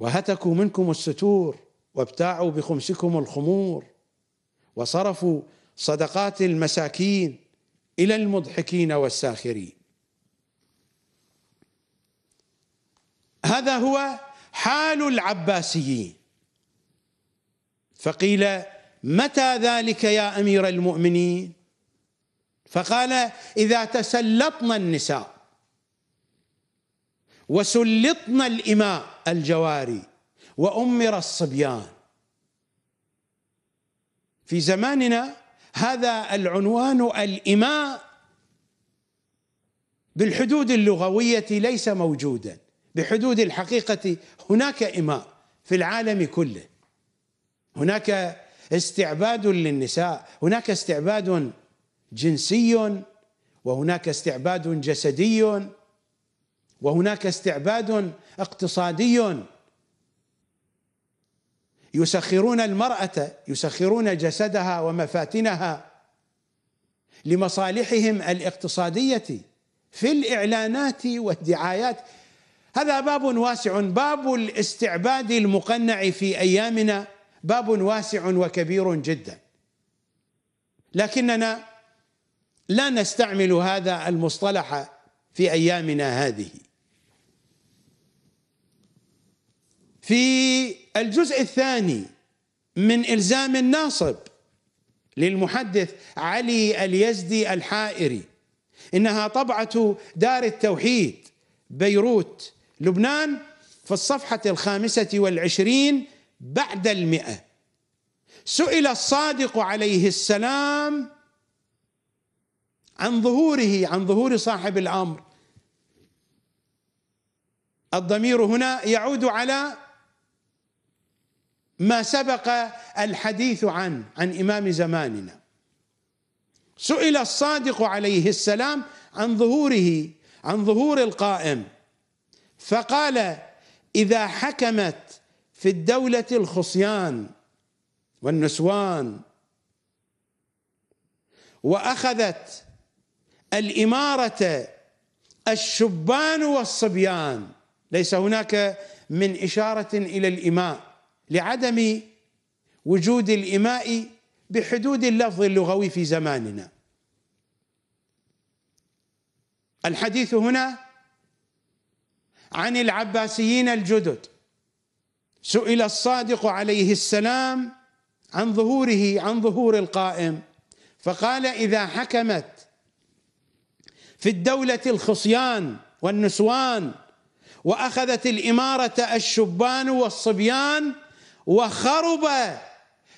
وهتكوا منكم الستور وابتاعوا بخمسكم الخمور وصرفوا صدقات المساكين الى المضحكين والساخرين هذا هو حال العباسيين فقيل متى ذلك يا امير المؤمنين فقال اذا تسلطنا النساء وسلطنا الاماء الجواري وأمر الصبيان في زماننا هذا العنوان الإماء بالحدود اللغوية ليس موجودا بحدود الحقيقة هناك إماء في العالم كله هناك استعباد للنساء هناك استعباد جنسي وهناك استعباد جسدي وهناك استعباد اقتصادي يسخرون المرأة يسخرون جسدها ومفاتنها لمصالحهم الاقتصادية في الإعلانات والدعايات هذا باب واسع باب الاستعباد المقنع في أيامنا باب واسع وكبير جدا لكننا لا نستعمل هذا المصطلح في أيامنا هذه في الجزء الثاني من إلزام الناصب للمحدث علي اليزدي الحائري إنها طبعة دار التوحيد بيروت لبنان في الصفحة الخامسة والعشرين بعد المئة سئل الصادق عليه السلام عن ظهوره عن ظهور صاحب الأمر الضمير هنا يعود على ما سبق الحديث عنه عن إمام زماننا سئل الصادق عليه السلام عن ظهوره عن ظهور القائم فقال إذا حكمت في الدولة الخصيان والنسوان وأخذت الإمارة الشبان والصبيان ليس هناك من إشارة إلى الإماء لعدم وجود الإماء بحدود اللفظ اللغوي في زماننا الحديث هنا عن العباسيين الجدد سئل الصادق عليه السلام عن ظهوره عن ظهور القائم فقال إذا حكمت في الدولة الخصيان والنسوان وأخذت الإمارة الشبان والصبيان وخرب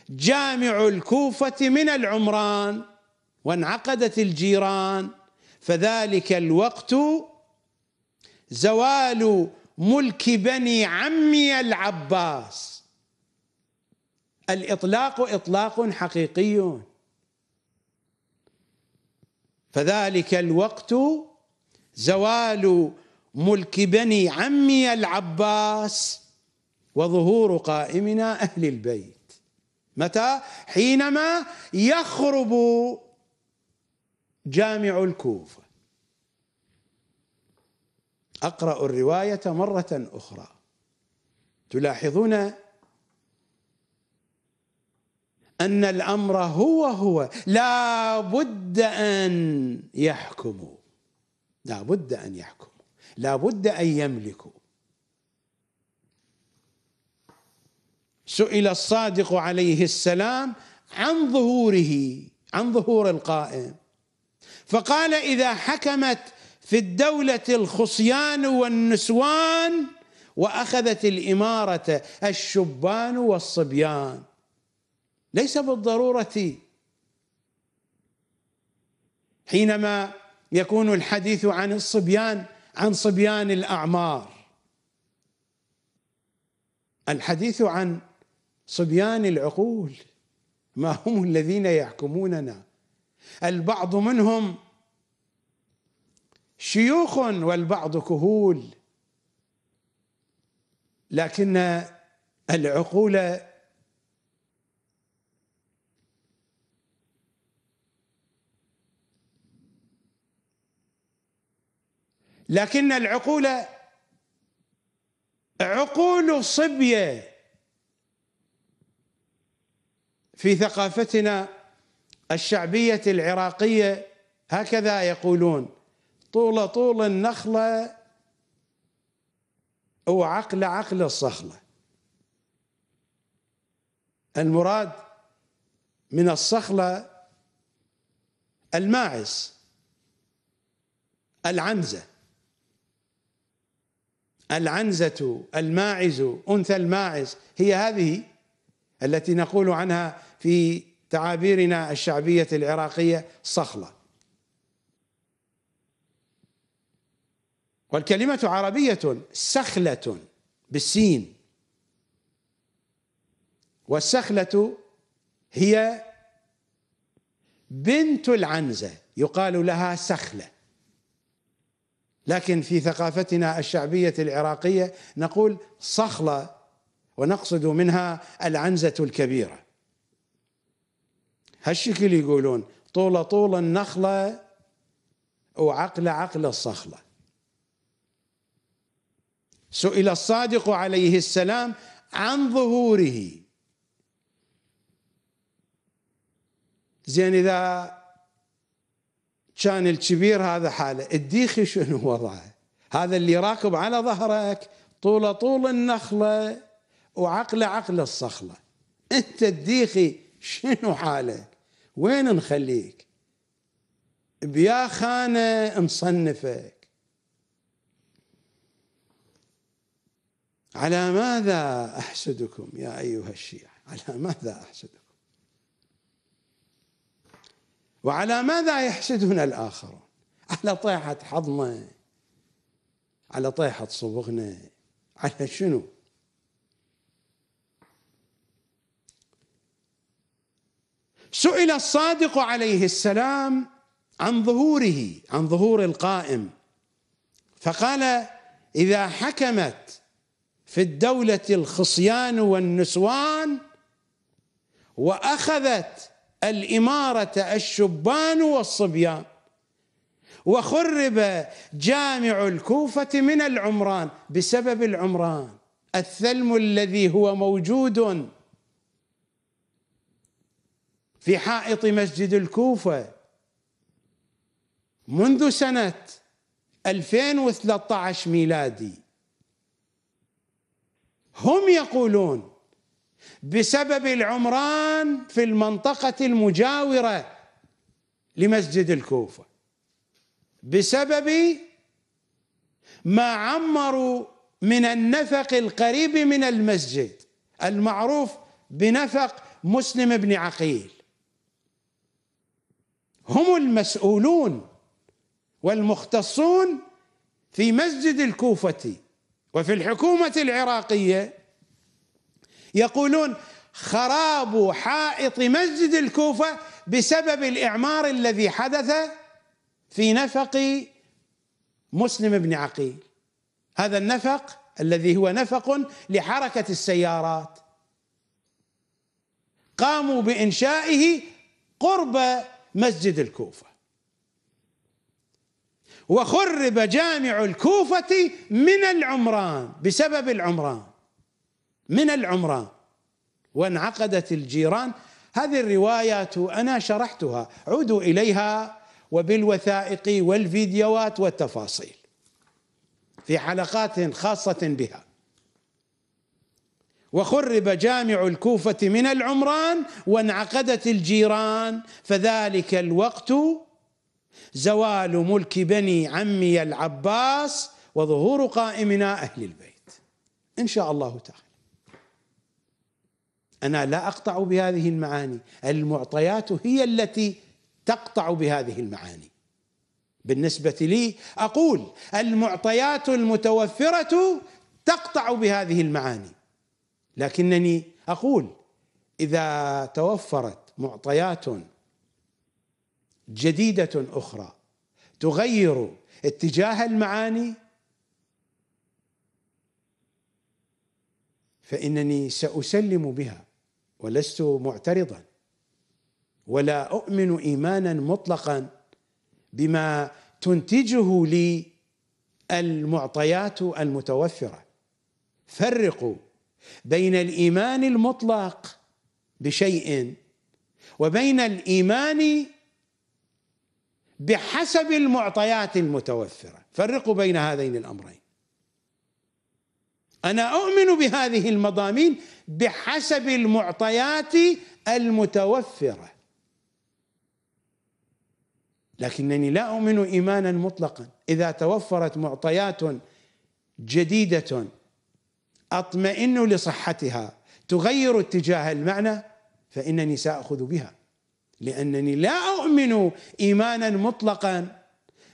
جامع الكوفة من العمران وانعقدت الجيران فذلك الوقت زوال ملك بني عمي العباس الإطلاق إطلاق حقيقي فذلك الوقت زوال ملك بني عمي العباس وظهور قائمنا أهل البيت متى؟ حينما يخرب جامع الكوفة أقرأ الرواية مرة أخرى تلاحظون أن الأمر هو هو لا بد أن يحكموا لا بد أن يحكموا لا بد أن يملكوا سئل الصادق عليه السلام عن ظهوره عن ظهور القائم فقال اذا حكمت في الدوله الخصيان والنسوان واخذت الاماره الشبان والصبيان ليس بالضروره حينما يكون الحديث عن الصبيان عن صبيان الاعمار الحديث عن صبيان العقول ما هم الذين يحكموننا البعض منهم شيوخ والبعض كهول لكن العقول لكن العقول عقول صبيه في ثقافتنا الشعبية العراقية هكذا يقولون طول طول النخلة وعقل عقل الصخلة المراد من الصخلة الماعز العنزة العنزة الماعز أنثى الماعز هي هذه التي نقول عنها في تعابيرنا الشعبيه العراقيه صخله والكلمه عربيه سخله بالسين والسخله هي بنت العنزه يقال لها سخله لكن في ثقافتنا الشعبيه العراقيه نقول صخله ونقصد منها العنزة الكبيرة هالشكل يقولون طول طول النخلة وعقل عقل الصخلة سئل الصادق عليه السلام عن ظهوره زين إذا كان الكبير هذا حاله الديخي شنو وضعه هذا اللي راكب على ظهرك طول طول النخله وعقله عقل الصخلة انت الديخي شنو حالك وين نخليك بيا خانة نصنفك على ماذا أحسدكم يا أيها الشيعة على ماذا أحسدكم وعلى ماذا يحسدنا الآخرون على طيحة حظنا على طيحة صبغنا على شنو سئل الصادق عليه السلام عن ظهوره عن ظهور القائم فقال اذا حكمت في الدوله الخصيان والنسوان واخذت الاماره الشبان والصبيان وخرب جامع الكوفه من العمران بسبب العمران الثلم الذي هو موجود في حائط مسجد الكوفة منذ سنة 2013 ميلادي هم يقولون بسبب العمران في المنطقة المجاورة لمسجد الكوفة بسبب ما عمروا من النفق القريب من المسجد المعروف بنفق مسلم بن عقيل هم المسؤولون والمختصون في مسجد الكوفة وفي الحكومة العراقية يقولون خراب حائط مسجد الكوفة بسبب الإعمار الذي حدث في نفق مسلم بن عقيل هذا النفق الذي هو نفق لحركة السيارات قاموا بإنشائه قرب مسجد الكوفة وخرب جامع الكوفة من العمران بسبب العمران من العمران وانعقدت الجيران هذه الروايات أنا شرحتها عودوا إليها وبالوثائق والفيديوهات والتفاصيل في حلقات خاصة بها وخرب جامع الكوفة من العمران وانعقدت الجيران فذلك الوقت زوال ملك بني عمي العباس وظهور قائمنا أهل البيت إن شاء الله تعالى أنا لا أقطع بهذه المعاني المعطيات هي التي تقطع بهذه المعاني بالنسبة لي أقول المعطيات المتوفرة تقطع بهذه المعاني لكنني اقول اذا توفرت معطيات جديده اخرى تغير اتجاه المعاني فانني ساسلم بها ولست معترضا ولا اؤمن ايمانا مطلقا بما تنتجه لي المعطيات المتوفره فرقوا بين الايمان المطلق بشيء وبين الايمان بحسب المعطيات المتوفره فرقوا بين هذين الامرين انا اؤمن بهذه المضامين بحسب المعطيات المتوفره لكنني لا اؤمن ايمانا مطلقا اذا توفرت معطيات جديده اطمئن لصحتها تغير اتجاه المعنى فانني ساخذ بها لانني لا اؤمن ايمانا مطلقا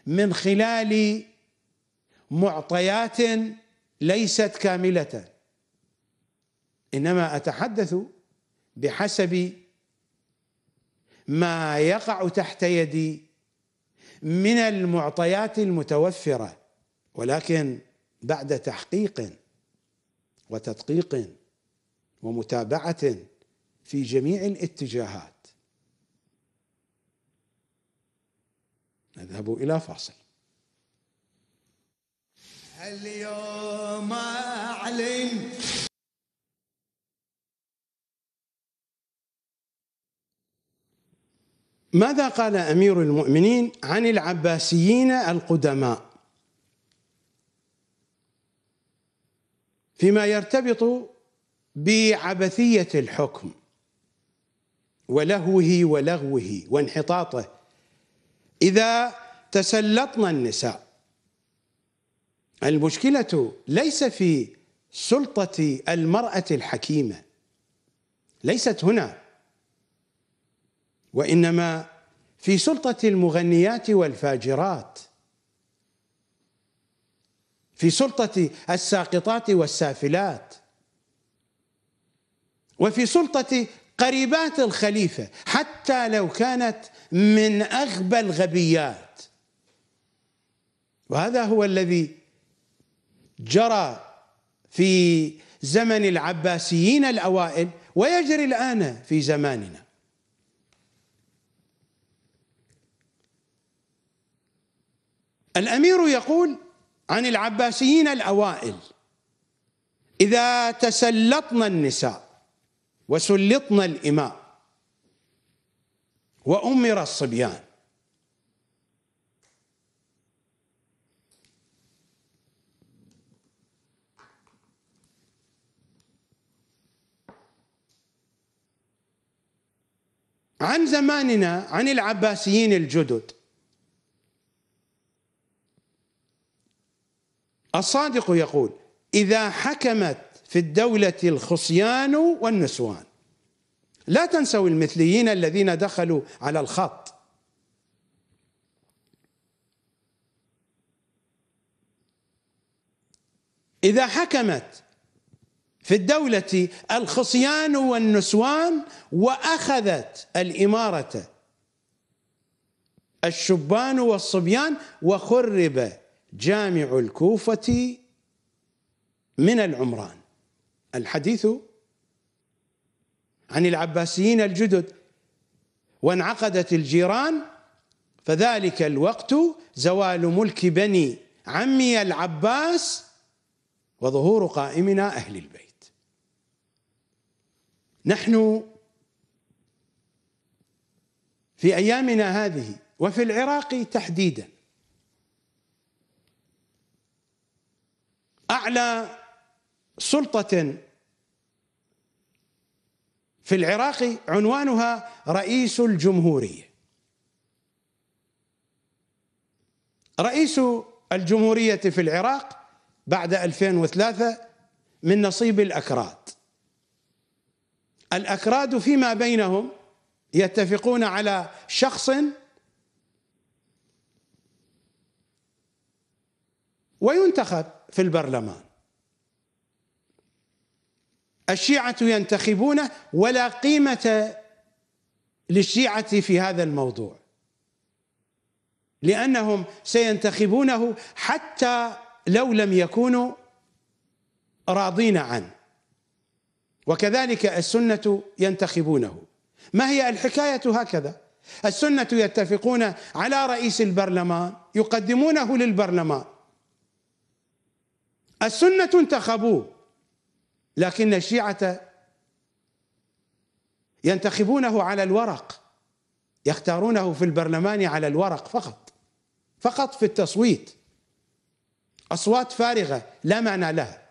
من خلال معطيات ليست كامله انما اتحدث بحسب ما يقع تحت يدي من المعطيات المتوفره ولكن بعد تحقيق وتدقيق ومتابعه في جميع الاتجاهات نذهب الى فاصل اليوم اعلن ماذا قال امير المؤمنين عن العباسيين القدماء فيما يرتبط بعبثيه الحكم ولهوه ولغوه وانحطاطه اذا تسلطن النساء المشكله ليس في سلطه المراه الحكيمه ليست هنا وانما في سلطه المغنيات والفاجرات في سلطة الساقطات والسافلات وفي سلطة قريبات الخليفة حتى لو كانت من أغبى الغبيات وهذا هو الذي جرى في زمن العباسيين الأوائل ويجري الآن في زماننا الأمير يقول عن العباسيين الأوائل إذا تسلطنا النساء وسلطنا الإماء وأمر الصبيان عن زماننا عن العباسيين الجدد الصادق يقول إذا حكمت في الدولة الخصيان والنسوان لا تنسوا المثليين الذين دخلوا على الخط إذا حكمت في الدولة الخصيان والنسوان وأخذت الإمارة الشبان والصبيان وخرب جامع الكوفة من العمران الحديث عن العباسيين الجدد وانعقدت الجيران فذلك الوقت زوال ملك بني عمي العباس وظهور قائمنا أهل البيت نحن في أيامنا هذه وفي العراق تحديدا اعلى سلطه في العراق عنوانها رئيس الجمهوريه رئيس الجمهوريه في العراق بعد 2003 من نصيب الاكراد الاكراد فيما بينهم يتفقون على شخص وينتخب في البرلمان الشيعة ينتخبونه ولا قيمة للشيعة في هذا الموضوع لأنهم سينتخبونه حتى لو لم يكونوا راضين عنه وكذلك السنة ينتخبونه ما هي الحكاية هكذا السنة يتفقون على رئيس البرلمان يقدمونه للبرلمان السنة انتخبوه لكن الشيعة ينتخبونه على الورق يختارونه في البرلمان على الورق فقط فقط في التصويت أصوات فارغة لا معنى لها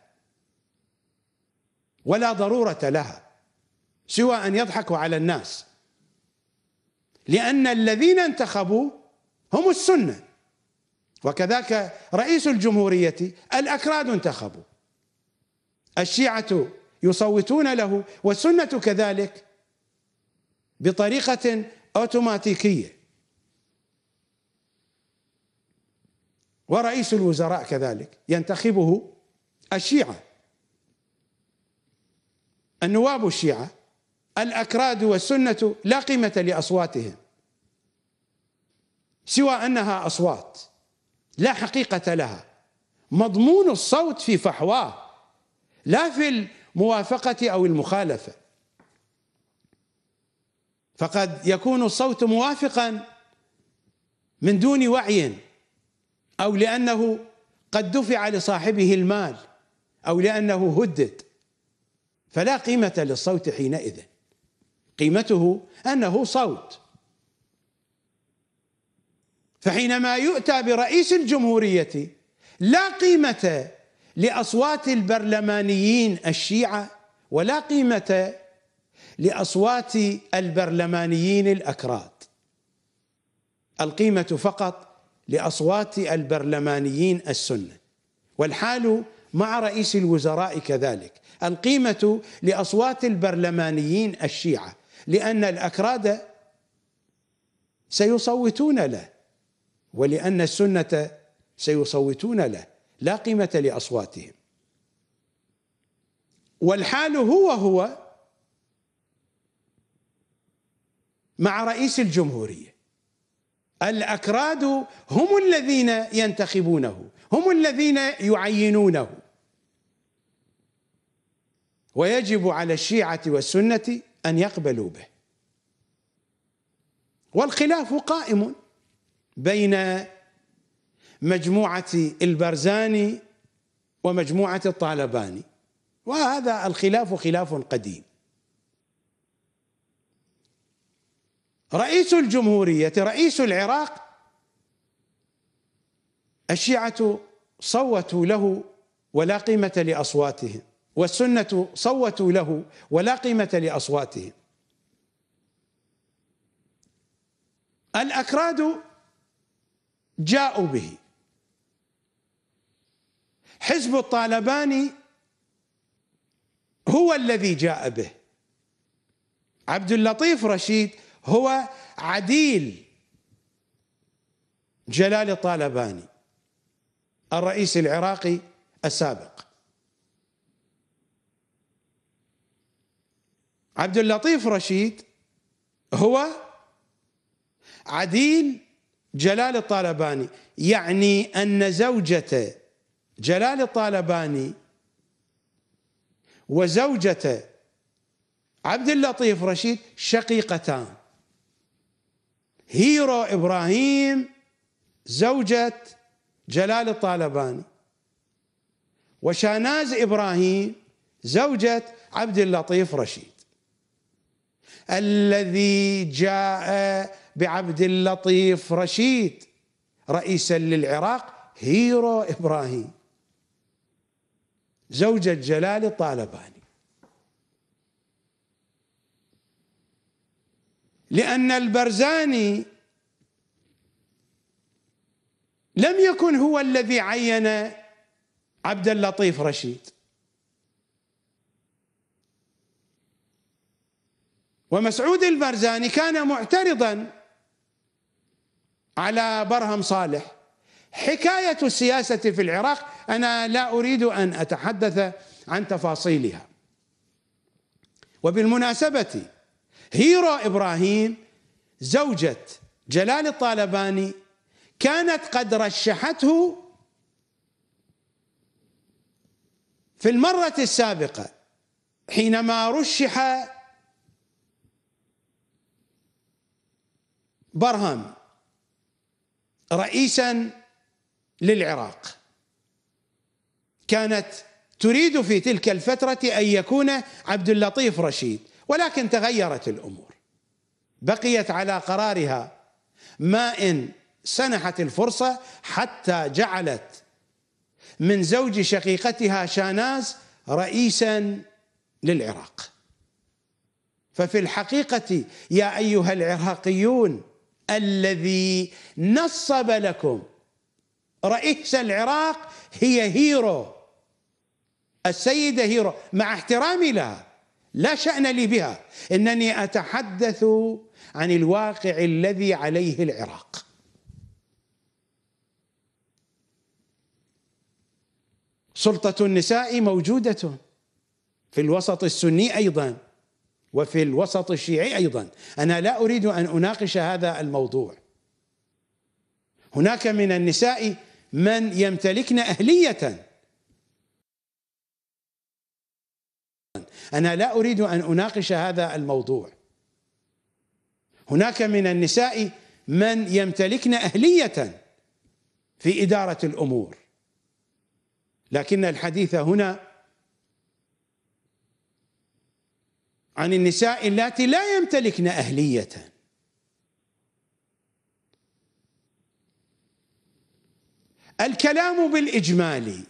ولا ضرورة لها سوى أن يضحكوا على الناس لأن الذين انتخبوا هم السنه وكذاك رئيس الجمهورية الأكراد انتخبوا الشيعة يصوتون له والسنة كذلك بطريقة أوتوماتيكية ورئيس الوزراء كذلك ينتخبه الشيعة النواب الشيعة الأكراد والسنة لا قيمة لأصواتهم سوى أنها أصوات لا حقيقة لها مضمون الصوت في فحواه لا في الموافقة أو المخالفة فقد يكون الصوت موافقا من دون وعي أو لأنه قد دفع لصاحبه المال أو لأنه هدد فلا قيمة للصوت حينئذ قيمته أنه صوت فحينما يؤتى برئيس الجمهورية لا قيمة لأصوات البرلمانيين الشيعة ولا قيمة لأصوات البرلمانيين الأكراد القيمة فقط لأصوات البرلمانيين السنة والحال مع رئيس الوزراء كذلك القيمة لأصوات البرلمانيين الشيعة لأن الأكراد سيصوتون له ولأن السنة سيصوتون له لا قيمة لأصواتهم والحال هو هو مع رئيس الجمهورية الأكراد هم الذين ينتخبونه هم الذين يعينونه ويجب على الشيعة والسنة أن يقبلوا به والخلاف قائم بين مجموعة البرزاني ومجموعة الطالباني وهذا الخلاف خلاف قديم رئيس الجمهورية رئيس العراق الشيعة صوتوا له ولا قيمة لأصواتهم والسنة صوتوا له ولا قيمة لأصواتهم الأكراد جاءوا به حزب الطالباني هو الذي جاء به عبد اللطيف رشيد هو عديل جلال الطالباني الرئيس العراقي السابق عبد اللطيف رشيد هو عديل جلال الطالباني يعني أن زوجة جلال الطالباني وزوجة عبد اللطيف رشيد شقيقتان هيرو إبراهيم زوجة جلال الطالباني وشاناز إبراهيم زوجة عبد اللطيف رشيد الذي جاء بعبد اللطيف رشيد رئيسا للعراق هيرو إبراهيم زوجة جلال طالباني لأن البرزاني لم يكن هو الذي عين عبد اللطيف رشيد ومسعود البرزاني كان معترضا على برهم صالح حكاية السياسة في العراق أنا لا أريد أن أتحدث عن تفاصيلها وبالمناسبة هيرو إبراهيم زوجة جلال الطالباني كانت قد رشحته في المرة السابقة حينما رشح برهم رئيسا للعراق كانت تريد في تلك الفترة أن يكون عبد اللطيف رشيد ولكن تغيرت الأمور بقيت على قرارها ما إن سنحت الفرصة حتى جعلت من زوج شقيقتها شاناز رئيسا للعراق ففي الحقيقة يا أيها العراقيون الذي نصب لكم رئيس العراق هي هيرو السيدة هيرو مع احترامي لها لا شأن لي بها إنني أتحدث عن الواقع الذي عليه العراق سلطة النساء موجودة في الوسط السني أيضاً وفي الوسط الشيعي ايضا انا لا اريد ان اناقش هذا الموضوع هناك من النساء من يمتلكن اهليه انا لا اريد ان اناقش هذا الموضوع هناك من النساء من يمتلكن اهليه في اداره الامور لكن الحديث هنا عن النساء اللاتي لا يمتلكن أهلية الكلام بالإجمال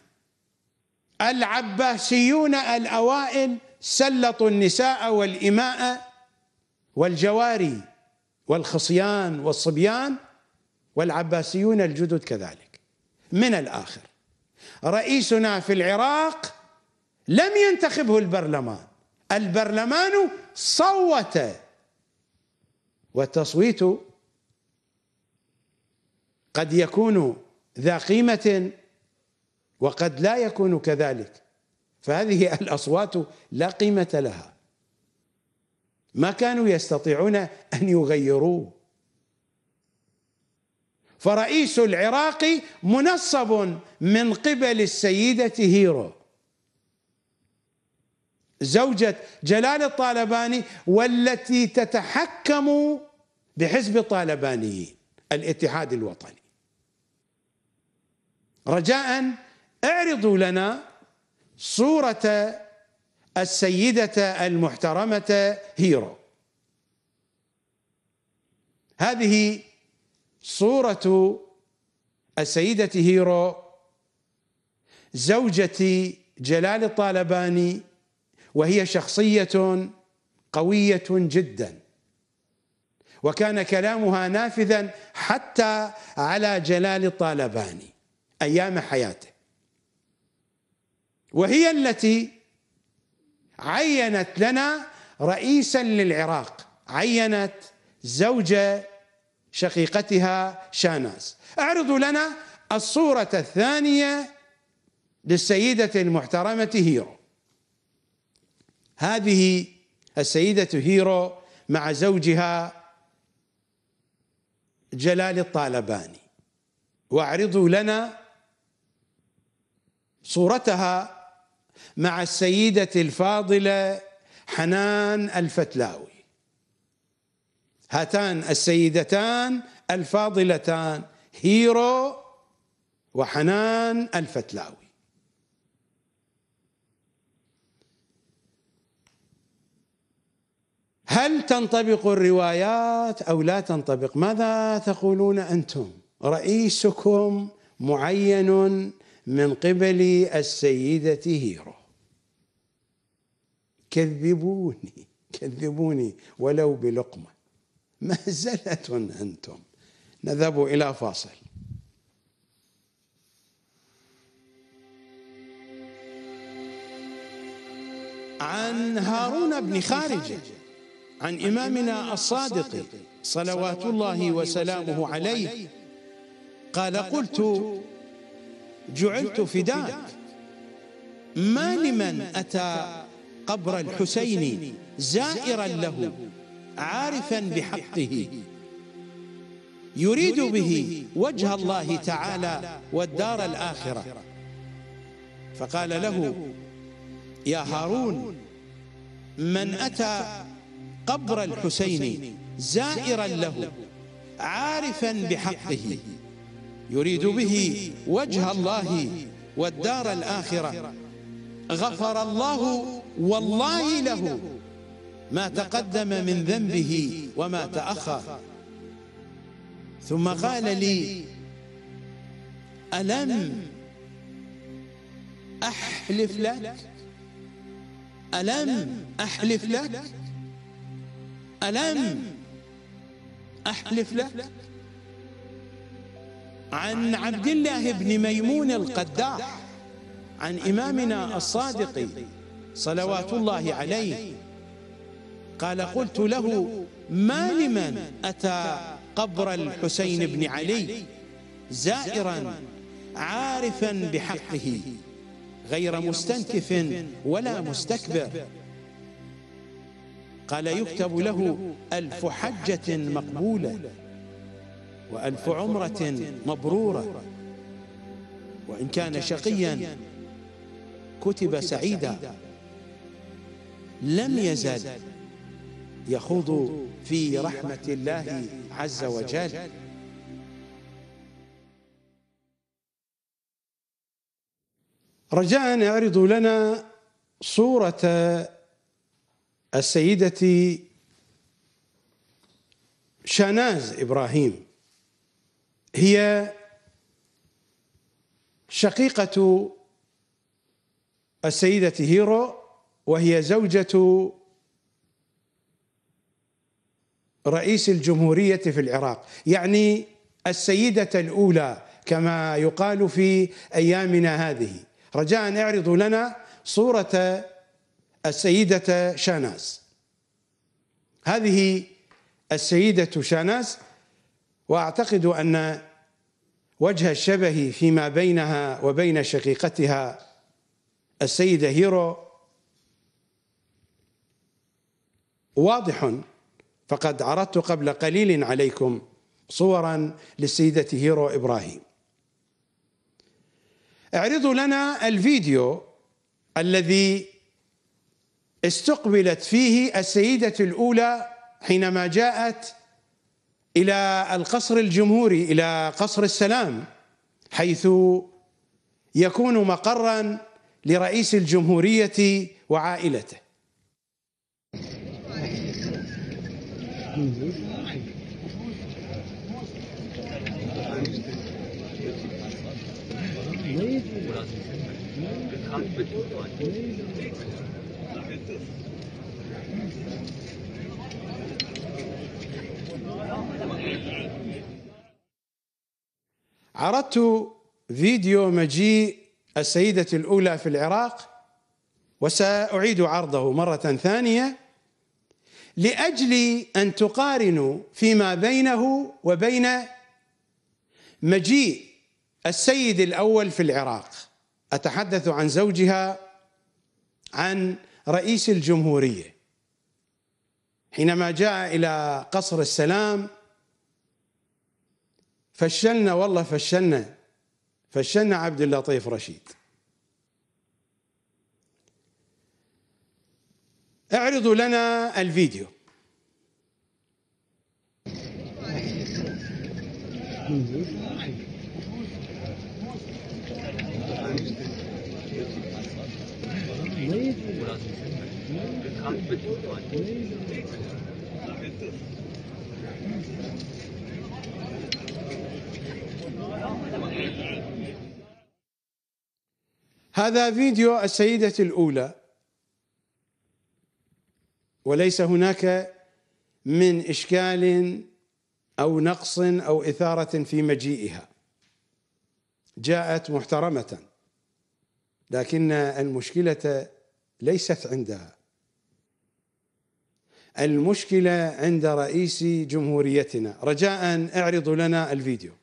العباسيون الأوائل سلطوا النساء والإماء والجواري والخصيان والصبيان والعباسيون الجدد كذلك من الآخر رئيسنا في العراق لم ينتخبه البرلمان البرلمان صوت والتصويت قد يكون ذا قيمة وقد لا يكون كذلك فهذه الأصوات لا قيمة لها ما كانوا يستطيعون أن يغيروه فرئيس العراق منصب من قبل السيدة هيرو زوجة جلال الطالباني والتي تتحكم بحزب الطالبانيين الاتحاد الوطني رجاء اعرضوا لنا صورة السيدة المحترمة هيرو هذه صورة السيدة هيرو زوجة جلال الطالباني وهي شخصية قوية جدا وكان كلامها نافذا حتى على جلال طالباني أيام حياته وهي التي عينت لنا رئيسا للعراق عينت زوجة شقيقتها شاناز اعرضوا لنا الصورة الثانية للسيدة المحترمة هيرو هذه السيدة هيرو مع زوجها جلال الطالباني واعرضوا لنا صورتها مع السيدة الفاضلة حنان الفتلاوي هاتان السيدتان الفاضلتان هيرو وحنان الفتلاوي هل تنطبق الروايات او لا تنطبق ماذا تقولون انتم رئيسكم معين من قبل السيده هيرو كذبوني كذبوني ولو بلقمه مهزله انتم نذهب الى فاصل عن هارون بن خارجه عن إمامنا الصادق صلوات الله وسلامه عليه قال قلت جعلت فداك ما لمن أتى قبر الحسين زائرا له عارفا بحقه يريد به وجه الله تعالى والدار الآخرة فقال له يا هارون من أتى قبر الحسين زائرا له عارفا بحقه يريد به وجه الله والدار الآخرة غفر الله والله له ما تقدم من ذنبه وما تأخر ثم قال لي ألم أحلف لك ألم أحلف لك ألم أحلف لك عن عبد الله بن ميمون القداح عن إمامنا الصادق صلوات الله عليه قال قلت له ما لمن أتى قبر الحسين بن علي زائرا عارفا بحقه غير مستنكف ولا مستكبر قال يكتب له ألف حجة مقبولة وألف عمرة مبرورة وإن كان شقيا كتب سعيدا لم يزل يخوض في رحمة الله عز وجل رجاء أعرضوا لنا صورة السيدة شاناز إبراهيم هي شقيقة السيدة هيرو وهي زوجة رئيس الجمهورية في العراق يعني السيدة الأولى كما يقال في أيامنا هذه رجاء اعرضوا لنا صورة السيدة شاناز هذه السيدة شاناز وأعتقد أن وجه الشبه فيما بينها وبين شقيقتها السيدة هيرو واضح فقد عرضت قبل قليل عليكم صورا للسيدة هيرو إبراهيم اعرضوا لنا الفيديو الذي استقبلت فيه السيدة الأولى حينما جاءت إلى القصر الجمهوري إلى قصر السلام حيث يكون مقرا لرئيس الجمهورية وعائلته عرضت فيديو مجيء السيدة الأولى في العراق وسأعيد عرضه مرة ثانية لأجل أن تقارنوا فيما بينه وبين مجيء السيد الأول في العراق أتحدث عن زوجها عن رئيس الجمهورية حينما جاء إلى قصر السلام فشلنا والله فشلنا فشلنا عبد اللطيف رشيد اعرضوا لنا الفيديو هذا فيديو السيدة الأولى وليس هناك من إشكال أو نقص أو إثارة في مجيئها جاءت محترمة لكن المشكلة ليست عندها المشكلة عند رئيس جمهوريتنا رجاء اعرضوا لنا الفيديو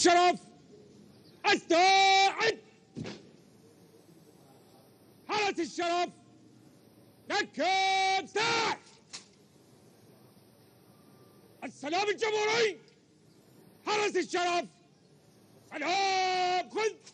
الشرف استعد حرس الشرف نكب ساعد السلام الجمهوري حرس الشرف سلام خذ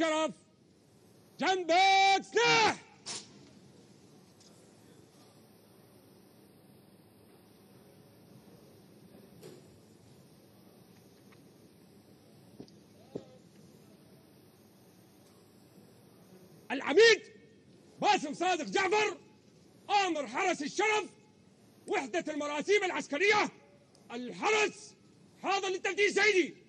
شرف جنبك سلاح العميد باسم صادق جعفر آمر حرس الشرف وحدة المراسيم العسكرية الحرس هذا للتفتيش سيدي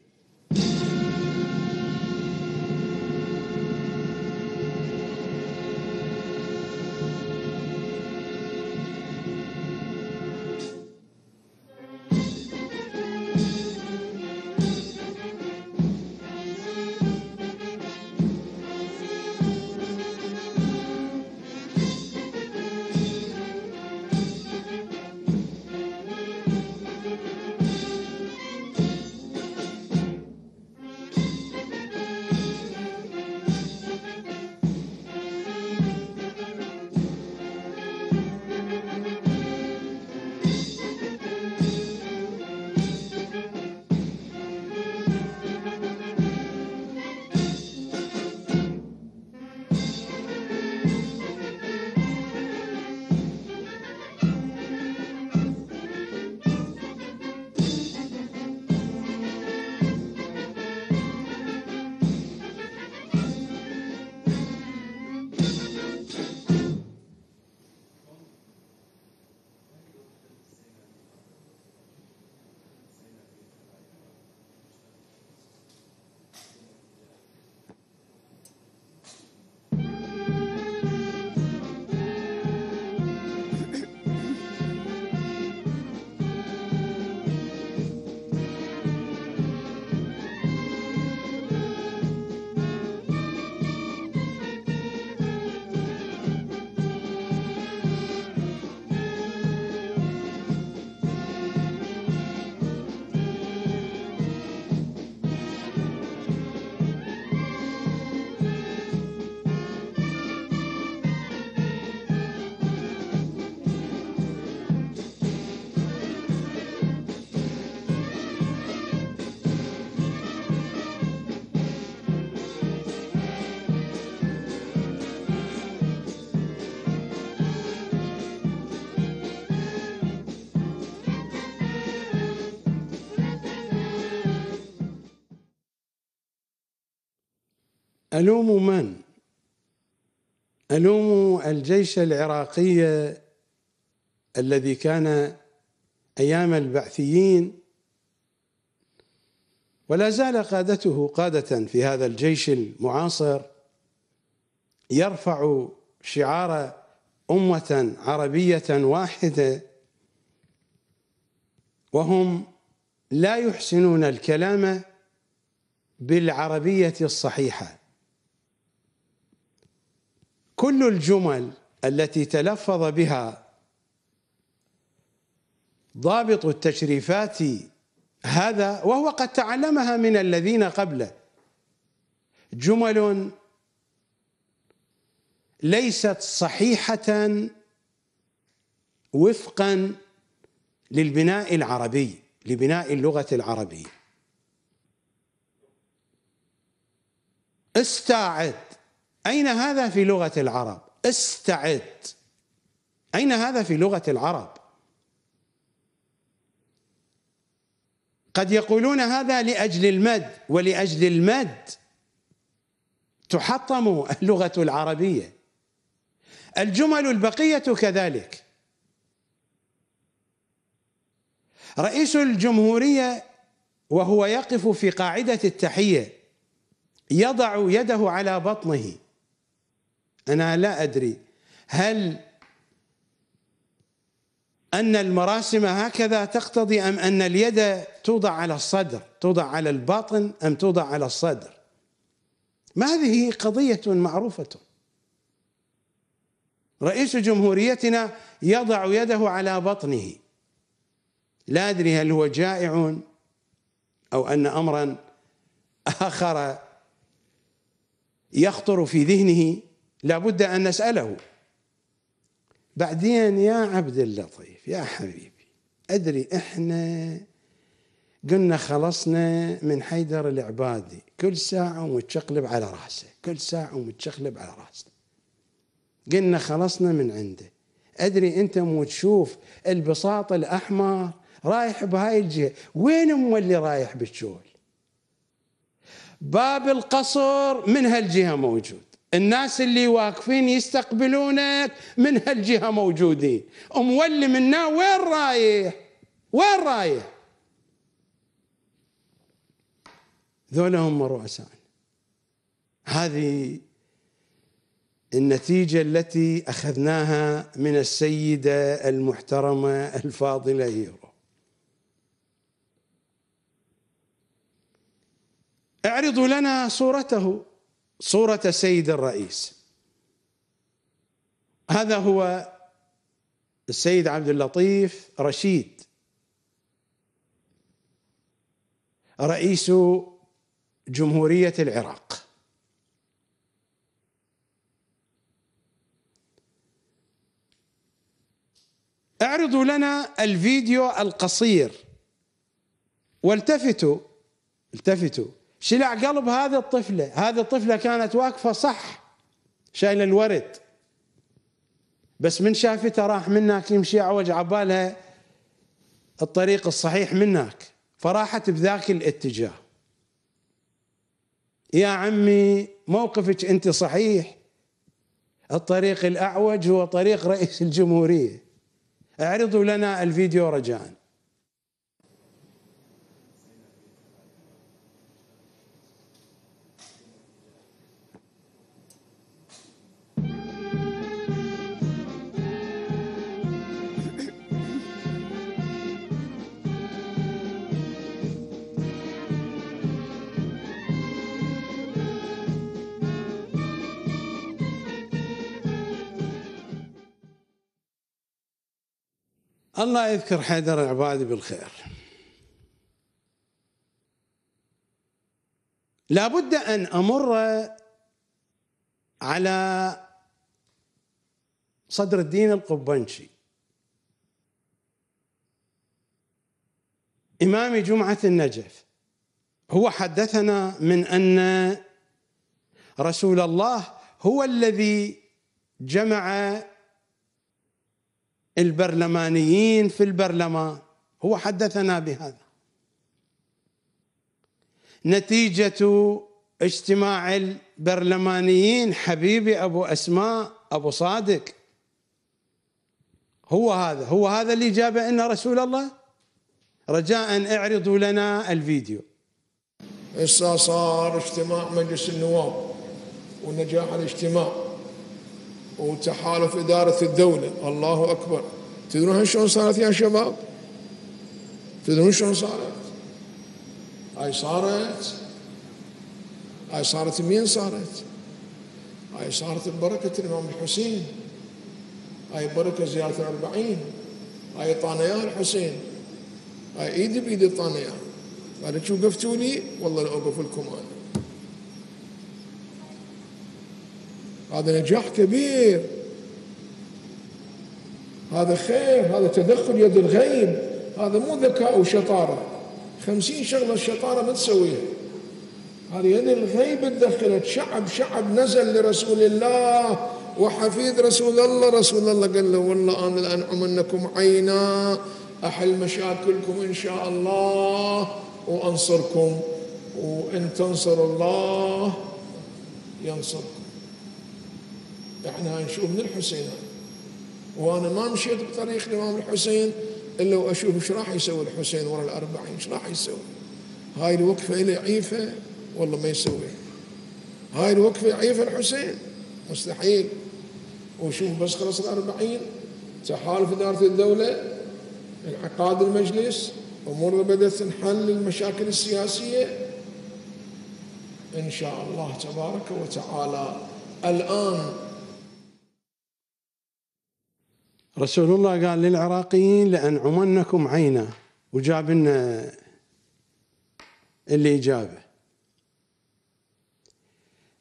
ألوم من؟ ألوم الجيش العراقي الذي كان أيام البعثيين ولا زال قادته قادة في هذا الجيش المعاصر يرفع شعار أمة عربية واحدة وهم لا يحسنون الكلام بالعربية الصحيحة كل الجمل التي تلفظ بها ضابط التشريفات هذا وهو قد تعلمها من الذين قبله جمل ليست صحيحة وفقا للبناء العربي لبناء اللغة العربية استعد أين هذا في لغة العرب؟ استعد أين هذا في لغة العرب؟ قد يقولون هذا لأجل المد ولأجل المد تحطم اللغة العربية الجمل البقية كذلك رئيس الجمهورية وهو يقف في قاعدة التحية يضع يده على بطنه أنا لا أدري هل أن المراسم هكذا تقتضي أم أن اليد توضع على الصدر توضع على الباطن أم توضع على الصدر ما هذه قضية معروفة رئيس جمهوريتنا يضع يده على بطنه لا أدري هل هو جائع أو أن أمرا آخر يخطر في ذهنه لابد أن نسأله بعدين يا عبد اللطيف يا حبيبي أدري إحنا قلنا خلصنا من حيدر العبادي كل ساعة ومتشقلب على رأسه كل ساعة ومتشقلب على رأسه قلنا خلصنا من عنده أدري أنت مو تشوف البساط الأحمر رايح بهاي الجهة وين أمه اللي رايح بالشول باب القصر من هالجهة موجود الناس اللي واقفين يستقبلونك من هالجهه موجودين مولي منا وين رايح وين رايح ذولا هم رؤساء هذه النتيجه التي اخذناها من السيده المحترمه الفاضله هيرو اعرضوا لنا صورته صورة السيد الرئيس هذا هو السيد عبد اللطيف رشيد رئيس جمهورية العراق اعرضوا لنا الفيديو القصير والتفتوا التفتوا شلع قلب هذه الطفلة هذه الطفلة كانت واقفة صح شايلة الورد بس من شافته راح منك يمشي عوج عبالها الطريق الصحيح منك فراحت بذاك الاتجاه يا عمي موقفك انت صحيح الطريق الاعوج هو طريق رئيس الجمهوريه اعرضوا لنا الفيديو رجاء الله يذكر حيدر العبادي بالخير لابد أن أمر على صدر الدين القبنشي إمام جمعة النجف هو حدثنا من أن رسول الله هو الذي جمع البرلمانيين في البرلمان هو حدثنا بهذا نتيجة اجتماع البرلمانيين حبيبي أبو أسماء أبو صادق هو هذا هو هذا اللي جاب أن رسول الله رجاء اعرضوا لنا الفيديو هسه صار اجتماع مجلس النواب ونجاح الاجتماع وتحالف إدارة الدولة الله أكبر تدرون شلون صارت يا شباب تدرون شلون صارت هاي صارت هاي صارت مين صارت هاي صارت ببركة الإمام الحسين هاي بركة زيارة الأربعين هاي طانيان الحسين هاي إيدي بإيدي طانيان قالت شو وقفتوا لي والله لأوقف لكم أنا هذا نجاح كبير هذا خير هذا تدخل يد الغيب هذا مو ذكاء وشطارة خمسين شغلة الشطارة ما تسويها هذه يد الغيب تدخلت شعب شعب نزل لرسول الله وحفيد رسول الله رسول الله قال له والله أنا لأنعمنكم عينا أحل مشاكلكم إن شاء الله وأنصركم وإن تنصر الله ينصركم احنا نشوف من الحسين وانا ما مشيت بطريق الامام الحسين الا واشوف ايش راح يسوي الحسين ورا الاربعين ايش راح يسوي هاي الوقفه الي عيفه والله ما يسويها هاي الوقفه عيفه الحسين مستحيل وشوف بس خلص الاربعين تحالف اداره الدوله انعقاد المجلس امور بدات تنحل المشاكل السياسيه ان شاء الله تبارك وتعالى الان رسول الله قال للعراقيين لأن عمنكم عينا وجاب لنا اللي جابه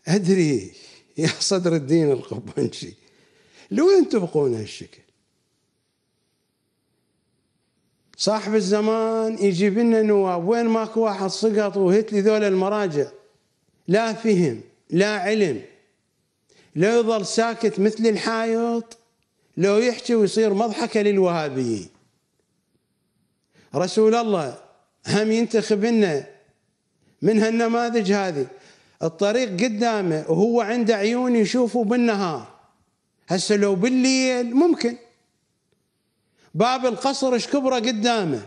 أدري يا صدر الدين القبنشي لوين تبقون هالشكل صاحب الزمان يجيب لنا نواب وين ماكو واحد سقط وهتلي ذول المراجع لا فهم لا علم لا يظل ساكت مثل الحايط لو يحكي ويصير مضحكة للوهابيين رسول الله هم ينتخب لنا من هالنماذج هذه الطريق قدامه وهو عنده عيون يشوفه بالنهار هسه لو بالليل ممكن باب القصر ايش كبره قدامه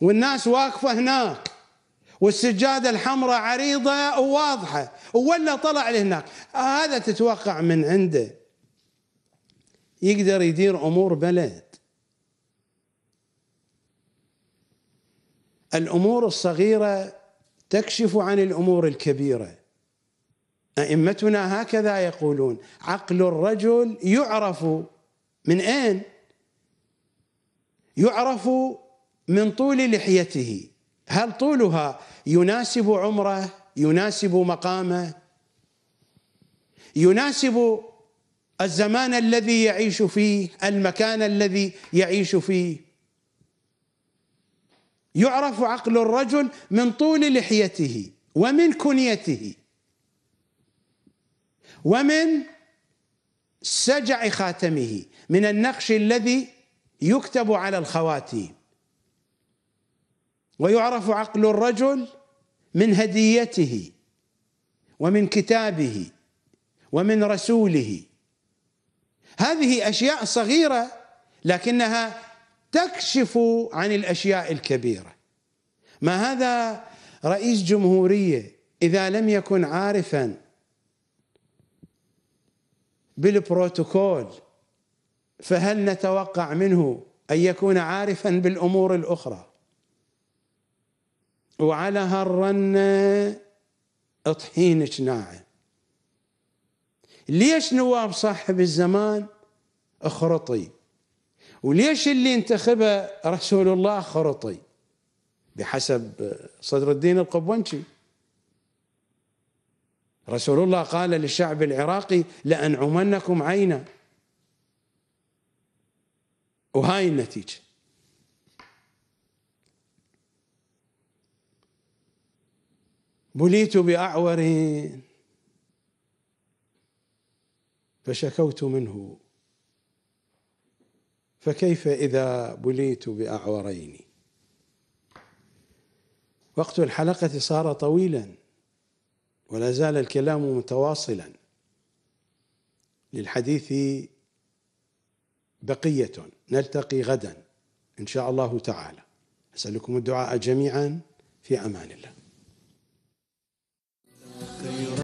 والناس واقفه هناك والسجاده الحمراء عريضه وواضحه ولا طلع لهناك هذا تتوقع من عنده يقدر يدير امور بلد الامور الصغيره تكشف عن الامور الكبيره ائمتنا هكذا يقولون عقل الرجل يعرف من اين يعرف من طول لحيته هل طولها يناسب عمره يناسب مقامه يناسب الزمان الذي يعيش فيه المكان الذي يعيش فيه يعرف عقل الرجل من طول لحيته ومن كنيته ومن سجع خاتمه من النقش الذي يكتب على الخواتيم ويعرف عقل الرجل من هديته ومن كتابه ومن رسوله هذه اشياء صغيره لكنها تكشف عن الاشياء الكبيره ما هذا رئيس جمهوريه اذا لم يكن عارفا بالبروتوكول فهل نتوقع منه ان يكون عارفا بالامور الاخرى وعلى هالرنه طحينك ناعم ليش نواب صاحب الزمان خرطي وليش اللي انتخبه رسول الله خرطي بحسب صدر الدين القبونشي رسول الله قال للشعب العراقي لأنعمنكم عينا وهاي النتيجة بليت بأعور فشكوت منه فكيف إذا بليت بأعورين وقت الحلقة صار طويلا ولا زال الكلام متواصلا للحديث بقية نلتقي غدا إن شاء الله تعالى أسألكم الدعاء جميعا في أمان الله